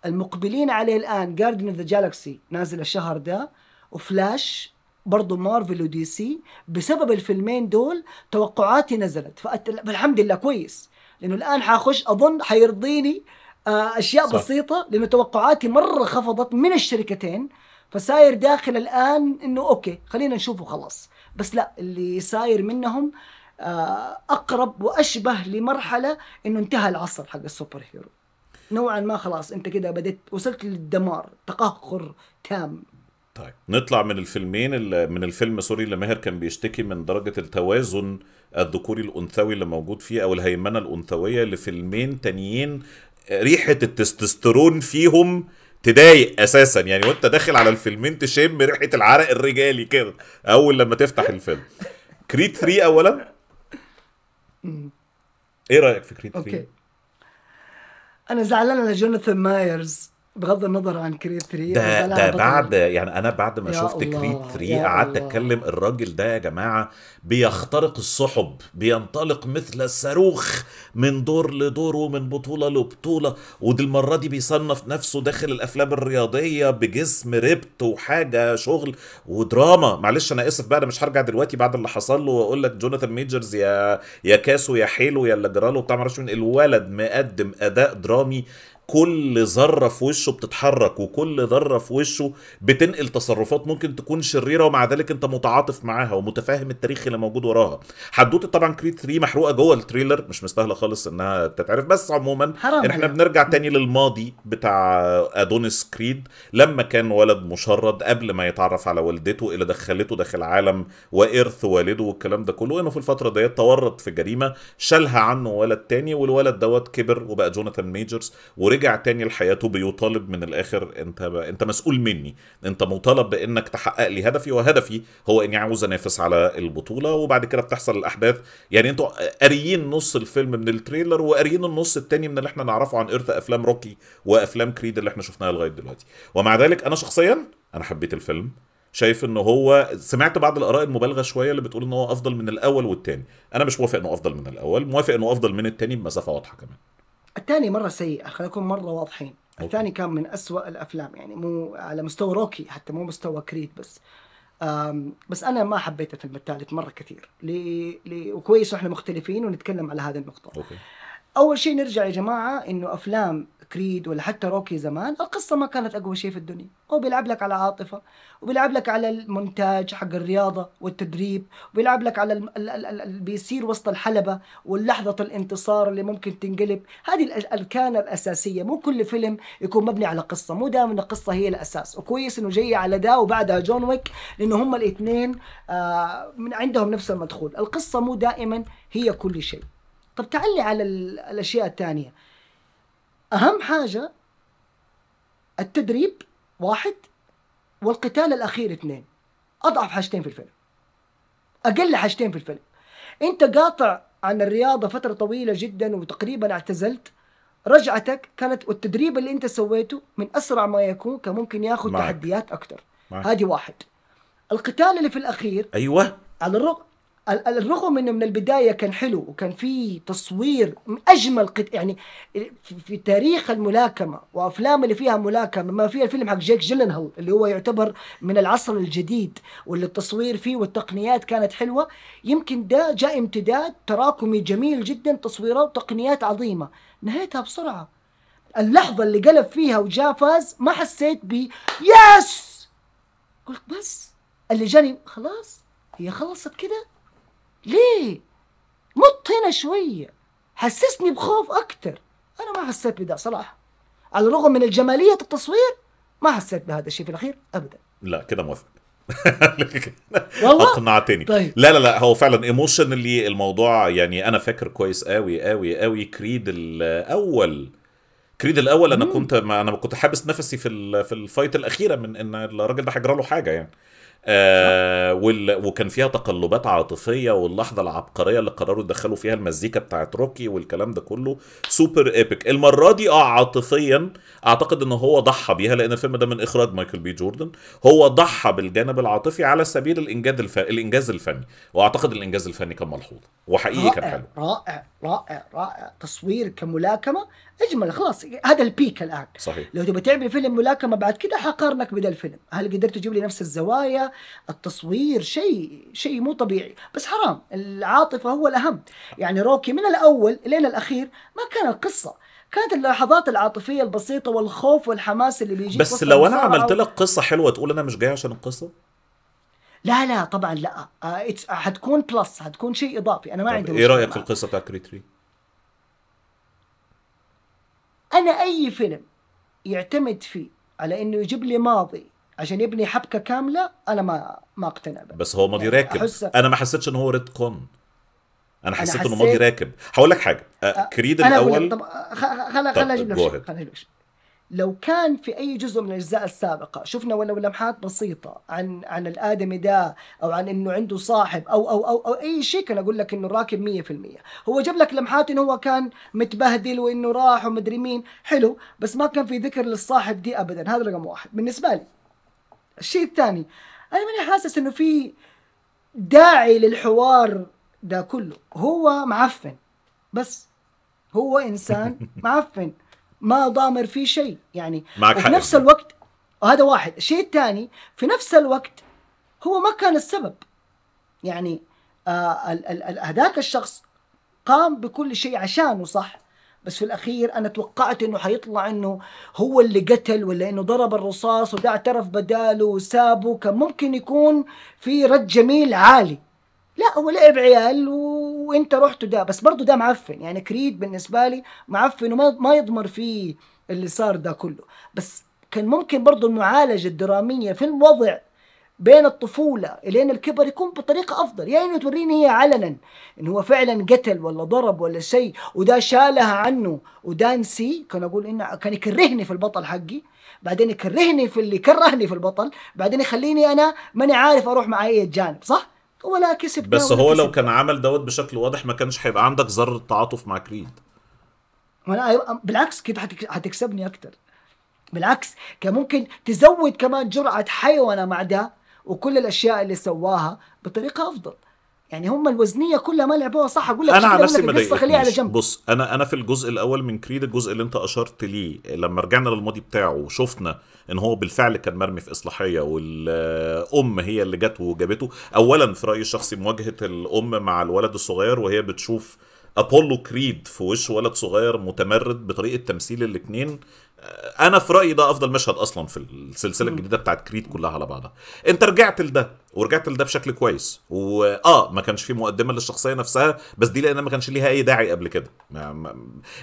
المقبلين عليه الان جاردن اوف ذا جالكسي نازل الشهر ده وفلاش برضو مارفل ودي سي بسبب الفيلمين دول توقعاتي نزلت فالحمد لله كويس لانه الان حاخش اظن حيرضيني آه، اشياء صح. بسيطه لانه توقعاتي مره خفضت من الشركتين فصاير داخل الان انه اوكي خلينا نشوفه خلاص بس لا اللي صاير منهم آه، اقرب واشبه لمرحله انه انتهى العصر حق السوبر هيرو نوعا ما خلاص انت كده بديت وصلت للدمار تقهقر تام طيب نطلع من الفيلمين من الفيلم سوري اللي ماهر كان بيشتكي من درجه التوازن الذكوري الانثوي اللي موجود فيه او الهيمنه الانثويه لفيلمين تانيين ريحه التستوستيرون فيهم تضايق اساسا يعني وانت داخل على الفيلمين تشم ريحه العرق الرجالي كده اول لما تفتح الفيلم كريد 3 اولا ايه رايك في كريد 3 اوكي انا زعلان على جوناثان مايرز بغض النظر عن كريد 3 ده ده بعد يعني انا بعد ما شفت كريد 3 قعدت اتكلم الراجل ده يا جماعه بيخترق السحب بينطلق مثل الصاروخ من دور لدور ومن بطوله لبطوله ودي المره دي بيصنف نفسه داخل الافلام الرياضيه بجسم ريبت وحاجه شغل ودراما معلش انا اسف بقى انا مش هرجع دلوقتي بعد اللي حصل له واقول لك جوناثان ميجرز يا يا كاسو يا حيلو يا اللي جراله بتاع معرفش مين الولد مقدم اداء درامي كل ذره في وشه بتتحرك وكل ذره في وشه بتنقل تصرفات ممكن تكون شريره ومع ذلك انت متعاطف معاها ومتفاهم التاريخ اللي موجود وراها حدوته طبعا كريد 3 محروقه جوه التريلر مش مستاهله خالص انها تتعرف بس عموما حرام احنا يعني. بنرجع تاني للماضي بتاع ادونيس كريد لما كان ولد مشرد قبل ما يتعرف على والدته اللي دخلته داخل عالم وارث والده والكلام ده كله انه في الفتره ديت تورط في جريمه شالها عنه ولد تاني والولد دوت كبر وبقى جوناثان ميجرز ورجع رجع تاني لحياته بيطالب من الاخر انت ب... انت مسؤول مني انت مطالب بانك تحقق لي هدفي وهدفي هو اني عاوز انافس على البطوله وبعد كده بتحصل الاحداث يعني انتوا قاريين نص الفيلم من التريلر وقاريين النص التاني من اللي احنا نعرفه عن ارث افلام روكي وافلام كريد اللي احنا شفناها لغايه دلوقتي ومع ذلك انا شخصيا انا حبيت الفيلم شايف ان هو سمعت بعض الاراء المبالغه شويه اللي بتقول ان هو افضل من الاول والتاني انا مش موافق انه افضل من الاول موافق انه افضل من التاني بمسافه واضحه كمان الثاني مره سيئه خلينا نكون مره واضحين الثاني كان من أسوأ الافلام يعني مو على مستوى روكي حتى مو مستوى كريد بس بس انا ما حبيت الفيلم الثالث مره كثير لي لي وكويس احنا مختلفين ونتكلم على هذه النقطه أوكي. اول شيء نرجع يا جماعه انه افلام كريد ولا حتى روكي زمان القصة ما كانت أقوى شيء في الدنيا هو بيلعب لك على عاطفة وبيلعب لك على المونتاج حق الرياضة والتدريب وبيلعب لك على اللي بيصير وسط الحلبة واللحظة الانتصار اللي ممكن تنقلب هذه الأركان الأساسية مو كل فيلم يكون مبني على قصة مو دائما القصة هي الأساس وكويس إنه جاي على دا وبعدها جون ويك لأنه هم الاثنين آه، من عندهم نفس المدخول القصة مو دائما هي كل شيء طب تعال لي على الاشياء الثانيه أهم حاجة التدريب واحد والقتال الأخير اثنين أضعف حاجتين في الفيلم أقل حاجتين في الفيلم أنت قاطع عن الرياضة فترة طويلة جدا وتقريبا اعتزلت رجعتك كانت والتدريب اللي أنت سويته من أسرع ما يكون كان ممكن ياخذ تحديات أكثر هذه واحد القتال اللي في الأخير أيوه على الرغم الرغم انه من البدايه كان حلو وكان في تصوير اجمل قد يعني في تاريخ الملاكمه وافلام اللي فيها ملاكمه ما فيها الفيلم حق جيك جيلنهول اللي هو يعتبر من العصر الجديد واللي التصوير فيه والتقنيات كانت حلوه يمكن ده جاء امتداد تراكمي جميل جدا تصويره وتقنيات عظيمه نهيتها بسرعه اللحظه اللي قلب فيها وجاء فاز ما حسيت ب يس قلت بس اللي جاني خلاص هي خلصت كده ليه مط هنا شويه حسسني بخوف اكتر انا ما حسيت بده صراحه على الرغم من الجماليه التصوير ما حسيت بهذا الشيء في الاخير ابدا لا كده موافق اقنعتني طيب. لا لا لا هو فعلا ايموشنلي الموضوع يعني انا فاكر كويس قوي قوي قوي كريد الاول كريد الاول انا مم. كنت ما انا كنت حابس نفسي في في الفايت الاخيره من ان الراجل ده هيجرى له حاجه يعني آه وال... وكان فيها تقلبات عاطفيه واللحظه العبقريه اللي قرروا يدخلوا فيها المزيكا بتاعت روكي والكلام ده كله سوبر ايبك المره دي اه عاطفيا اعتقد ان هو ضحى بيها لان الفيلم ده من اخراج مايكل بي جوردن هو ضحى بالجانب العاطفي على سبيل الانجاز الف... الانجاز الفني واعتقد الانجاز الفني كان ملحوظ وحقيقي كان حلو رائع رائع رائع تصوير كملاكمه اجمل خلاص هذا البيك الان صحيح لو تبي تعمل فيلم ملاكمه بعد كده حقارنك بدا الفيلم هل قدرت تجيب لي نفس الزوايا التصوير شيء شيء مو طبيعي بس حرام العاطفه هو الاهم يعني روكي من الاول لين الاخير ما كان قصه كانت اللحظات العاطفيه البسيطه والخوف والحماس اللي بيجي بس لو انا عملت لك قصه حلوه تقول انا مش جاي عشان القصه لا لا طبعا لا حتكون آه، بلس حتكون شيء اضافي انا ما عندي ايه رايك في القصه بتاعت كريتري انا اي فيلم يعتمد فيه على انه يجيب لي ماضي عشان يبني حبكه كامله انا ما ما اقتنع بقى. بس هو ماضي راكب أحس... انا ما حسيتش ان هو ريد كون انا حسيت, حسيت... انه ماضي راكب هقول لك حاجه أ... كريد أنا الاول طب خليني خليني اجيب لك خليني لو كان في اي جزء من الاجزاء السابقه شفنا ولو لمحات بسيطه عن عن الادمي ده او عن انه عنده صاحب او او او, أو اي شيء كان اقول لك انه راكب 100% هو جاب لك لمحات انه هو كان متبهدل وانه راح ومدري مين حلو بس ما كان في ذكر للصاحب دي ابدا هذا رقم واحد بالنسبه لي الشيء الثاني انا ماني حاسس انه في داعي للحوار ده كله هو معفن بس هو انسان معفن ما ضامر فيه شيء يعني في نفس الوقت هذا واحد الشيء الثاني في نفس الوقت هو ما كان السبب يعني هذاك آه ال ال ال الشخص قام بكل شيء عشانه صح بس في الاخير انا توقعت انه حيطلع انه هو اللي قتل ولا انه ضرب الرصاص وده اعترف بداله وسابه كان ممكن يكون في رد جميل عالي لا هو لعب عيال وانت رحت ده بس برضه ده معفن يعني كريد بالنسبه لي معفن وما ما يضمر فيه اللي صار ده كله بس كان ممكن برضه المعالجه الدراميه في الوضع بين الطفوله الين الكبر يكون بطريقه افضل يا يعني انه توريني هي علنا انه هو فعلا قتل ولا ضرب ولا شيء وده شالها عنه وده نسي كان اقول انه كان يكرهني في البطل حقي بعدين يكرهني في اللي كرهني في البطل بعدين يخليني انا ماني عارف اروح مع اي جانب صح ولا كسب بس ولا هو كسب. لو كان عمل دوت بشكل واضح ما كانش هيبقى عندك ذره تعاطف مع كريد أنا أيوة، بالعكس كده هتكسبني اكتر بالعكس كان ممكن تزود كمان جرعه حيوانه مع ده وكل الاشياء اللي سواها بطريقه افضل يعني هم الوزنيه كلها ما لعبوها صح اقول لك انا على نفسي خليها على جنب بص انا انا في الجزء الاول من كريد الجزء اللي انت اشرت ليه لما رجعنا للماضي بتاعه وشفنا ان هو بالفعل كان مرمي في اصلاحيه والام هي اللي جت وجابته اولا في رايي الشخصي مواجهه الام مع الولد الصغير وهي بتشوف ابولو كريد في وش ولد صغير متمرد بطريقه تمثيل الاثنين انا في رايي ده افضل مشهد اصلا في السلسله الجديده بتاعت كريد كلها على بعضها انت رجعت لده ورجعت لده بشكل كويس واه ما كانش في مقدمه للشخصيه نفسها بس دي لانها ما كانش ليها اي داعي قبل كده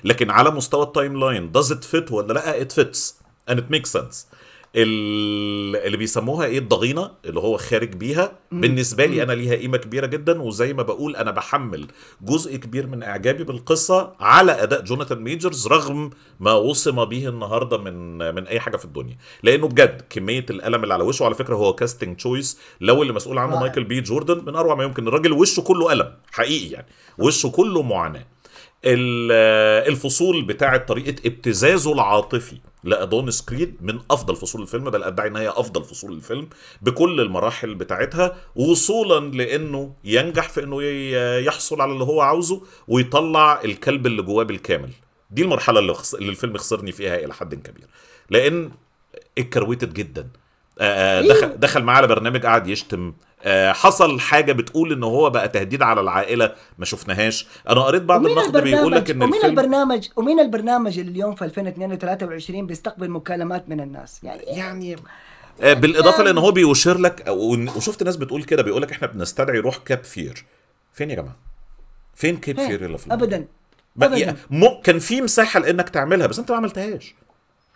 لكن على مستوى التايم لاين داز ات فيت ولا لا ات فيتس اند ات ميك سنس اللي بيسموها ايه الضغينه اللي هو خارج بيها بالنسبه لي انا ليها قيمه كبيره جدا وزي ما بقول انا بحمل جزء كبير من اعجابي بالقصه على اداء جوناثان ميجرز رغم ما وصم به النهارده من من اي حاجه في الدنيا لانه بجد كميه الالم اللي على وشه على فكره هو كاستنج تشويس لو اللي مسؤول عنه مايكل بي جوردن من اروع ما يمكن الراجل وشه كله الم حقيقي يعني وشه كله معاناه الفصول بتاعه طريقه ابتزازه العاطفي لادونيس كريد من أفضل فصول الفيلم بل أدعي إن هي أفضل فصول الفيلم بكل المراحل بتاعتها وصولا لأنه ينجح في أنه يحصل على اللي هو عاوزه ويطلع الكلب اللي جواه بالكامل دي المرحلة اللي, خس... اللي الفيلم خسرني فيها إلى حد كبير لأن اتكرويتد جدا إيه؟ دخل دخل معاه على برنامج قعد يشتم آه، حصل حاجه بتقول ان هو بقى تهديد على العائله ما شفناهاش انا قريت بعض النقد بيقول لك ان ومين البرنامج ومين البرنامج اللي اليوم في 2022 بيستقبل مكالمات من الناس يعني إيه؟ يعني آه، بالاضافه لان آه، هو بيشير لك وشفت ناس بتقول كده بيقول لك احنا بنستدعي روح كاب فير فين يا جماعه فين كاب فير اللي في الموضوع. ابدا ابدا كان في مساحه لانك تعملها بس انت ما عملتهاش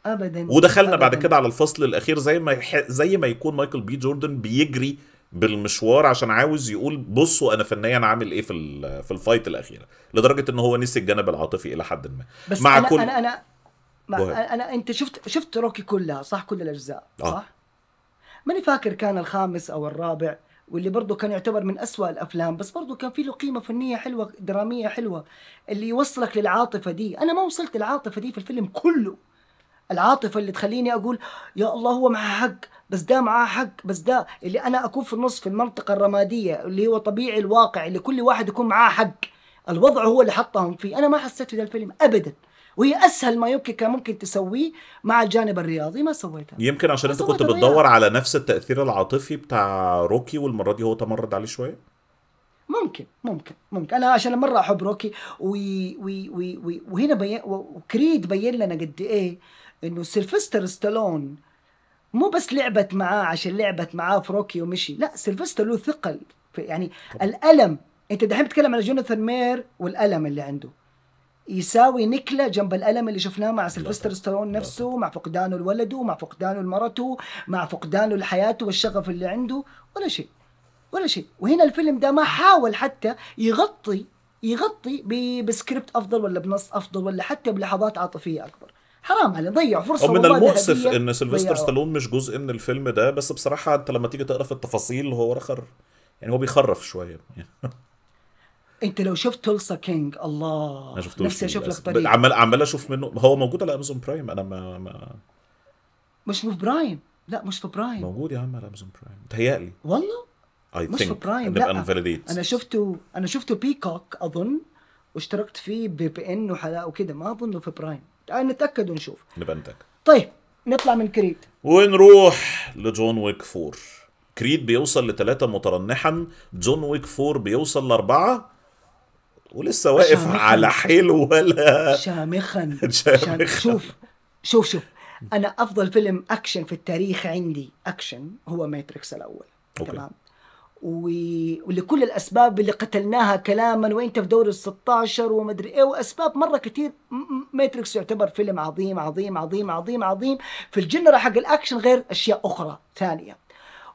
ابدا ودخلنا أبداً. بعد كده على الفصل الاخير زي ما زي ما يكون مايكل بي جوردن بيجري بالمشوار عشان عاوز يقول بصوا انا فنيا عامل ايه في في الفايت الاخيره لدرجه ان هو نسي الجانب العاطفي الى حد ما بس مع أنا كل انا انا مع انا انت شفت شفت روكي كلها صح كل الاجزاء آه. صح آه. ماني فاكر كان الخامس او الرابع واللي برضه كان يعتبر من أسوأ الافلام بس برضه كان في له قيمه فنيه حلوه دراميه حلوه اللي يوصلك للعاطفه دي انا ما وصلت للعاطفه دي في الفيلم كله العاطفه اللي تخليني اقول يا الله هو معاه حق بس ده معاه حق بس ده اللي انا اكون في النص في المنطقه الرماديه اللي هو طبيعي الواقع اللي كل واحد يكون معاه حق الوضع هو اللي حطهم فيه انا ما حسيت في ذا الفيلم ابدا وهي اسهل ما يمكن كان ممكن تسويه مع الجانب الرياضي ما سويتها يمكن عشان انت كنت بتدور على نفس التاثير العاطفي بتاع روكي والمره دي هو تمرد عليه شويه ممكن ممكن ممكن انا عشان مره احب روكي وي وي وي وي وهنا بي وكريد بين لنا قد ايه انه سيلفستر ستالون مو بس لعبت معاه عشان لعبت معاه في روكي ومشي لا سيلفستر له ثقل يعني طبعا. الالم انت دحين بتتكلم على جوناثان مير والالم اللي عنده يساوي نكلة جنب الألم اللي شفناه مع سيلفستر ستالون نفسه مع فقدانه لولده مع فقدانه لمرته مع فقدانه لحياته والشغف اللي عنده ولا شيء ولا شيء وهنا الفيلم ده ما حاول حتى يغطي يغطي بسكريبت أفضل ولا بنص أفضل ولا حتى بلحظات عاطفية أكبر حرام عليه ضيع فرصه ومن المؤسف ان سيلفستر ستالون مش جزء من الفيلم ده بس بصراحه انت لما تيجي تقرا في التفاصيل هو رخر يعني هو بيخرف شويه انت لو شفت تولسا كينج الله نفسي اشوف لك طريق عمال عمال اشوف منه هو موجود على امازون برايم انا ما, ما مش في برايم لا مش في برايم موجود يا عم على امازون برايم متهيألي والله I مش think. في برايم لا انا شفته انا شفته بيكوك اظن واشتركت فيه بي بي ان وكده ما اظنه في برايم تعال نتاكد ونشوف نبقى نتاكد طيب نطلع من كريد ونروح لجون ويك 4 كريد بيوصل لثلاثة مترنحا جون ويك 4 بيوصل لأربعة ولسه واقف شامخن. على حيل ولا شامخا شوف شوف شوف انا افضل فيلم اكشن في التاريخ عندي اكشن هو ماتريكس الاول أوكي. تمام ولكل الاسباب اللي قتلناها كلاما وانت في دور ال 16 ومدري ايه واسباب مره كثير ماتريكس يعتبر فيلم عظيم عظيم عظيم عظيم عظيم في الجنرا حق الاكشن غير اشياء اخرى ثانيه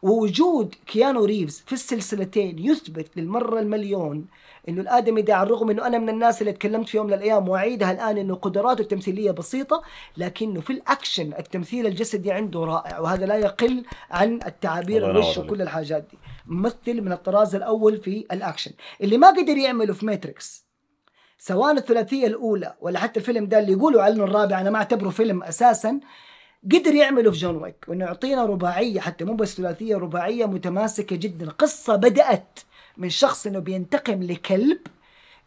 ووجود كيانو ريفز في السلسلتين يثبت للمره المليون انه الادمي ده على الرغم انه انا من الناس اللي اتكلمت في يوم من الايام واعيدها الان انه قدراته التمثيليه بسيطه لكنه في الاكشن التمثيل الجسدي عنده رائع وهذا لا يقل عن التعابير الوش وكل الحاجات دي ممثل من الطراز الاول في الاكشن اللي ما قدر يعمله في ماتريكس سواء الثلاثيه الاولى ولا حتى الفيلم ده اللي يقولوا عنه الرابع انا ما اعتبره فيلم اساسا قدر يعمله في جون ويك وانه يعطينا رباعيه حتى مو بس ثلاثيه رباعيه متماسكه جدا قصه بدات من شخص انه بينتقم لكلب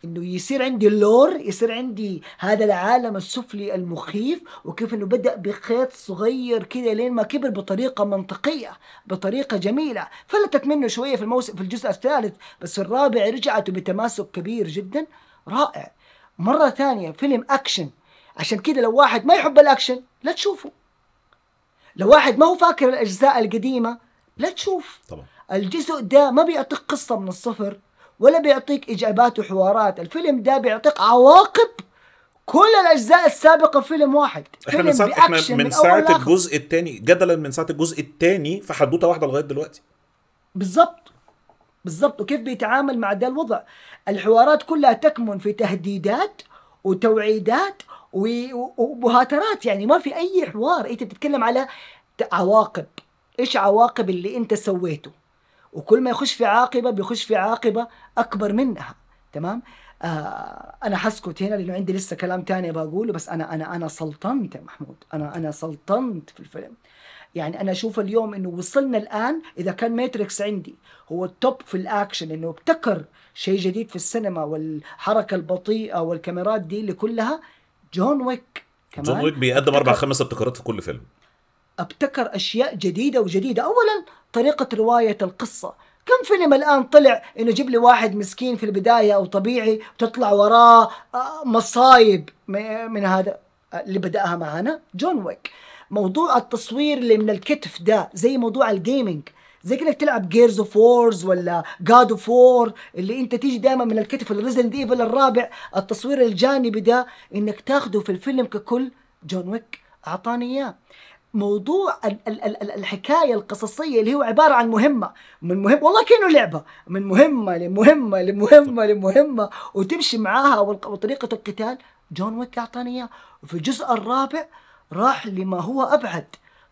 انه يصير عندي اللور يصير عندي هذا العالم السفلي المخيف وكيف انه بدا بخيط صغير كذا لين ما كبر بطريقه منطقيه بطريقه جميله فلتت منه شويه في الموسم في الجزء الثالث بس الرابع رجعت بتماسك كبير جدا رائع مره ثانيه فيلم اكشن عشان كذا لو واحد ما يحب الاكشن لا تشوفه لو واحد ما هو فاكر الاجزاء القديمه لا تشوف طبعا الجزء ده ما بيعطيك قصة من الصفر ولا بيعطيك إجابات وحوارات الفيلم ده بيعطيك عواقب كل الاجزاء السابقه فيلم واحد احنا فيلم من ساعه احنا من, من ساعه الجزء الثاني جدلا من ساعه الجزء الثاني في حدوته واحده لغايه دلوقتي بالظبط بالظبط وكيف بيتعامل مع ده الوضع الحوارات كلها تكمن في تهديدات وتوعيدات ومهاترات يعني ما في اي حوار انت بتتكلم على عواقب ايش عواقب اللي انت سويته وكل ما يخش في عاقبه بيخش في عاقبه اكبر منها تمام آه انا حسكت هنا لانه عندي لسه كلام تاني بقوله بس انا انا انا سلطنت يا محمود انا انا سلطنت في الفيلم يعني انا اشوف اليوم انه وصلنا الان اذا كان ماتريكس عندي هو التوب في الاكشن انه ابتكر شيء جديد في السينما والحركه البطيئه والكاميرات دي اللي كلها جون ويك كمان جون ويك بيقدم اربع خمس ابتكارات في كل فيلم ابتكر اشياء جديده وجديده اولا طريقة رواية القصة كم فيلم الآن طلع إنه جيب لي واحد مسكين في البداية أو طبيعي وتطلع وراه آه، مصايب من هذا آه، اللي بدأها معانا جون ويك موضوع التصوير اللي من الكتف ده زي موضوع الجيمنج زي كانك تلعب جيرز اوف وورز ولا جاد اوف وور اللي انت تيجي دائما من الكتف الريزدنت ايفل الرابع التصوير الجانبي ده انك تاخده في الفيلم ككل جون ويك اعطاني اياه موضوع ال ال ال الحكاية القصصية اللي هو عبارة عن مهمة من مهم والله كأنه لعبة من مهمة لمهمة لمهمة لمهمة وتمشي معاها وطريقة القتال جون ويك أعطاني إياه وفي الجزء الرابع راح لما هو أبعد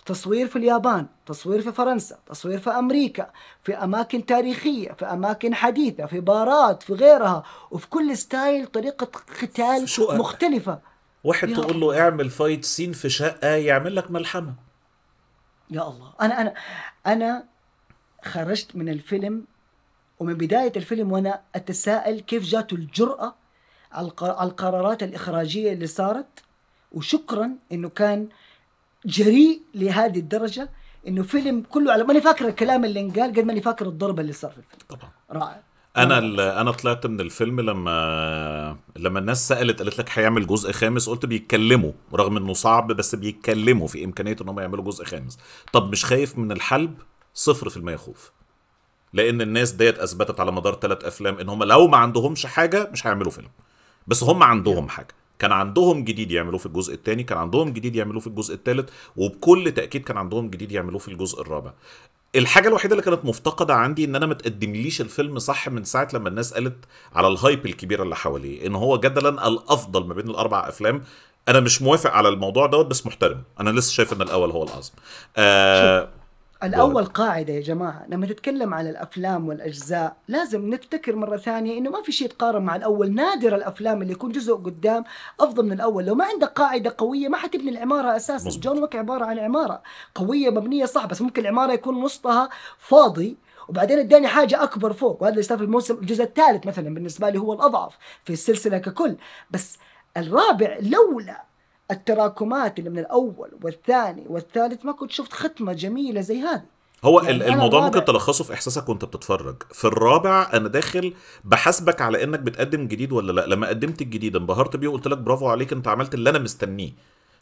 تصوير في اليابان تصوير في فرنسا تصوير في أمريكا في أماكن تاريخية في أماكن حديثة في بارات في غيرها وفي كل ستايل طريقة قتال مختلفة واحد تقول له اعمل فايت سين في شقه يعمل لك ملحمه يا الله انا انا انا خرجت من الفيلم ومن بدايه الفيلم وانا اتساءل كيف جاته الجراه على القرارات الاخراجيه اللي صارت وشكرا انه كان جريء لهذه الدرجه انه فيلم كله على ماني فاكر الكلام اللي انقال قد ماني فاكر الضربه اللي صار في الفيلم طبعا رائع انا انا طلعت من الفيلم لما لما الناس سالت قالت لك هيعمل جزء خامس قلت بيتكلموا رغم انه صعب بس بيتكلموا في امكانيه انهم يعملوا جزء خامس طب مش خايف من الحلب صفر في المية خوف لان الناس ديت اثبتت على مدار ثلاث افلام ان هم لو ما عندهمش حاجه مش هيعملوا فيلم بس هم عندهم حاجه كان عندهم جديد يعملوه في الجزء الثاني كان عندهم جديد يعملوه في الجزء الثالث وبكل تاكيد كان عندهم جديد يعملوه في الجزء الرابع الحاجه الوحيده اللي كانت مفتقده عندي ان انا ما تقدمليش الفيلم صح من ساعه لما الناس قالت على الهايب الكبيره اللي حواليه ان هو جدلا الافضل ما بين الاربع افلام انا مش موافق على الموضوع دوت بس محترم انا لسه شايف ان الاول هو الاعظم آه الاول قاعده يا جماعه لما تتكلم على الافلام والاجزاء لازم نفتكر مره ثانيه انه ما في شيء يتقارن مع الاول نادر الافلام اللي يكون جزء قدام افضل من الاول لو ما عندك قاعده قويه ما حتبني العماره اساسا مزبط. جون ويك عباره عن عماره قويه مبنيه صح بس ممكن العماره يكون وسطها فاضي وبعدين اداني حاجه اكبر فوق وهذا اللي صار في الموسم الجزء الثالث مثلا بالنسبه لي هو الاضعف في السلسله ككل بس الرابع لولا التراكمات اللي من الاول والثاني والثالث ما كنت شفت ختمه جميله زي هذه هو يعني الموضوع ممكن تلخصه في احساسك وانت بتتفرج في الرابع انا داخل بحاسبك على انك بتقدم جديد ولا لا لما قدمت الجديد انبهرت بيه وقلت لك برافو عليك انت عملت اللي انا مستنيه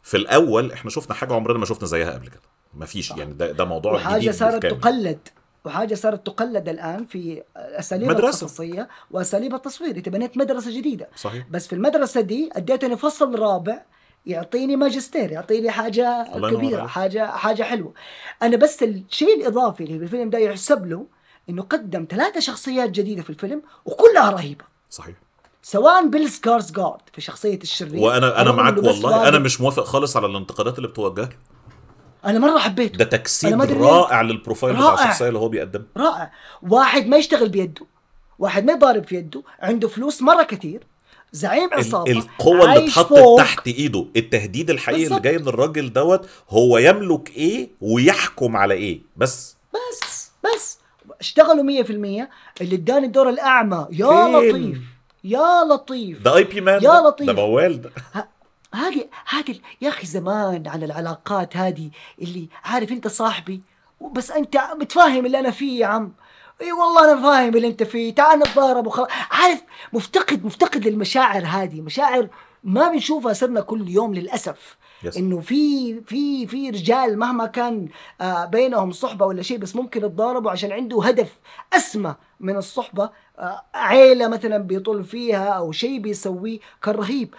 في الاول احنا شفنا حاجه عمرنا ما شفنا زيها قبل كده ما فيش يعني ده ده موضوع وحاجة جديد صارت تقلد وحاجه صارت تقلد الان في اساليب مدرسة. واساليب التصوير تبنيت مدرسه جديده صحيح. بس في المدرسه دي اديتني فصل رابع يعطيني ماجستير يعطيني حاجه كبيره حاجه حاجه حلوه انا بس الشيء الاضافي اللي بالفيلم ده يحسب له انه قدم ثلاثه شخصيات جديده في الفيلم وكلها رهيبه صحيح سواء بيل جارد في شخصيه الشرير وانا انا معاك والله انا مش موافق خالص على الانتقادات اللي بتوجه انا مره حبيته ده تجسيد رائع للبروفايل رائع. بتاع الشخصيه اللي هو بيقدم رائع واحد ما يشتغل بيده واحد ما يضارب في يده عنده فلوس مره كثير زعيم عصابه القوه اللي اتحطت تحت ايده التهديد الحقيقي بالزبط. اللي جاي من الراجل دوت هو يملك ايه ويحكم على ايه بس بس بس اشتغلوا 100% اللي اداني الدور الاعمى يا لطيف يا لطيف ده اي بي مان يا لطيف ده بوال ده هذه هذه يا اخي زمان على العلاقات هذه اللي عارف انت صاحبي بس انت متفاهم اللي انا فيه يا عم اي والله انا فاهم اللي انت فيه تعال نتضارب وخلاص عارف مفتقد مفتقد للمشاعر هذه مشاعر ما بنشوفها صرنا كل يوم للاسف yes. انه في في في رجال مهما كان آه، بينهم صحبه ولا شيء بس ممكن يتضاربوا عشان عنده هدف اسمى من الصحبه آه، عيله مثلا بيطل فيها او شيء بيسويه كان رهيب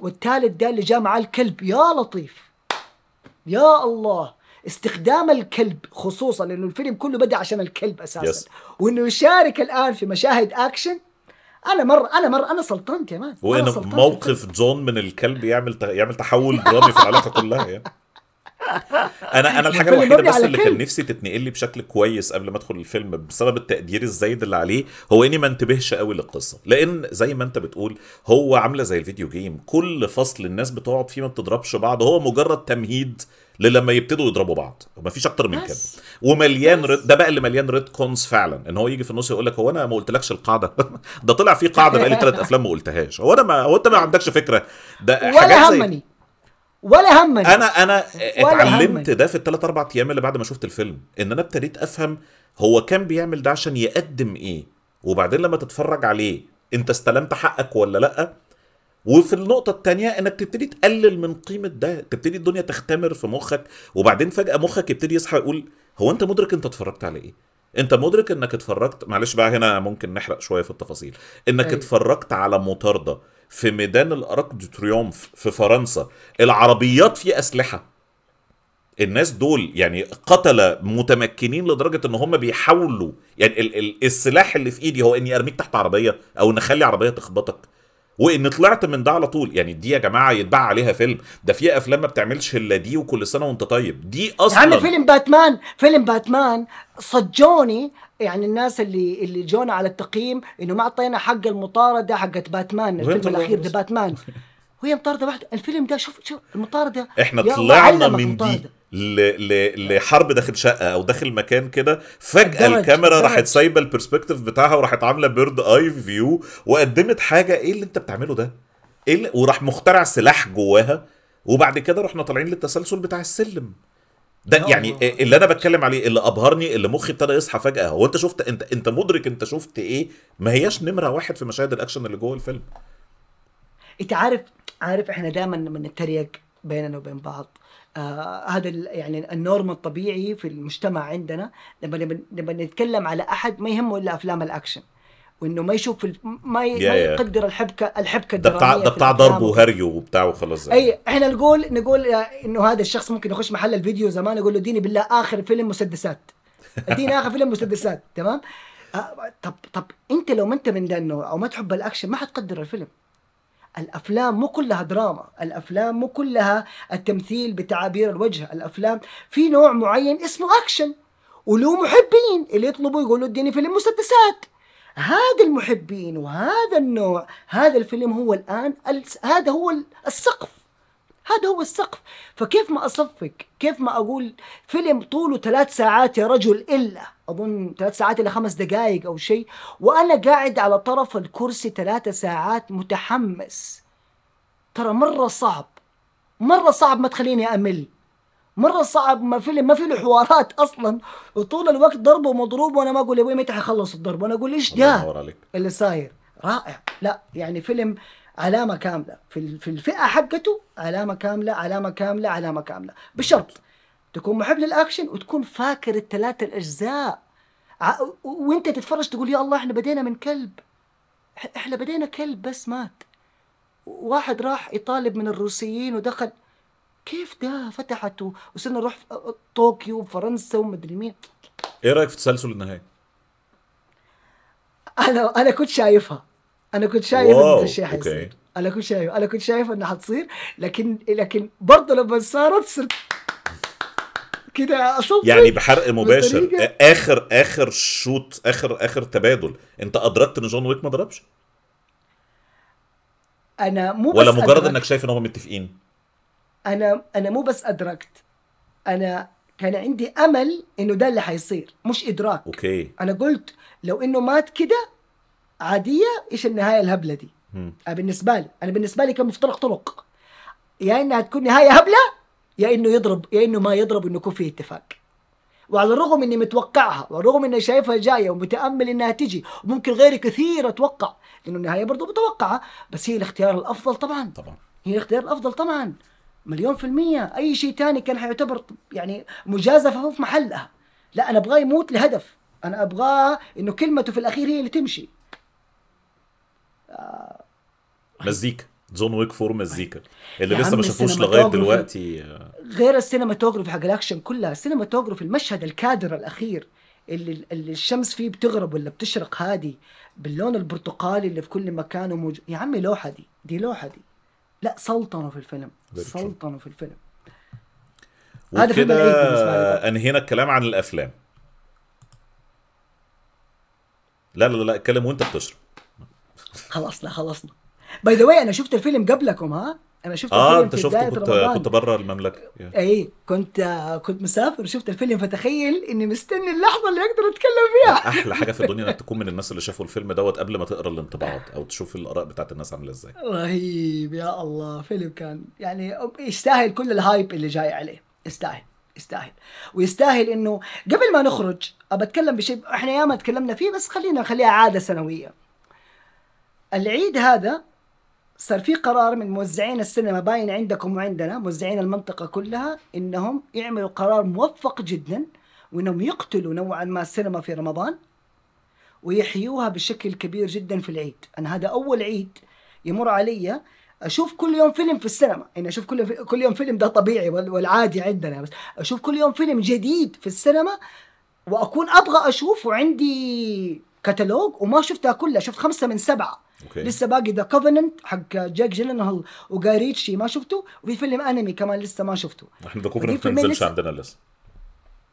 والثالث ده اللي جاء معاه الكلب يا لطيف يا الله استخدام الكلب خصوصا لانه الفيلم كله بدا عشان الكلب اساسا yes. وانه يشارك الان في مشاهد اكشن انا مره انا مره انا سلطنت يا مان موقف موقف جون من الكلب يعمل يعمل تحول درامي في العلاقه كلها يعني انا انا الحاجه الوحيده بس اللي كان نفسي تتنقل لي بشكل كويس قبل ما ادخل الفيلم بسبب التقدير الزايد اللي عليه هو اني ما انتبهش قوي للقصه لان زي ما انت بتقول هو عامله زي الفيديو جيم كل فصل الناس بتقعد فيه ما بتضربش بعض هو مجرد تمهيد للما يبتدوا يضربوا بعض مفيش اكتر من كده ومليان رد ده بقى اللي مليان ريد كونز فعلا ان هو يجي في النص يقول لك هو انا ما قلتلكش القاعده ده طلع في قاعده بقى لي ثلاث افلام ما قلتهاش هو انا ما هو انت ما عندكش فكره ده ولا همني ولا همني انا انا اتعلمت ده في الثلاث اربع ايام اللي بعد ما شفت الفيلم ان انا ابتديت افهم هو كان بيعمل ده عشان يقدم ايه وبعدين لما تتفرج عليه انت استلمت حقك ولا لا وفي النقطة التانية انك تبتدي تقلل من قيمة ده تبتدي الدنيا تختمر في مخك وبعدين فجأة مخك يبتدي يصحى يقول هو انت مدرك انت اتفرجت على ايه انت مدرك انك اتفرجت معلش بقى هنا ممكن نحرق شوية في التفاصيل انك أي. أيوة. اتفرجت على مطاردة في ميدان الارك دو تريومف في فرنسا العربيات في اسلحة الناس دول يعني قتلة متمكنين لدرجة ان هم بيحاولوا يعني السلاح اللي في ايدي هو اني ارميك تحت عربية او ان اخلي عربية تخبطك وان طلعت من ده على طول يعني دي يا جماعه يتباع عليها فيلم ده في افلام ما بتعملش الا دي وكل سنه وانت طيب دي اصلا يا عم فيلم باتمان فيلم باتمان صجوني يعني الناس اللي اللي جونا على التقييم انه ما اعطينا حق المطارده حقت باتمان الفيلم الاخير ده باتمان وهي مطارده واحده الفيلم ده شوف شوف المطارده احنا طلعنا من دي ل... ل... لحرب داخل شقه او داخل مكان كده فجاه الدمج. الكاميرا راحت سايبه البرسبكتيف بتاعها وراحت عامله بيرد اي فيو وقدمت حاجه ايه اللي انت بتعمله ده؟ ايه اللي... وراح مخترع سلاح جواها وبعد كده رحنا طالعين للتسلسل بتاع السلم ده يعني إيه، اللي انا بتكلم عليه اللي ابهرني اللي مخي ابتدى يصحى فجاه هو انت شفت انت انت مدرك انت شفت ايه ما هياش نمره واحد في مشاهد الاكشن اللي جوه الفيلم انت عارف عارف احنا دايما بنتريق بيننا وبين بعض آه هذا يعني النورم الطبيعي في المجتمع عندنا لما لما نتكلم على احد ما يهمه الا افلام الاكشن وانه ما يشوف ما, يقدر الحبكه الحبكه ده بتاع ده بتاع ضرب وهري وبتاع وخلاص يعني. اي احنا نقول نقول آه، انه هذا الشخص ممكن يخش محل الفيديو زمان يقول له اديني بالله اخر فيلم مسدسات اديني اخر فيلم مسدسات تمام آه طب طب انت لو ما انت من ده النوع او ما تحب الاكشن ما حتقدر الفيلم الافلام مو كلها دراما، الافلام مو كلها التمثيل بتعابير الوجه، الافلام في نوع معين اسمه اكشن وله محبين اللي يطلبوا يقولوا اديني فيلم مسدسات. هذا المحبين وهذا النوع هذا الفيلم هو الان هذا هو السقف هذا هو السقف فكيف ما اصفق كيف ما اقول فيلم طوله ثلاث ساعات يا رجل الا اظن ثلاث ساعات الى خمس دقائق او شيء وانا قاعد على طرف الكرسي ثلاث ساعات متحمس ترى مره صعب مره صعب ما تخليني امل مره صعب ما في ما في له حوارات اصلا وطول الوقت ضرب ومضروب وانا ما اقول يا ابوي متى حخلص الضرب وانا اقول ايش ده اللي صاير رائع لا يعني فيلم علامه كامله في الفئه حقته علامه كامله علامه كامله علامه كامله بشرط تكون محب للاكشن وتكون فاكر الثلاث الاجزاء وانت تتفرج تقول يا الله احنا بدينا من كلب احنا بدينا كلب بس مات واحد راح يطالب من الروسيين ودخل كيف ده فتحت وصرنا نروح طوكيو وفرنسا ومدري مين ايه رايك في تسلسل النهايه؟ انا انا كنت شايفها انا كنت شايف ان الشيء حيصير انا كنت شايف انا كنت شايف انها حتصير لكن لكن برضه لما صارت صرت كده اشوط يعني بحرق مباشر بالتريجة. اخر اخر شوط اخر اخر تبادل انت ادركت ان جون ويك ما ضربش انا مو بس ولا مجرد أدركت. انك شايف ان هم متفقين انا انا مو بس ادركت انا كان عندي امل انه ده اللي حيصير مش ادراك اوكي انا قلت لو انه مات كده عاديه ايش النهايه الهبله دي م. بالنسبه لي انا بالنسبه لي كان مفترق طرق يا يعني انها تكون نهايه هبله يا انه يضرب يا انه ما يضرب انه يكون في اتفاق وعلى الرغم اني متوقعها وعلى الرغم اني شايفها جايه ومتامل انها تجي وممكن غيري كثير اتوقع لانه النهايه برضه متوقعه بس هي الاختيار الافضل طبعا طبعا هي الاختيار الافضل طبعا مليون في المية أي شيء تاني كان حيعتبر يعني مجازفة في محلها لا أنا أبغاه يموت لهدف أنا أبغاه إنه كلمته في الأخير هي اللي تمشي آه. مزيك جون ويك 4 مزيكا اللي لسه ما شافوش لغايه دلوقتي غير السينماتوجرافي حق الاكشن كلها السينماتوجرافي المشهد الكادر الاخير اللي, اللي الشمس فيه بتغرب ولا بتشرق هادي باللون البرتقالي اللي في كل مكان وموج... يا عمي لوحه دي دي لوحه دي لا سلطنوا في الفيلم سلطنوا في الفيلم هذا انهينا الكلام عن الافلام لا لا لا اتكلم وانت بتشرب خلصنا خلصنا باي ذا واي انا شفت الفيلم قبلكم ها انا شفت اه انت شفته كنت رمضان. كنت برا المملكه اي كنت كنت مسافر شفت الفيلم فتخيل اني مستني اللحظه اللي اقدر اتكلم فيها احلى حاجه في الدنيا انك تكون من الناس اللي شافوا الفيلم دوت قبل ما تقرا الانطباعات او تشوف الاراء بتاعت الناس عامله ازاي رهيب يا الله فيلم كان يعني يستاهل كل الهايب اللي جاي عليه يستاهل يستاهل ويستاهل انه قبل ما نخرج ابى اتكلم بشيء احنا ياما تكلمنا فيه بس خلينا نخليها عاده سنويه العيد هذا صار في قرار من موزعين السينما باين عندكم وعندنا موزعين المنطقة كلها إنهم يعملوا قرار موفق جدا وإنهم يقتلوا نوعا ما السينما في رمضان ويحيوها بشكل كبير جدا في العيد أنا هذا أول عيد يمر علي اشوف كل يوم فيلم في السينما يعني اشوف كل يوم كل يوم فيلم ده طبيعي والعادي عندنا بس اشوف كل يوم فيلم جديد في السينما واكون ابغى اشوف وعندي كتالوج وما شفتها كلها شفت خمسه من سبعه أوكي. لسه باقي ذا كوفننت حق جاك جيلنهال وجاي ريتشي ما شفته وفي فيلم انمي كمان لسه ما شفته احنا ذا كوفننت ما نزلش عندنا لسه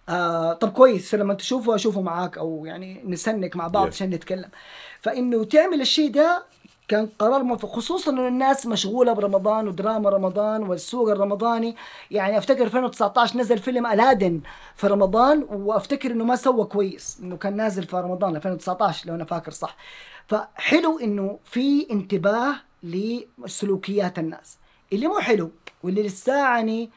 آه طب كويس لما تشوفه اشوفه معاك او يعني نسنك مع بعض عشان نتكلم فانه تعمل الشيء ده كان قرار موفق خصوصا انه الناس مشغوله برمضان ودراما رمضان والسوق الرمضاني يعني افتكر 2019 نزل فيلم الادن في رمضان وافتكر انه ما سوى كويس انه كان نازل في رمضان 2019 لو انا فاكر صح فحلو انه في انتباه لسلوكيات الناس اللي مو حلو واللي لساعني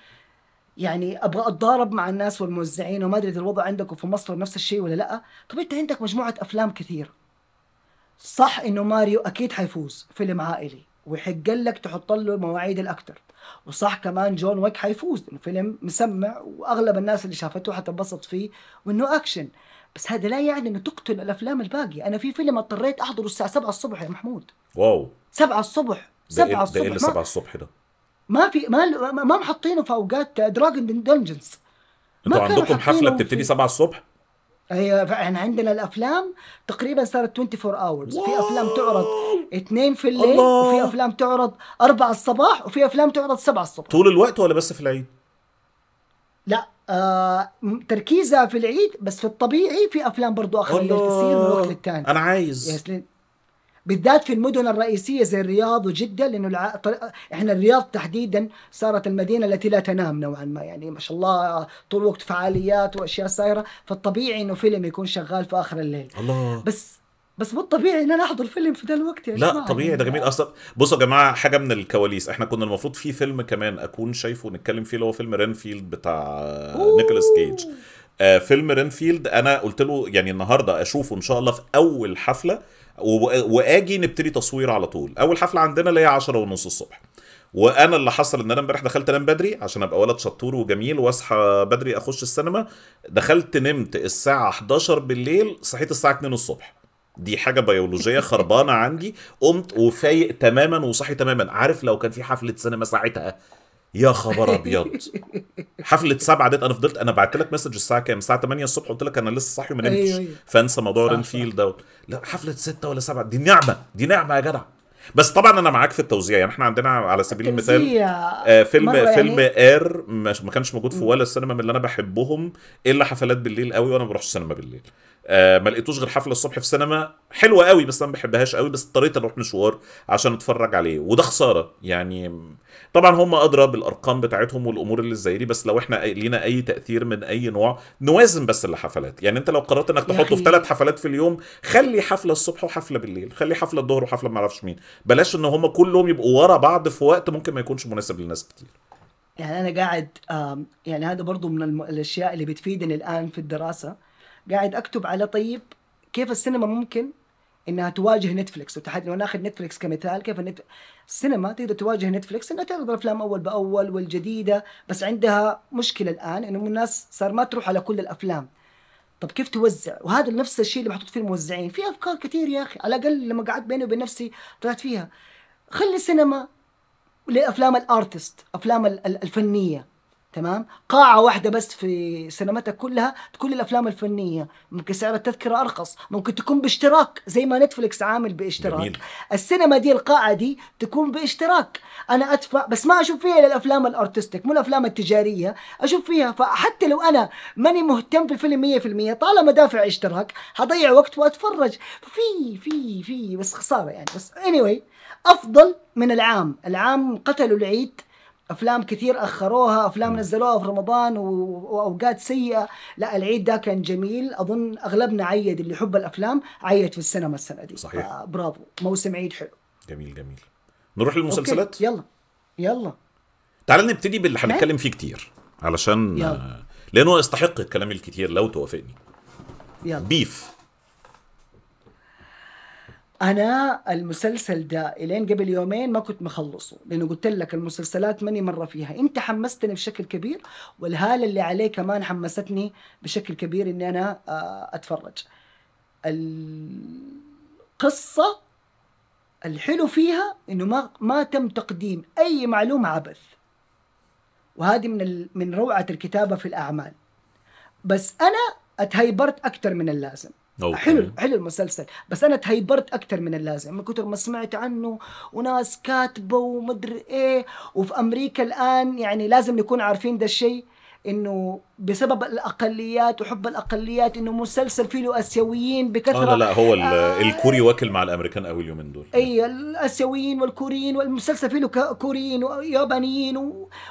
يعني ابغى اتضارب مع الناس والموزعين وما ادري اذا الوضع عندكم في مصر نفس الشيء ولا لا طب انت عندك مجموعه افلام كثير صح انه ماريو اكيد حيفوز فيلم عائلي ويحق لك تحط له مواعيد الاكثر وصح كمان جون ويك حيفوز فيلم مسمع واغلب الناس اللي شافته حتنبسط فيه وانه اكشن بس هذا لا يعني انه تقتل الافلام الباقيه انا في فيلم اضطريت احضره الساعه 7 الصبح يا محمود واو 7 الصبح 7 الصبح ده ايه, إيه اللي 7 الصبح ده ما في ما ما محطينه في اوقات دراجون دنجنز انتوا عندكم حفله بتبتدي 7 الصبح هي احنا عندنا الافلام تقريبا صارت 24 اورز في افلام تعرض 2 في الليل الله. وفي افلام تعرض 4 الصباح وفي افلام تعرض 7 الصبح طول الوقت ولا بس في العيد؟ لا آه تركيزها في العيد بس في الطبيعي في افلام برضو اخرية تصير من وقت للتاني انا عايز بالذات في المدن الرئيسية زي الرياض وجدة لأنه الع... إحنا الرياض تحديدا صارت المدينة التي لا تنام نوعا ما يعني ما شاء الله آه، طول الوقت فعاليات وأشياء صايرة فالطبيعي إنه فيلم يكون شغال في آخر الليل الله بس بس مو الطبيعي ان انا احضر فيلم في ده الوقت يا لا جماعة طبيعي ده جميل اصلا بصوا يا جماعه حاجه من الكواليس احنا كنا المفروض في فيلم كمان اكون شايفه ونتكلم فيه اللي هو فيلم رينفيلد بتاع نيكولاس كيج آه فيلم رينفيلد انا قلت له يعني النهارده اشوفه ان شاء الله في اول حفله واجي نبتدي تصوير على طول اول حفله عندنا اللي هي 10 ونص الصبح وانا اللي حصل ان انا امبارح دخلت انام بدري عشان ابقى ولد شطور وجميل واصحى بدري اخش السينما دخلت نمت الساعه 11 بالليل صحيت الساعه 2 الصبح دي حاجه بيولوجيه خربانه عندي قمت وفايق تماما وصاحي تماما عارف لو كان في حفله سينما ساعتها يا خبر ابيض حفله سبعة ديت انا فضلت انا بعت لك مسج الساعه كام الساعه 8 الصبح قلت لك انا لسه صاحي وما نمتش أيوة، أيوة. فانسى موضوع رينفيلد دوت لا حفله 6 ولا 7 دي نعمه دي نعمه يا جدع بس طبعا انا معاك في التوزيع يعني احنا عندنا على سبيل المثال آه فيلم يعني. فيلم اير ما كانش موجود في ولا السينما من اللي انا بحبهم الا حفلات بالليل قوي وانا بروح السينما بالليل آه ما لقيتوش غير حفله الصبح في سينما حلوه قوي بس انا ما بحبهاش قوي بس اضطريت اروح مشوار عشان اتفرج عليه وده خساره يعني طبعا هم ادرى بالارقام بتاعتهم والامور اللي زي دي بس لو احنا لينا اي تاثير من اي نوع نوازن بس الحفلات يعني انت لو قررت انك تحطه في ثلاث حفلات في اليوم خلي حفله الصبح وحفله بالليل خلي حفله الظهر وحفله ما اعرفش مين بلاش ان هم كلهم يبقوا ورا بعض في وقت ممكن ما يكونش مناسب للناس كتير يعني انا قاعد يعني هذا برضو من الاشياء اللي بتفيدني الان في الدراسه قاعد اكتب على طيب كيف السينما ممكن انها تواجه نتفلكس وتحدي لو ناخذ نتفلكس كمثال كيف النت... السينما تقدر تواجه نتفلكس انها تعرض الافلام اول باول والجديده بس عندها مشكله الان انه الناس صار ما تروح على كل الافلام طب كيف توزع وهذا نفس الشيء اللي محطوط فيه الموزعين في افكار كثير يا اخي على الاقل لما قعدت بيني وبين نفسي طلعت فيها خلي السينما لافلام الارتست افلام الفنيه تمام قاعة واحدة بس في سينماتها كلها كل الأفلام الفنية ممكن سعر التذكرة أرخص ممكن تكون باشتراك زي ما نتفلكس عامل باشتراك جميل. السينما دي القاعة دي تكون باشتراك أنا أدفع بس ما أشوف فيها الأفلام الأرتستيك مو الأفلام التجارية أشوف فيها فحتى لو أنا ماني مهتم في الفيلم 100% طالما دافع اشتراك حضيع وقت وأتفرج في في في بس خسارة يعني بس anyway أفضل من العام العام قتلوا العيد افلام كثير اخروها افلام نزلوها في رمضان واوقات سيئه لا العيد ده كان جميل اظن اغلبنا عيد اللي يحب الافلام عيد في السينما السنه دي صحيح برافو موسم عيد حلو جميل جميل نروح للمسلسلات يلا يلا تعال نبتدي باللي هنتكلم فيه كتير علشان يلا. آه، لانه يستحق الكلام الكتير لو توافقني يلا بيف انا المسلسل ده الين قبل يومين ما كنت مخلصه لانه قلت لك المسلسلات ماني مره فيها انت حمستني بشكل كبير والهاله اللي عليه كمان حمستني بشكل كبير اني انا آه، اتفرج القصه الحلو فيها انه ما ما تم تقديم اي معلومه عبث وهذه من من روعه الكتابه في الاعمال بس انا اتهيبرت اكثر من اللازم أوكي. حلو حلو المسلسل بس انا تهيبرت اكثر من اللازم من كثر ما سمعت عنه وناس كاتبه ومدري ايه وفي امريكا الان يعني لازم نكون عارفين ده الشيء انه بسبب الاقليات وحب الاقليات انه مسلسل فيه له اسيويين بكثره آه، لا لا هو آه الكوري واكل مع الامريكان قوي اليومين دول اي الاسيويين والكوريين والمسلسل فيه له كوريين ويابانيين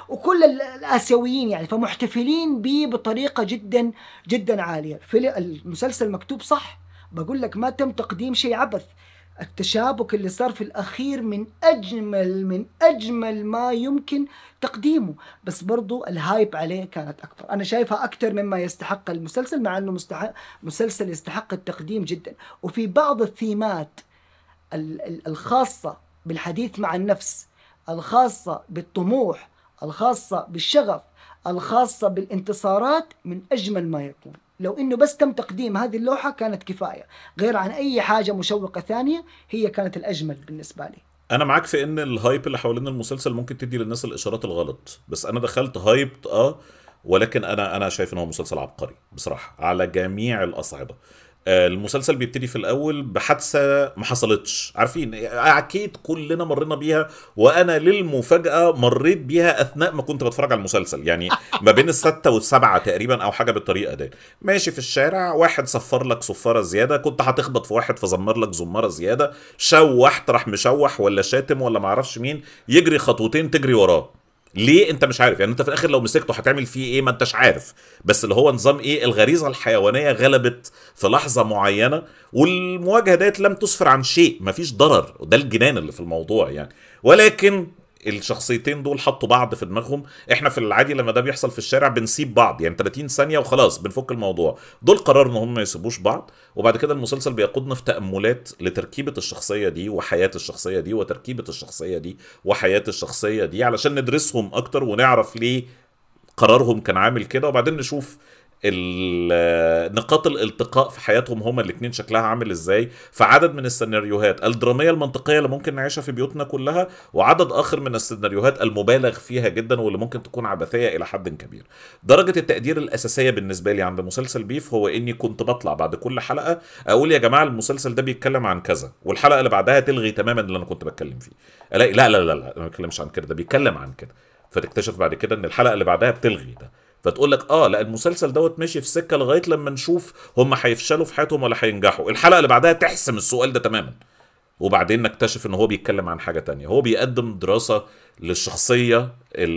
وكل الاسيويين يعني فمحتفلين به بطريقه جدا جدا عاليه في المسلسل مكتوب صح بقول لك ما تم تقديم شيء عبث التشابك اللي صار في الأخير من أجمل من أجمل ما يمكن تقديمه بس برضو الهايب عليه كانت أكبر أنا شايفها أكثر مما يستحق المسلسل مع أنه مستحق مسلسل يستحق التقديم جدا وفي بعض الثيمات الخاصة بالحديث مع النفس الخاصة بالطموح الخاصة بالشغف الخاصة بالانتصارات من أجمل ما يكون لو انه بس تم تقديم هذه اللوحه كانت كفايه غير عن اي حاجه مشوقه ثانيه هي كانت الاجمل بالنسبه لي انا معاك في ان الهايب اللي حوالين المسلسل ممكن تدي للناس الاشارات الغلط بس انا دخلت هايب اه ولكن انا انا شايف ان هو مسلسل عبقري بصراحه على جميع الاصعده آه، المسلسل بيبتدي في الاول بحادثه ما حصلتش عارفين اكيد كلنا مرينا بيها وانا للمفاجاه مريت بيها اثناء ما كنت بتفرج على المسلسل يعني ما بين الستة والسبعة تقريبا او حاجه بالطريقه دي ماشي في الشارع واحد صفر لك صفاره زياده كنت هتخبط في واحد فزمر لك زماره زياده شوحت راح مشوح ولا شاتم ولا معرفش مين يجري خطوتين تجري وراه ليه انت مش عارف يعني انت في الاخر لو مسكته هتعمل فيه ايه ما انتش عارف بس اللي هو نظام ايه الغريزه الحيوانيه غلبت في لحظه معينه والمواجهه ديت لم تسفر عن شيء مفيش ضرر وده الجنان اللي في الموضوع يعني ولكن الشخصيتين دول حطوا بعض في دماغهم احنا في العادي لما ده بيحصل في الشارع بنسيب بعض يعني 30 ثانيه وخلاص بنفك الموضوع دول قرروا ان هم ما يسيبوش بعض وبعد كده المسلسل بيقودنا في تاملات لتركيبه الشخصيه دي وحياه الشخصيه دي وتركيبه الشخصيه دي وحياه الشخصيه دي علشان ندرسهم اكتر ونعرف ليه قرارهم كان عامل كده وبعدين نشوف نقاط الالتقاء في حياتهم هما الاثنين شكلها عامل ازاي فعدد من السيناريوهات الدراميه المنطقيه اللي ممكن نعيشها في بيوتنا كلها وعدد اخر من السيناريوهات المبالغ فيها جدا واللي ممكن تكون عبثيه الى حد كبير درجه التقدير الاساسيه بالنسبه لي عند مسلسل بيف هو اني كنت بطلع بعد كل حلقه اقول يا جماعه المسلسل ده بيتكلم عن كذا والحلقه اللي بعدها تلغي تماما اللي انا كنت بتكلم فيه الاقي لا لا لا لا, لا. ما بيتكلمش عن كده ده بيتكلم عن كده فتكتشف بعد كده ان الحلقه اللي بعدها بتلغي ده فتقول لك اه لا المسلسل دوت ماشي في سكه لغايه لما نشوف هم هيفشلوا في حياتهم ولا هينجحوا الحلقه اللي بعدها تحسم السؤال ده تماما وبعدين نكتشف ان هو بيتكلم عن حاجه تانية هو بيقدم دراسه للشخصيه ال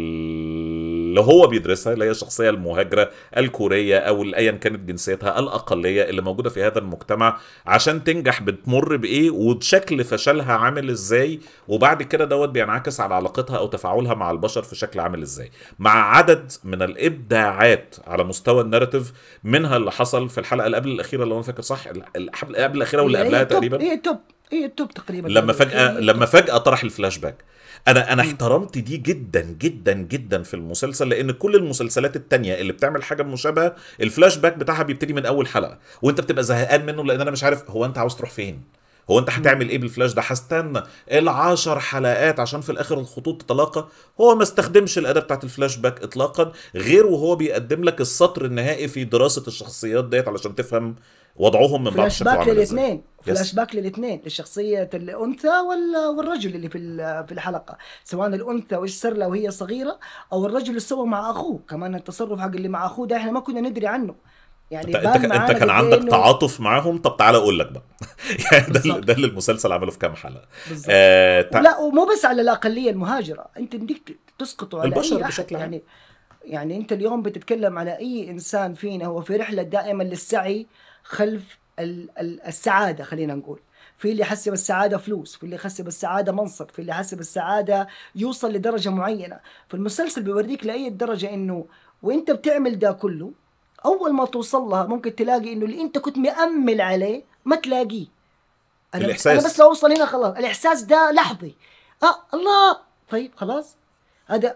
اللي هو بيدرسها اللي هي الشخصيه المهاجره الكوريه او ايا كانت جنسيتها الاقليه اللي موجوده في هذا المجتمع عشان تنجح بتمر بايه وشكل فشلها عامل ازاي وبعد كده دوت بينعكس على علاقتها او تفاعلها مع البشر في شكل عامل ازاي مع عدد من الابداعات على مستوى الناراتيف منها اللي حصل في الحلقه اللي قبل الاخيره لو انا فاكر صح الحلقه قبل الاخيره واللي قبلها تقريبا هي التوب هي التوب تقريبا لما فجاه لما فجاه طرح الفلاش باك انا انا احترمت دي جدا جدا جدا في المسلسل لان كل المسلسلات التانية اللي بتعمل حاجه مشابهه الفلاش باك بتاعها بيبتدي من اول حلقه وانت بتبقى زهقان منه لان انا مش عارف هو انت عاوز تروح فين هو انت هتعمل ايه بالفلاش ده هستنى العشر حلقات عشان في الاخر الخطوط تتلاقى هو ما استخدمش الاداه بتاعت الفلاش باك اطلاقا غير وهو بيقدم لك السطر النهائي في دراسه الشخصيات ديت علشان تفهم وضعهم من بعض فلاش للاثنين فلاش باك للاثنين لشخصية الأنثى والرجل اللي في في الحلقة سواء الأنثى وإيش صار لها وهي صغيرة أو الرجل اللي سوى مع أخوه كمان التصرف حق اللي مع أخوه ده إحنا ما كنا ندري عنه يعني انت انت, انت كان عندك إنه... تعاطف معاهم طب تعالى اقول لك بقى يعني ده ده اللي المسلسل عمله في كام حلقه آه تع... لا ومو بس على الاقليه المهاجره انت بدك تسقطوا على البشر أي بشكل عام يعني يعني انت اليوم بتتكلم على اي انسان فينا هو في رحله دائما للسعي خلف السعاده خلينا نقول في اللي يحسب السعادة فلوس في اللي يحسب السعادة منصب في اللي يحسب السعادة يوصل لدرجة معينة فالمسلسل بيوريك لأي درجة إنه وإنت بتعمل ده كله أول ما توصل لها ممكن تلاقي إنه اللي أنت كنت مأمل عليه ما تلاقيه أنا الإحساس. أنا بس لو أوصل هنا خلاص الإحساس ده لحظي آه الله طيب خلاص هذا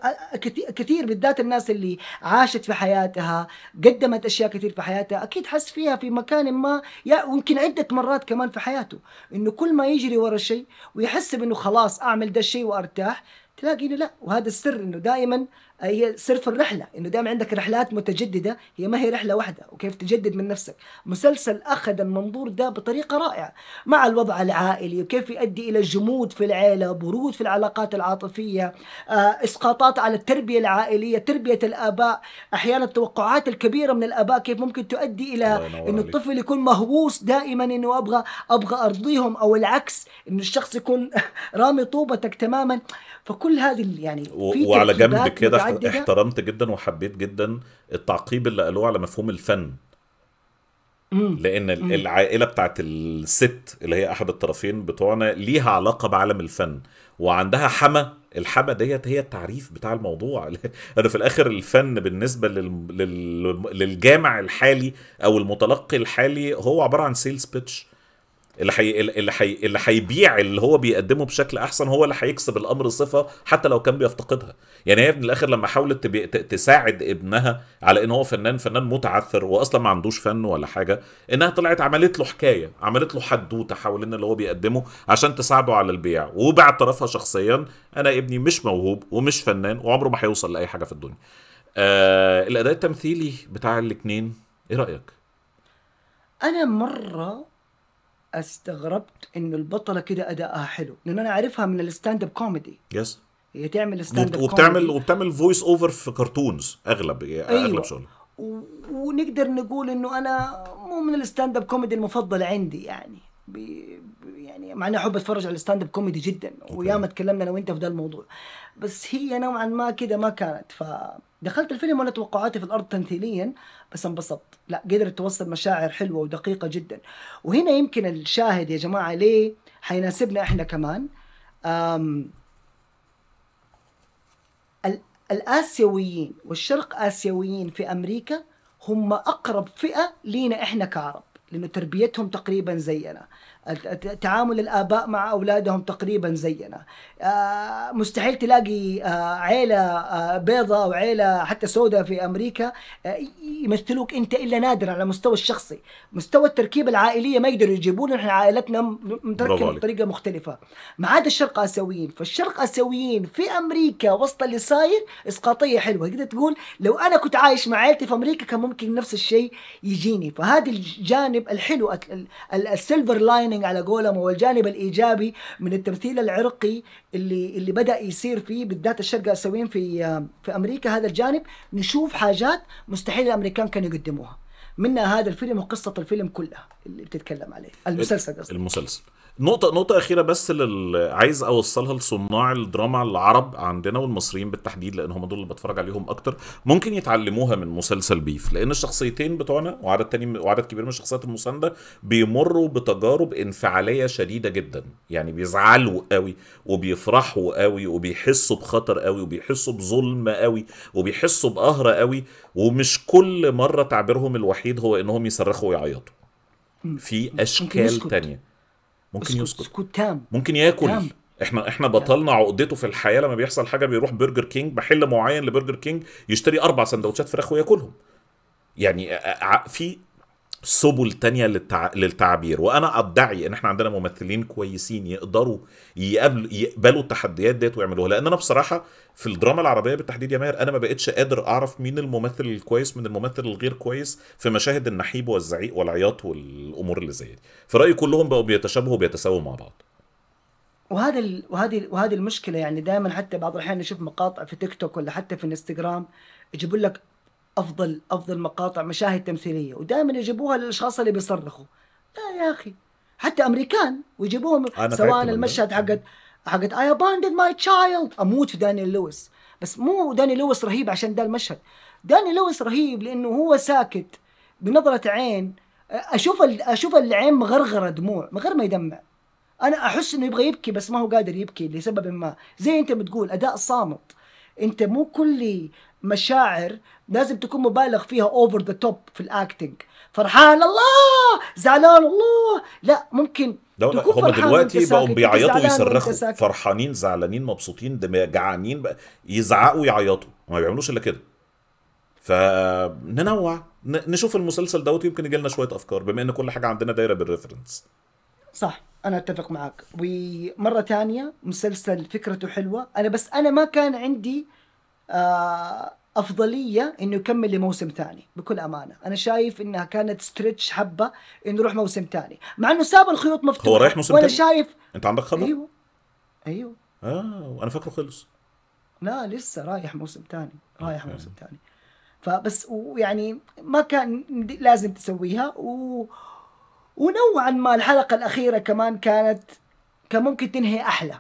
كثير بالذات الناس اللي عاشت في حياتها قدمت اشياء كثير في حياتها اكيد حس فيها في مكان ما يمكن عده مرات كمان في حياته انه كل ما يجري ورا شيء ويحس بانه خلاص اعمل ده الشيء وارتاح تلاقي انه لا وهذا السر انه دائما هي سر في الرحله انه دائما عندك رحلات متجدده هي ما هي رحله واحده وكيف تجدد من نفسك مسلسل اخذ المنظور ده بطريقه رائعه مع الوضع العائلي وكيف يؤدي الى جمود في العيله برود في العلاقات العاطفيه آه، اسقاطات على التربيه العائليه تربيه الاباء احيانا التوقعات الكبيره من الاباء كيف ممكن تؤدي الى ان الطفل يكون مهووس دائما انه ابغى ابغى ارضيهم او العكس انه الشخص يكون رامي طوبتك تماما فكل هذه يعني في وعلى جنب كده محدده احترمت جدا وحبيت جدا التعقيب اللي قالوه على مفهوم الفن لان العائله بتاعت الست اللي هي احد الطرفين بتوعنا ليها علاقه بعالم الفن وعندها حما الحما ديت هي التعريف بتاع الموضوع انا في الاخر الفن بالنسبه لل... لل... للجامع الحالي او المتلقي الحالي هو عباره عن سيلز بيتش اللي حي... اللي حي... اللي هيبيع اللي هو بيقدمه بشكل احسن هو اللي هيكسب الامر صفه حتى لو كان بيفتقدها يعني هي من الاخر لما حاولت تبي... ت... تساعد ابنها على ان هو فنان فنان متعثر واصلا ما عندوش فن ولا حاجه انها طلعت عملت له حكايه عملت له حدوته حوالين اللي هو بيقدمه عشان تساعده على البيع وباعترافها شخصيا انا ابني مش موهوب ومش فنان وعمره ما هيوصل لاي حاجه في الدنيا آه... الاداء التمثيلي بتاع الاثنين ايه رايك انا مره استغربت انه البطله كده ادائها حلو لان انا عارفها من الستاند اب كوميدي يس هي تعمل ستاند اب وبتعمل وبتعمل فويس اوفر في كرتونز اغلب أيوة. اغلب شغلها و... ونقدر نقول انه انا مو من الستاند اب كوميدي المفضل عندي يعني بي يعني مع اني احب اتفرج على الستاند اب كوميدي جدا وياما تكلمنا انا وانت في ده الموضوع بس هي نوعا ما كده ما كانت ف دخلت الفيلم ولا توقعاتي في الارض تمثيليا بس انبسطت لا قدرت توصل مشاعر حلوه ودقيقه جدا وهنا يمكن الشاهد يا جماعه ليه حيناسبنا احنا كمان أم الاسيويين والشرق اسيويين في امريكا هم اقرب فئه لينا احنا كعرب لانه تربيتهم تقريبا زينا تعامل الآباء مع أولادهم تقريبا زينا آه، مستحيل تلاقي آه، عيلة آه، بيضة أو عيلة حتى سوداء في أمريكا يمثلوك أنت إلا نادرا على المستوى الشخصي مستوى التركيبة العائلية ما يقدروا يجيبون إحنا عائلتنا متركبة بطريقة مختلفة ما عدا الشرق آسيويين فالشرق آسيويين في أمريكا وسط اللي صاير إسقاطية حلوة تقدر تقول لو أنا كنت عايش مع عائلتي في أمريكا كان ممكن نفس الشيء يجيني فهذا الجانب الحلو السيلفر لاين شايننج على قولهم هو الجانب الايجابي من التمثيل العرقي اللي اللي بدا يصير فيه بالذات الشرق الاسيويين في في امريكا هذا الجانب نشوف حاجات مستحيل الامريكان كانوا يقدموها منها هذا الفيلم وقصه الفيلم كلها اللي بتتكلم عليه المسلسل قصدي المسلسل نقطة نقطة أخيرة بس اللي عايز أوصلها لصناع الدراما العرب عندنا والمصريين بالتحديد لأن هم دول اللي بتفرج عليهم أكتر ممكن يتعلموها من مسلسل بيف لأن الشخصيتين بتوعنا وعدد تاني وعدد كبير من الشخصيات المساندة بيمروا بتجارب انفعالية شديدة جدا يعني بيزعلوا قوي وبيفرحوا قوي وبيحسوا بخطر قوي وبيحسوا بظلم قوي وبيحسوا بقهر قوي ومش كل مرة تعبيرهم الوحيد هو إنهم يصرخوا ويعيطوا في أشكال تانية ممكن يسكت سكوت تام ممكن ياكل تام. احنا احنا بطلنا عقدته في الحياه لما بيحصل حاجه بيروح برجر كينج محل معين لبرجر كينج يشتري اربع سندوتشات فراخ وياكلهم يعني في سبل تانية للتع... للتعبير وانا ادعي ان احنا عندنا ممثلين كويسين يقدروا يقبل يقبلوا التحديات ديت ويعملوها لان انا بصراحه في الدراما العربيه بالتحديد يا ماهر انا ما بقتش قادر اعرف مين الممثل الكويس من الممثل الغير كويس في مشاهد النحيب والزعيق والعياط والامور اللي زي دي في رايي كلهم بقوا بيتشابهوا وبيتساووا مع بعض وهذا ال... وهذه وهذه المشكله يعني دائما حتى بعض الاحيان نشوف مقاطع في تيك توك ولا حتى في انستغرام يجيبوا لك افضل افضل مقاطع مشاهد تمثيليه ودائما يجيبوها للاشخاص اللي بيصرخوا لا يا اخي حتى امريكان ويجيبوهم سواء المشهد حقت حقت اي اباندد ماي تشايلد اموت في داني لويس بس مو داني لويس رهيب عشان ده المشهد داني لويس رهيب لانه هو ساكت بنظره عين اشوف اشوف العين مغرغره دموع من غير ما يدمع انا احس انه يبغى يبكي بس ما هو قادر يبكي لسبب ما زي انت بتقول اداء صامت انت مو كل مشاعر لازم تكون مبالغ فيها اوفر ذا توب في الاكتنج فرحان الله زعلان الله لا ممكن دولة هم دلوقتي بقوا بيعيطوا ويصرخوا فرحانين زعلانين مبسوطين جعانين يزعقوا يعيطوا ما بيعملوش الا كده فننوع نشوف المسلسل دوت يمكن يجي لنا شويه افكار بما ان كل حاجه عندنا دايره بالريفرنس صح انا اتفق معك ومره ثانيه مسلسل فكرته حلوه انا بس انا ما كان عندي آه، افضليه انه يكمل لموسم ثاني بكل امانه انا شايف انها كانت ستريتش حبه انه يروح موسم ثاني مع انه ساب الخيوط مفتوحه هو رايح موسم وانا تاني؟ شايف انت عندك خبر ايوه ايوه اه انا فاكره خلص لا لسه رايح موسم ثاني رايح آه. موسم ثاني فبس ويعني ما كان لازم تسويها و ونوعا ما الحلقه الاخيره كمان كانت كان ممكن تنهي احلى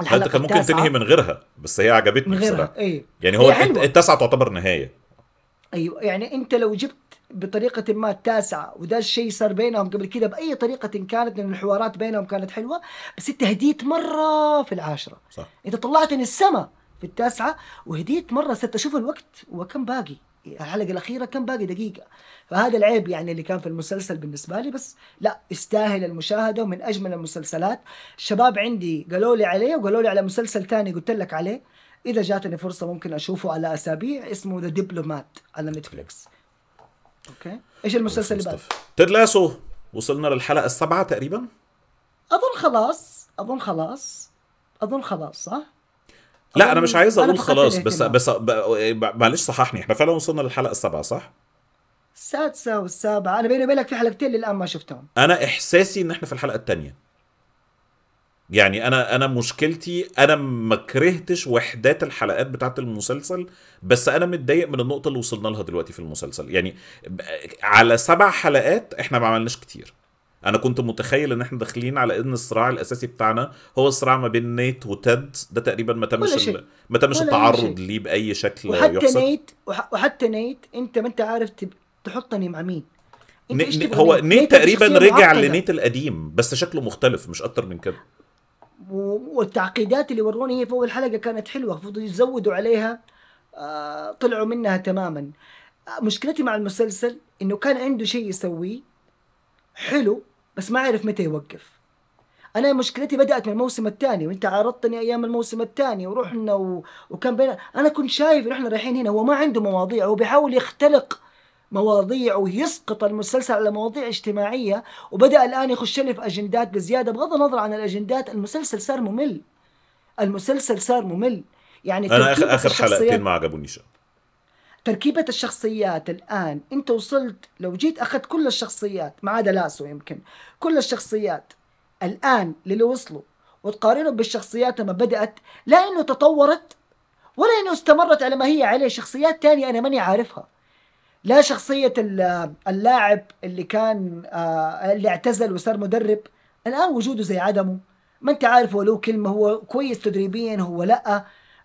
الحلقه كان ممكن تنهي من غيرها بس هي عجبتني من غيرها بصراحه أيوة. يعني هو التاسعه تعتبر نهايه ايوه يعني انت لو جبت بطريقه ما التاسعه وده الشيء صار بينهم قبل كده باي طريقه إن كانت لان الحوارات بينهم كانت حلوه بس انت هديت مره في العاشره صح انت من السما في التاسعه وهديت مره صرت اشوف الوقت وكم باقي الحلقه الاخيره كم باقي دقيقه فهذا العيب يعني اللي كان في المسلسل بالنسبه لي بس لا يستاهل المشاهده ومن اجمل المسلسلات الشباب عندي قالوا لي عليه وقالوا لي على مسلسل ثاني قلت لك عليه اذا جاتني فرصه ممكن اشوفه على اسابيع اسمه ذا دبلومات على نتفلكس اوكي ايش المسلسل اللي بعد تيد لاسو وصلنا للحلقه السابعه تقريبا اظن خلاص اظن خلاص اظن خلاص صح لا انا مش عايز اقول خلاص بس بس يعني معلش صححني احنا فعلا وصلنا للحلقه السابعه صح؟ السادسه والسابعه انا بيني وبينك في حلقتين للان ما شفتهم انا احساسي ان احنا في الحلقه الثانيه يعني انا انا مشكلتي انا ما كرهتش وحدات الحلقات بتاعه المسلسل بس انا متضايق من النقطه اللي وصلنا لها دلوقتي في المسلسل يعني على سبع حلقات احنا ما عملناش كتير انا كنت متخيل ان احنا داخلين على ان الصراع الاساسي بتاعنا هو الصراع ما بين نيت وتد ده تقريبا ما تمش ما تمش التعرض ليه باي شكل وحتى يحصل. نيت وحتى نيت انت ما انت عارف تحطني مع مين ن... هو نيت, نيت تقريبا رجع لنيت القديم بس شكله مختلف مش اكتر من كده والتعقيدات اللي وروني هي في اول حلقه كانت حلوه فضلوا يزودوا عليها آه طلعوا منها تماما آه، مشكلتي مع المسلسل انه كان عنده شيء يسويه حلو بس ما عرف متى يوقف انا مشكلتي بدات من الموسم الثاني وانت عارضتني ايام الموسم الثاني ورحنا و... وكان بين انا كنت شايف احنا رايحين هنا هو ما عنده مواضيع هو بيحاول يختلق مواضيع ويسقط المسلسل على مواضيع اجتماعيه وبدا الان يخش لي في اجندات بزياده بغض النظر عن الاجندات المسلسل صار ممل المسلسل صار ممل يعني انا اخر اخر حلقتين ما عجبونيش تركيبة الشخصيات الآن أنت وصلت لو جيت أخذت كل الشخصيات ما عدا لاسو يمكن كل الشخصيات الآن للي وصلوا وتقارنوا بالشخصيات لما بدأت لا إنه تطورت ولا إنه استمرت على ما هي عليه شخصيات تانية أنا ماني عارفها لا شخصية اللاعب اللي كان آه، اللي اعتزل وصار مدرب الآن وجوده زي عدمه ما أنت عارف ولو كلمة هو كويس تدريبيا هو لأ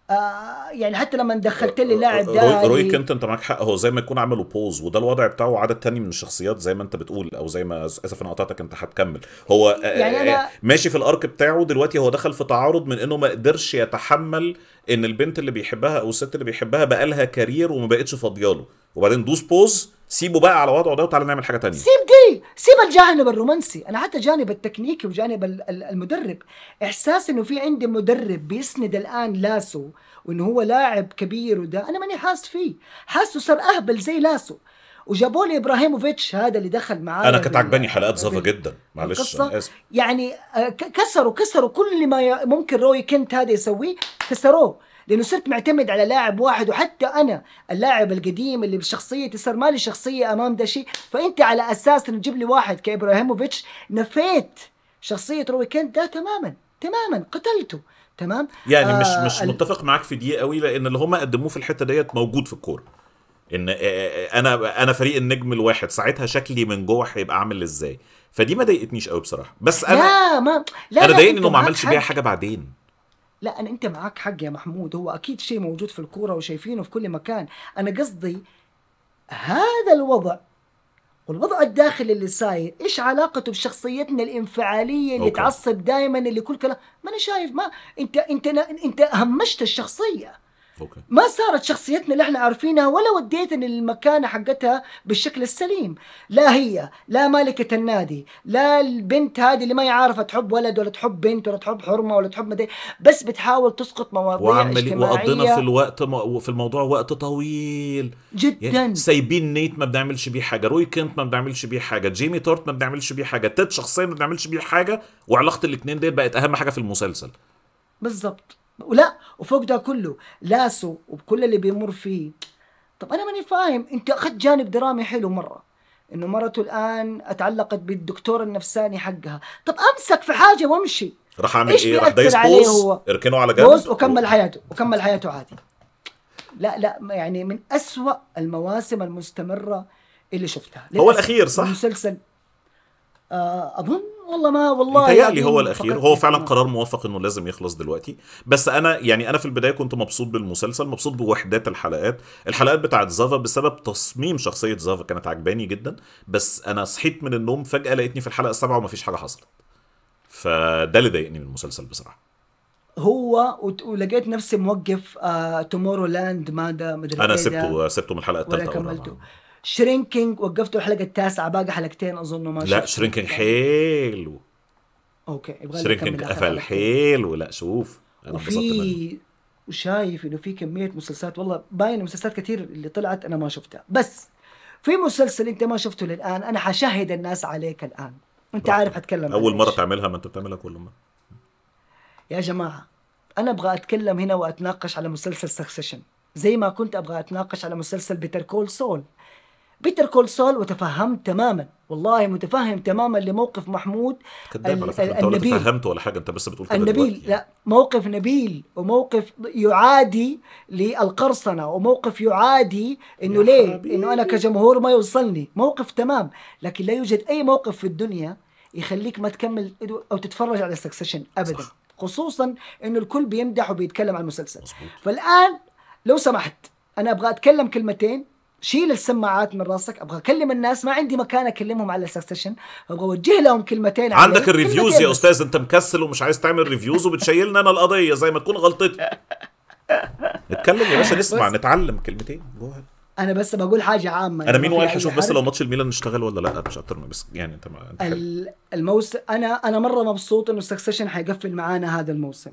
آه، يعني حتى لما دخلت لي لاعب ده روي كنت انت معاك حق هو زي ما يكون عملوا بوز وده الوضع بتاعه عدد تاني من الشخصيات زي ما انت بتقول او زي ما اسف انا قطعتك انت هتكمل هو آه، يعني آه، أنا... ماشي في الارك بتاعه دلوقتي هو دخل في تعارض من انه ما قدرش يتحمل ان البنت اللي بيحبها او الست اللي بيحبها بقى لها كارير وما بقتش فاضيه له وبعدين دوس بوز سيبه بقى على وضعه ده وتعالى نعمل حاجه تانية سيب إيه، سيب الجانب الرومانسي انا حتى جانب التكنيكي وجانب المدرب احساس انه في عندي مدرب بيسند الان لاسو وانه هو لاعب كبير وده انا ماني حاس فيه حاسه صار اهبل زي لاسو وجابوا لي ابراهيموفيتش هذا اللي دخل معاه انا كانت عجباني حلقات زفا جدا معلش يعني آه، كسروا كسروا كل ما ممكن روي كنت هذا يسويه كسروه لانه صرت معتمد على لاعب واحد وحتى انا اللاعب القديم اللي بشخصيتي صار مالي شخصيه امام ده شيء فانت على اساس انه تجيب لي واحد كابراهيموفيتش نفيت شخصيه روي كنت ده تماما تماما قتلته تمام يعني آه مش مش متفق معاك في دي قوي لان اللي هم قدموه في الحته ديت موجود في الكوره ان آه، آه، آه، انا انا فريق النجم الواحد ساعتها شكلي من جوه هيبقى عامل ازاي فدي ما ضايقتنيش قوي بصراحه بس انا لا ما لا انا ضايقني انه ما عملش بيها حاجه بعدين لا أنا أنت معك حق يا محمود هو أكيد شيء موجود في الكورة وشايفينه في كل مكان أنا قصدي هذا الوضع والوضع الداخلي اللي صاير ايش علاقته بشخصيتنا الانفعاليه اللي أوكي. تعصب دائما اللي كل كلام ما انا شايف ما انت انت انت همشت الشخصيه أوكي. ما صارت شخصيتنا اللي احنا عارفينها ولا وديتنا للمكانه حقتها بالشكل السليم لا هي لا مالكه النادي لا البنت هذه اللي ما هي عارفه تحب ولد ولا تحب بنت ولا تحب حرمه ولا تحب مدري بس بتحاول تسقط مواضيع اجتماعيه وقضينا في الوقت م... في الموضوع وقت طويل جدا يعني سايبين نيت ما بنعملش بيه حاجه روي كنت ما بنعملش بيه حاجه جيمي تورت ما بنعملش بيه حاجه تيد شخصيا ما بنعملش بيه حاجه وعلاقه الاثنين ديت بقت اهم حاجه في المسلسل بالظبط ولا وفوق ده كله لاسو وبكل اللي بيمر فيه طب انا ماني فاهم انت اخذت جانب درامي حلو مره انه مرته الان اتعلقت بالدكتور النفساني حقها طب امسك في حاجه وامشي راح اعمل ايه راح دايس بوز اركنه على جنب بوز وكمل حياته وكمل حياته عادي لا لا يعني من أسوأ المواسم المستمرة اللي شفتها هو الاخير صح المسلسل آه، اظن والله ما والله متهيألي يعني هو الاخير هو يعني فعلا قرار موافق انه لازم يخلص دلوقتي بس انا يعني انا في البدايه كنت مبسوط بالمسلسل مبسوط بوحدات الحلقات الحلقات بتاعت زافا بسبب تصميم شخصيه زافا كانت عجباني جدا بس انا صحيت من النوم فجاه لقيتني في الحلقه السابعه ومفيش حاجه حصلت فده اللي ضايقني من المسلسل بصراحه هو ولقيت نفسي موقف آه تومورو لاند ماذا مدري انا إيه سبته سبته من الحلقه الثالثه كملته شرينكينج وقفته الحلقه التاسعه باقي حلقتين اظن ما لا شرينكينج طيب. حلو اوكي يبغى شرينكينج قفل حلو لا شوف انا وفي وشايف انه في كميه مسلسلات والله باين مسلسلات كثير اللي طلعت انا ما شفتها بس في مسلسل انت ما شفته للان انا حشهد الناس عليك الان انت عارف اتكلم اول مره تعملها ما انت بتعملها كل مره يا جماعه انا ابغى اتكلم هنا واتناقش على مسلسل سكسيشن زي ما كنت ابغى اتناقش على مسلسل بيتر كول سول بيتر كول سول وتفهمت تماما والله متفهم تماما لموقف محمود النبيل على فكره انت فهمته تفهمت ولا حاجه انت بس بتقول كده النبيل لا موقف نبيل وموقف يعادي للقرصنه وموقف يعادي انه ليه انه انا كجمهور ما يوصلني موقف تمام لكن لا يوجد اي موقف في الدنيا يخليك ما تكمل او تتفرج على سكسشن ابدا صح. خصوصا انه الكل بيمدح وبيتكلم عن المسلسل مصبوط. فالان لو سمحت انا ابغى اتكلم كلمتين شيل السماعات من راسك ابغى اكلم الناس ما عندي مكان اكلمهم على السكسشن ابغى اوجه لهم كلمتين عندك الريفيوز يا استاذ انت مكسل ومش عايز تعمل ريفيوز وبتشيلنا انا القضيه زي ما تكون غلطتي اتكلم يا باشا نسمع نتعلم كلمتين جوه انا بس بقول حاجه عامه انا مين رايح يعني اشوف بس لو ماتش الميلان اشتغل ولا لا مش اكتر بس يعني انت, ما انت الموسم انا انا مره مبسوط انه السكسشن حيقفل معانا هذا الموسم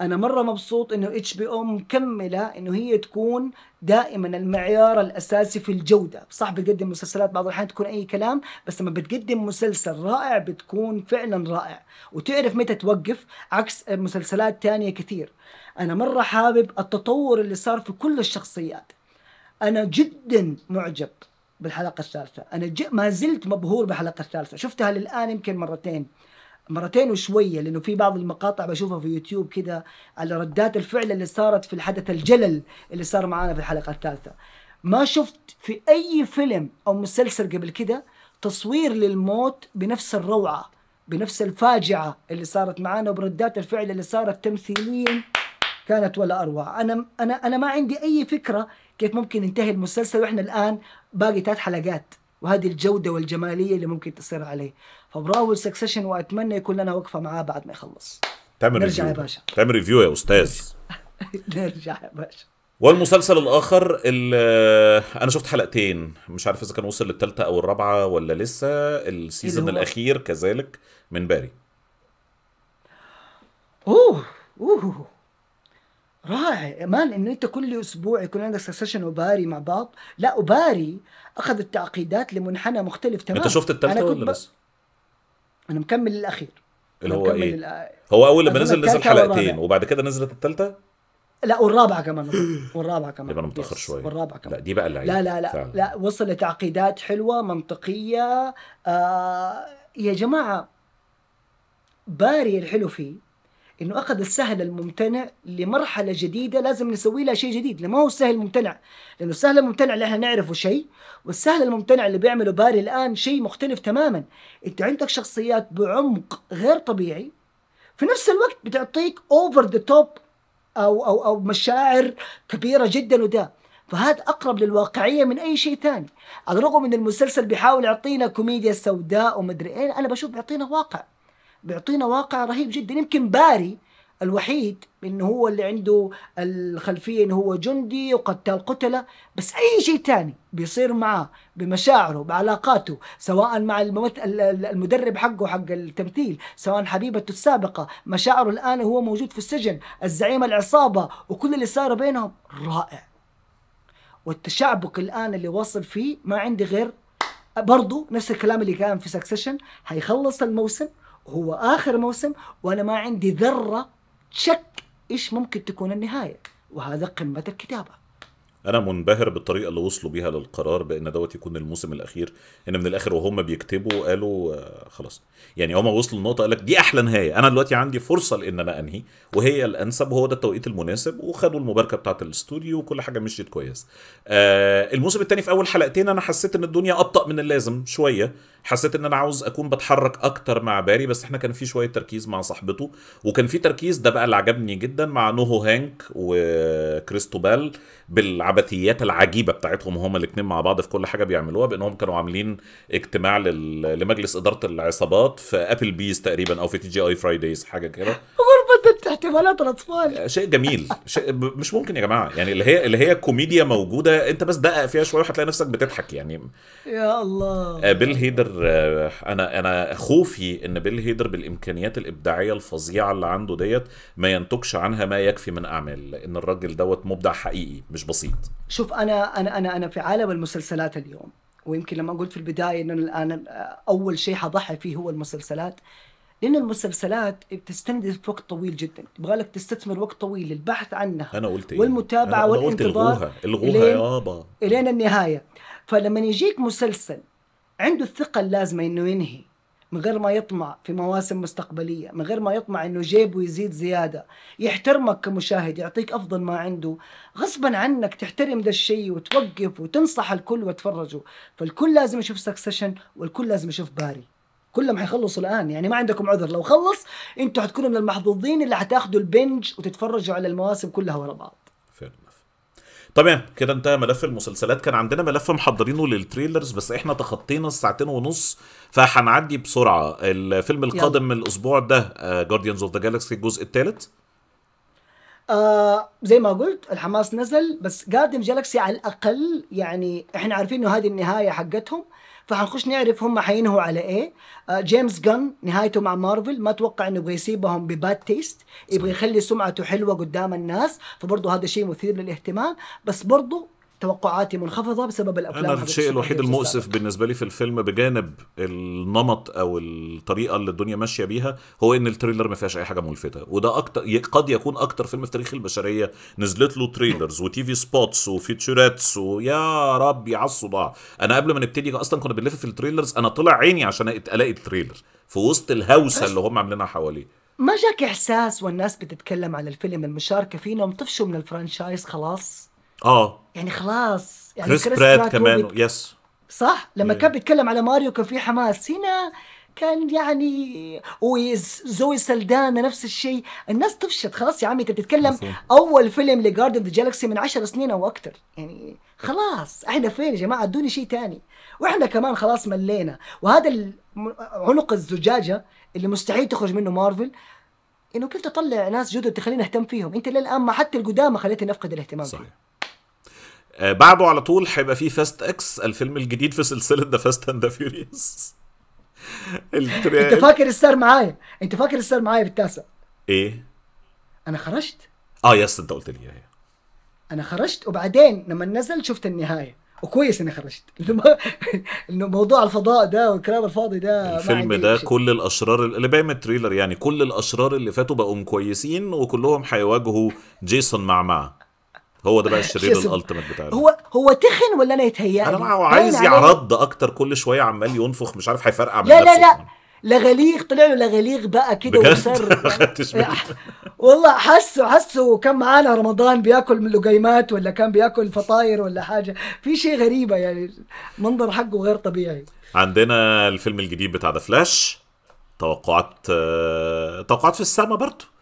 انا مره مبسوط انه اتش بي او مكمله انه هي تكون دائما المعيار الاساسي في الجوده صح بتقدم مسلسلات بعض الاحيان تكون اي كلام بس لما بتقدم مسلسل رائع بتكون فعلا رائع وتعرف متى توقف عكس مسلسلات تانية كثير انا مره حابب التطور اللي صار في كل الشخصيات انا جدا معجب بالحلقه الثالثه انا ج... ما زلت مبهور بالحلقه الثالثه شفتها للان يمكن مرتين مرتين وشويه لانه في بعض المقاطع بشوفها في يوتيوب كده على ردات الفعل اللي صارت في الحدث الجلل اللي صار معانا في الحلقه الثالثه ما شفت في اي فيلم او مسلسل قبل كده تصوير للموت بنفس الروعه بنفس الفاجعه اللي صارت معانا وبردات الفعل اللي صارت تمثيليا كانت ولا اروع انا انا انا ما عندي اي فكره كيف ممكن ينتهي المسلسل واحنا الان باقي ثلاث حلقات وهذه الجوده والجماليه اللي ممكن تصير عليه فبراو سكسيشن واتمنى يكون لنا وقفه معاه بعد ما يخلص تعمل نرجع ريفيو. يا باشا تعمل ريفيو يا استاذ نرجع يا باشا والمسلسل الاخر انا شفت حلقتين مش عارف اذا كان وصل للثالثه او الرابعه ولا لسه السيزون الاخير كذلك من باري اوه اوه رائع مان انه انت كل اسبوع يكون عندك سكسيشن وباري مع بعض لا وباري اخذ التعقيدات لمنحنى مختلف تماما انت شفت الثالثه ولا ب... بس؟ انا مكمل الاخير اللي هو ايه؟ الأ... هو اول لما نزل نزل حلقتين وبعد كده نزلت الثالثه لا والرابعه كمان والرابعه كمان يبقى انا متاخر شويه والرابعه كمان لا دي بقى اللعيبه لا لا لا فعلا. لا وصل لتعقيدات حلوه منطقيه آه يا جماعه باري الحلو فيه انه اخذ السهل الممتنع لمرحله جديده لازم نسوي لها شيء جديد لما هو السهل الممتنع لانه السهل الممتنع اللي احنا نعرفه شيء والسهل الممتنع اللي بيعمله باري الان شيء مختلف تماما انت عندك شخصيات بعمق غير طبيعي في نفس الوقت بتعطيك اوفر ذا توب او او او مشاعر كبيره جدا وده فهذا اقرب للواقعيه من اي شيء ثاني على الرغم ان المسلسل بيحاول يعطينا كوميديا سوداء ومدري ايه انا بشوف بيعطينا واقع بيعطينا واقع رهيب جدا يمكن باري الوحيد انه هو اللي عنده الخلفيه انه هو جندي وقتال قتله بس اي شيء ثاني بيصير معاه بمشاعره بعلاقاته سواء مع المدرب حقه حق التمثيل سواء حبيبته السابقه مشاعره الان هو موجود في السجن الزعيم العصابه وكل اللي صار بينهم رائع والتشعبك الان اللي واصل فيه ما عندي غير برضه نفس الكلام اللي كان في سكسيشن حيخلص الموسم هو اخر موسم وانا ما عندي ذره شك ايش ممكن تكون النهايه وهذا قمه الكتابه انا منبهر بالطريقه اللي وصلوا بيها للقرار بان دوت يكون الموسم الاخير ان من الاخر وهم بيكتبوا قالوا آه، خلاص يعني هما وصلوا لنقطه قال لك دي احلى نهايه انا دلوقتي عندي فرصه لان انا انهي وهي الانسب وهو ده التوقيت المناسب وخدوا المباركه بتاعه الاستوديو وكل حاجه مشيت كويس آه الموسم الثاني في اول حلقتين انا حسيت ان الدنيا ابطا من اللازم شويه حسيت ان انا عاوز اكون بتحرك اكتر مع باري بس احنا كان في شويه تركيز مع صاحبته وكان في تركيز ده بقى اللي عجبني جدا مع نوهو هانك وكريستوبال بالعبثيات العجيبه بتاعتهم هما الاثنين مع بعض في كل حاجه بيعملوها بانهم كانوا عاملين اجتماع لل... لمجلس اداره العصابات في ابل بيز تقريبا او في تي جي اي فرايديز حاجه كده غرفه احتمالات الاطفال شيء جميل شيء مش ممكن يا جماعه يعني اللي هي اللي هي كوميديا موجوده انت بس دقق فيها شويه وهتلاقي نفسك بتضحك يعني يا الله آه، بيل هيدر آه، انا انا خوفي ان بيل هيدر بالامكانيات الابداعيه الفظيعه اللي عنده ديت ما ينتجش عنها ما يكفي من اعمال لان الراجل دوت مبدع حقيقي مش بسيط شوف انا انا انا انا في عالم المسلسلات اليوم ويمكن لما قلت في البدايه ان انا الان اول شيء حضحي فيه هو المسلسلات لان المسلسلات بتستند في وقت طويل جدا يبغى لك تستثمر وقت طويل للبحث عنها انا قلت إيه؟ والمتابعه أنا والانتظار قلت الغوها الغوها يابا الين النهايه فلما يجيك مسلسل عنده الثقة اللازمة انه ينهي من غير ما يطمع في مواسم مستقبلية من غير ما يطمع انه جيبه يزيد زيادة يحترمك كمشاهد يعطيك افضل ما عنده غصبا عنك تحترم ذا الشيء وتوقف وتنصح الكل وتفرجوا فالكل لازم يشوف سكسيشن والكل لازم يشوف باري كلهم حيخلصوا الان يعني ما عندكم عذر لو خلص انتوا حتكونوا من المحظوظين اللي حتاخذوا البنج وتتفرجوا على المواسم كلها ورا بعض تمام كده انتهى ملف المسلسلات كان عندنا ملف محضرينه للتريلرز بس احنا تخطينا الساعتين ونص فهنعدي بسرعه الفيلم القادم يلا. من الاسبوع ده جارديانز اوف ذا جالكسي الجزء الثالث آه زي ما قلت الحماس نزل بس قادم جالكسي على الاقل يعني احنا عارفين انه هذه النهايه حقتهم فحنخش نعرف هم حينهوا على ايه آه جيمس جان نهايته مع مارفل ما اتوقع انه يبغى يسيبهم بباد تيست يبغى يخلي سمعته حلوه قدام الناس فبرضه هذا شيء مثير للاهتمام بس برضه توقعاتي منخفضه بسبب الافلام انا الشيء الوحيد المؤسف بالنسبه لي في الفيلم بجانب النمط او الطريقه اللي الدنيا ماشيه بيها هو ان التريلر ما فيهاش اي حاجه ملفته وده اكتر قد يكون اكتر فيلم في تاريخ البشريه نزلت له تريلرز وتي في سبوتس وفيتشوراتس ويا ربي على الصداع انا قبل ما نبتدي اصلا كنا بنلف في التريلرز انا طلع عيني عشان الاقي التريلر في وسط الهوسه اللي هم عاملينها حواليه ما جاك احساس والناس بتتكلم على الفيلم المشاركه فيه انهم طفشوا من الفرانشايز خلاص اه يعني خلاص يعني كريس, كريس براد كمان بيك... يس صح لما كان بيتكلم على ماريو كان في حماس هنا كان يعني وزوي سلدانا نفس الشيء الناس طفشت خلاص يا عمي انت بتتكلم اول فيلم لجاردن ذا جالكسي من 10 سنين او اكثر يعني خلاص احنا فين يا جماعه ادوني شيء ثاني واحنا كمان خلاص ملينا وهذا عنق الزجاجه اللي مستحيل تخرج منه مارفل انه كيف تطلع ناس جدد تخلينا نهتم فيهم انت للان ما حتى القدامى خليتني افقد الاهتمام صحيح. فيه. آه، بعده على طول هيبقى فيه فاست اكس الفيلم الجديد في سلسله ذا فاست اند ذا فيوريوس انت فاكر السر معايا انت فاكر السر معايا بالتاسع ايه انا خرجت اه يس انت قلت لي اياها انا خرجت وبعدين لما نزل شفت النهايه وكويس اني خرجت انه موضوع الفضاء ده والكلام الفاضي ده الفيلم ده شيء. كل الاشرار اللي باين من التريلر يعني كل الاشرار اللي فاتوا بقوا كويسين وكلهم هيواجهوا جيسون مع مع هو ده بقى الشرير الالتيميت بتاعنا هو هو تخن ولا انا يتهيأ انا هو عايز يعرض اكتر كل شويه عمال ينفخ مش عارف هيفرقع من لا لا لا لغليغ طلع له لغليغ بقى كده وصر والله حسه حسه كان معانا رمضان بياكل من لقيمات ولا كان بياكل فطاير ولا حاجه في شيء غريبه يعني منظر حقه غير طبيعي عندنا الفيلم الجديد بتاع ذا فلاش توقعات آه، توقعات في السما برضه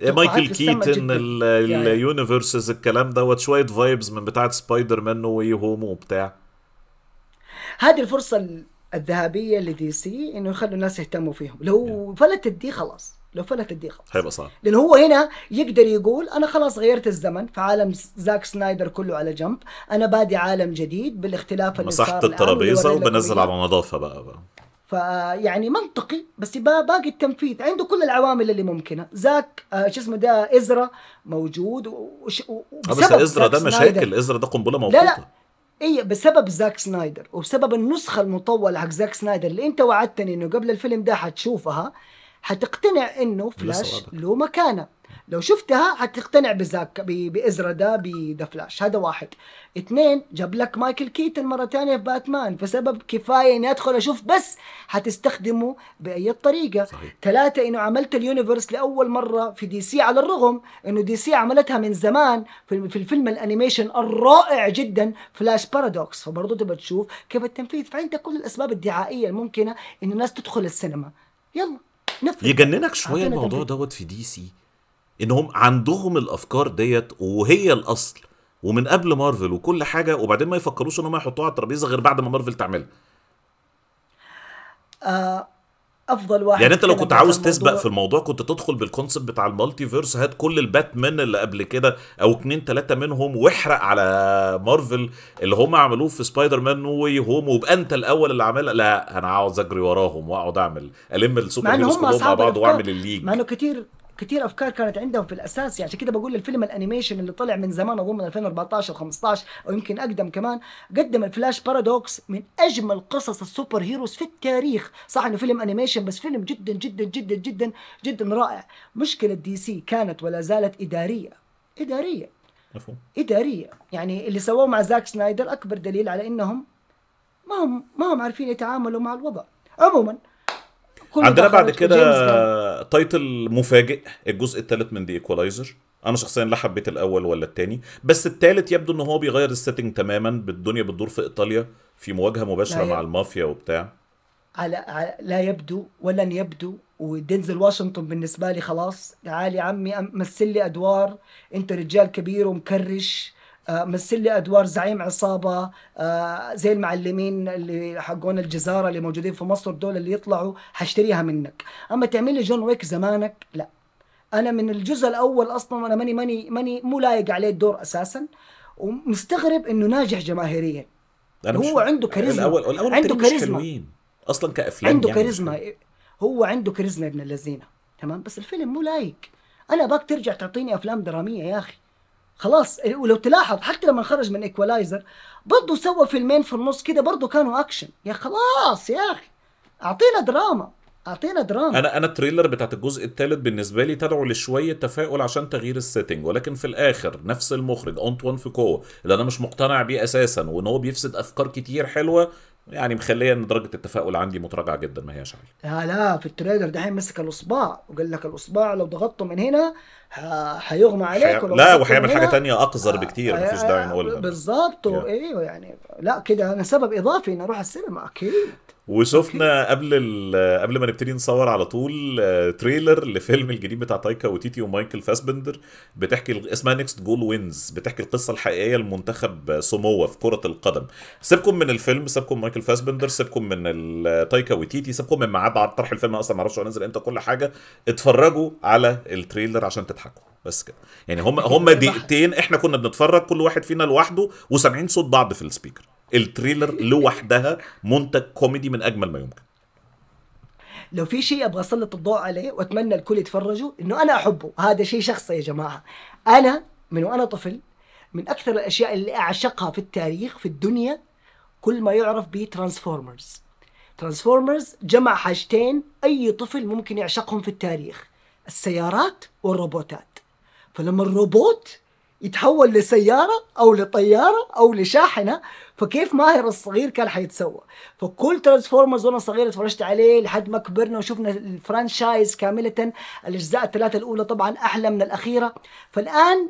إيه، مايكل كيتن اليونيفرسز الكلام دوت شويه فايبز من بتاعه سبايدر مان واي هوم وبتاع هذه الفرصه الذهبيه لدي سي انه يخلوا الناس يهتموا فيهم لو فلتت دي خلاص لو فلتت دي خلاص هيبقى صعب لان هو هنا يقدر يقول انا خلاص غيرت الزمن في عالم زاك سنايدر كله على جنب انا بادي عالم جديد بالاختلاف اللي صار مسحت الترابيزه وبنزل على نظافه بقى, بقى. فيعني منطقي بس باقي التنفيذ عنده كل العوامل اللي ممكنه زاك آه، شو اسمه ده ازرا موجود وش آه، بس ازرا ده مشاكل ازرا ده قنبله موقوته لا لا اي بسبب زاك سنايدر وبسبب النسخه المطوله حق زاك سنايدر اللي انت وعدتني انه قبل الفيلم ده حتشوفها حتقتنع انه فلاش له مكانه لو شفتها حتقتنع بذاك بازرا ده بذا فلاش هذا واحد اثنين جاب لك مايكل كيتن مره ثانيه في باتمان فسبب كفايه اني ادخل اشوف بس حتستخدمه باي طريقه صحيح. ثلاثه انه عملت اليونيفرس لاول مره في دي سي على الرغم انه دي سي عملتها من زمان في الفيلم الانيميشن الرائع جدا فلاش بارادوكس فبرضه تبى تشوف كيف التنفيذ فعندك كل الاسباب الدعائيه الممكنه انه الناس تدخل السينما يلا نفذ يجننك شويه الموضوع دوت في دي سي انهم عندهم الافكار ديت وهي الاصل ومن قبل مارفل وكل حاجه وبعدين ما يفكروش ان هم يحطوها على الترابيزه غير بعد ما مارفل تعملها آه، افضل واحد يعني انت لو كنت عاوز تسبق في الموضوع كنت تدخل بالكونسبت بتاع المالتي فيرس هات كل الباتمان اللي قبل كده او اتنين تلاته منهم واحرق على مارفل اللي هم عملوه في سبايدر مان نو واي هوم وبقى انت الاول اللي عملها لا انا عاوز اجري وراهم واقعد اعمل الم السوبر هيروز كلهم مع بعض واعمل الليج مع انه كتير كثير افكار كانت عندهم في الاساس يعني عشان كده بقول الفيلم الانيميشن اللي طلع من زمان اظن من 2014 او 15 او يمكن اقدم كمان قدم الفلاش بارادوكس من اجمل قصص السوبر هيروز في التاريخ صح انه فيلم انيميشن بس فيلم جدا جدا جدا جدا جدا رائع مشكله دي سي كانت ولا زالت اداريه اداريه مفهوم اداريه يعني اللي سووه مع زاك سنايدر اكبر دليل على انهم ما هم ما هم عارفين يتعاملوا مع الوضع عموما عندنا بعد كده تايتل مفاجئ الجزء الثالث من دي ايكولايزر انا شخصيا لا حبيت الاول ولا الثاني بس الثالث يبدو ان هو بيغير السيتنج تماما بالدنيا بتدور في ايطاليا في مواجهه مباشره مع المافيا وبتاع على, لا يبدو ولن يبدو ودينزل واشنطن بالنسبه لي خلاص تعال يا عمي مثل لي ادوار انت رجال كبير ومكرش آه، مثل لي ادوار زعيم عصابه آه، زي المعلمين اللي حقون الجزاره اللي موجودين في مصر دول اللي يطلعوا حاشتريها منك اما تعمل لي جون ويك زمانك لا انا من الجزء الاول اصلا انا ماني ماني ماني مو لايق عليه الدور اساسا ومستغرب انه ناجح جماهيريا أنا هو عنده كاريزما الاول الاول عنده كاريزما اصلا كافلام يعني عنده يعني كاريزما هو عنده كاريزما ابن اللذينه تمام بس الفيلم مو لايق انا باك ترجع تعطيني افلام دراميه يا اخي خلاص إيه، ولو تلاحظ حتى لما خرج من ايكولايزر برضه سوى فيلمين في النص كده برضه كانوا اكشن يا خلاص يا اخي اعطينا دراما اعطينا دراما انا انا التريلر بتاعت الجزء الثالث بالنسبه لي تدعو لشويه تفاؤل عشان تغيير السيتنج ولكن في الاخر نفس المخرج انطوان فيكو اللي انا مش مقتنع بيه اساسا وان هو بيفسد افكار كتير حلوه يعني مخليه ان درجه التفاؤل عندي متراجعه جدا ما هياش عاليه. لا لا في التريلر ده مسك الاصبع وقال لك الاصبع لو ضغطته من هنا هيغمى عليك حي... لا وهيعمل حاجه تانية اقذر بكتير آه مفيش داعي نقولها آه، بالظبط ايوه يعني لا كده انا سبب اضافي اني اروح السينما اكيد وشفنا قبل قبل ما نبتدي نصور على طول آه، تريلر لفيلم الجديد بتاع تايكا وتيتي ومايكل فاسبندر بتحكي اسمها نيكست جول وينز بتحكي القصه الحقيقيه لمنتخب سموه في كره القدم سيبكم من الفيلم سيبكم مايكل فاسبندر سيبكم من تايكا وتيتي سيبكم من ميعاد طرح الفيلم اصلا ما اعرفش هو نزل امتى كل حاجه اتفرجوا على التريلر عشان بيضحكوا بس كده يعني هم هم دقيقتين احنا كنا بنتفرج كل واحد فينا لوحده وسامعين صوت بعض في السبيكر التريلر لوحدها منتج كوميدي من اجمل ما يمكن لو في شيء ابغى اسلط الضوء عليه واتمنى الكل يتفرجوا انه انا احبه هذا شيء شخصي يا جماعه انا من وانا طفل من اكثر الاشياء اللي اعشقها في التاريخ في الدنيا كل ما يعرف بترانسفورمرز ترانسفورمرز جمع حاجتين اي طفل ممكن يعشقهم في التاريخ السيارات والروبوتات فلما الروبوت يتحول لسيارة أو لطيارة أو لشاحنة فكيف ماهر الصغير كان حيتسوى فكل ترانسفورمرز وأنا صغير اتفرجت عليه لحد ما كبرنا وشفنا الفرانشايز كاملة الأجزاء الثلاثة الأولى طبعا أحلى من الأخيرة فالآن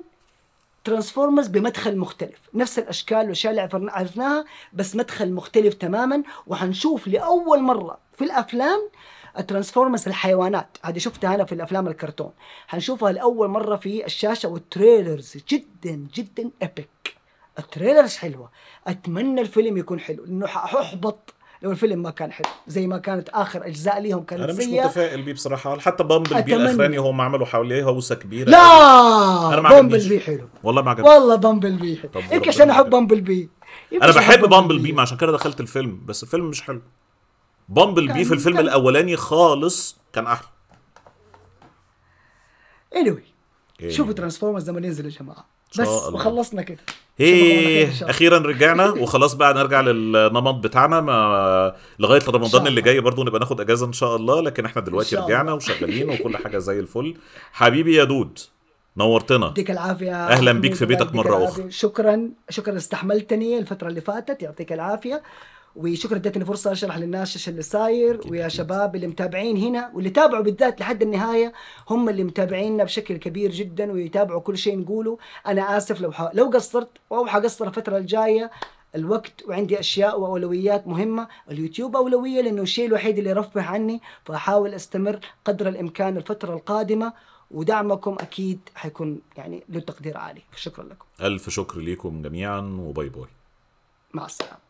ترانسفورمرز بمدخل مختلف نفس الأشكال والأشياء اللي عرفناها بس مدخل مختلف تماما وحنشوف لأول مرة في الأفلام الترانسفورمرز الحيوانات هذه شفتها انا في الافلام الكرتون حنشوفها لاول مره في الشاشه والتريلرز جدا جدا ايبك التريلرز حلوه اتمنى الفيلم يكون حلو لانه حاحبط لو الفيلم ما كان حلو زي ما كانت اخر اجزاء ليهم كانت انا مش سيئة. متفائل بيه بصراحه حتى بامبل بي الاخراني هم عملوا حواليه هوسه كبيره لا انا ما بامبل بي حلو والله ما عجبني والله بامبل بي حلو يمكن عشان احب بامبل بي انا بحب بامبل بي. عشان كده دخلت الفيلم بس الفيلم مش حلو بامبل بي في الفيلم كان... الاولاني خالص كان احلى anyway إيه. شوفوا ترانسفورمرز لما ينزل يا جماعه بس وخلصنا كده هيه اخيرا رجعنا وخلاص بقى نرجع للنمط بتاعنا ما لغايه رمضان اللي جاي برضو نبقى ناخد اجازه ان شاء الله لكن احنا دلوقتي رجعنا وشغالين وكل حاجه زي الفل حبيبي يا دود نورتنا يعطيك العافيه اهلا بيك في بيتك مره اخرى شكرا شكرا استحملتني الفتره اللي فاتت يعطيك العافيه وشكرا اديتني فرصه اشرح للناس ايش اللي صاير ويا شباب اللي متابعين هنا واللي تابعوا بالذات لحد النهايه هم اللي متابعيننا بشكل كبير جدا ويتابعوا كل شيء نقوله انا اسف لو ح... لو قصرت او حقصر الفتره الجايه الوقت وعندي اشياء واولويات مهمه اليوتيوب اولويه لانه الشيء الوحيد اللي يرفه عني فاحاول استمر قدر الامكان الفتره القادمه ودعمكم اكيد حيكون يعني له تقدير عالي شكرا لكم الف شكر لكم جميعا وباي باي مع السلامه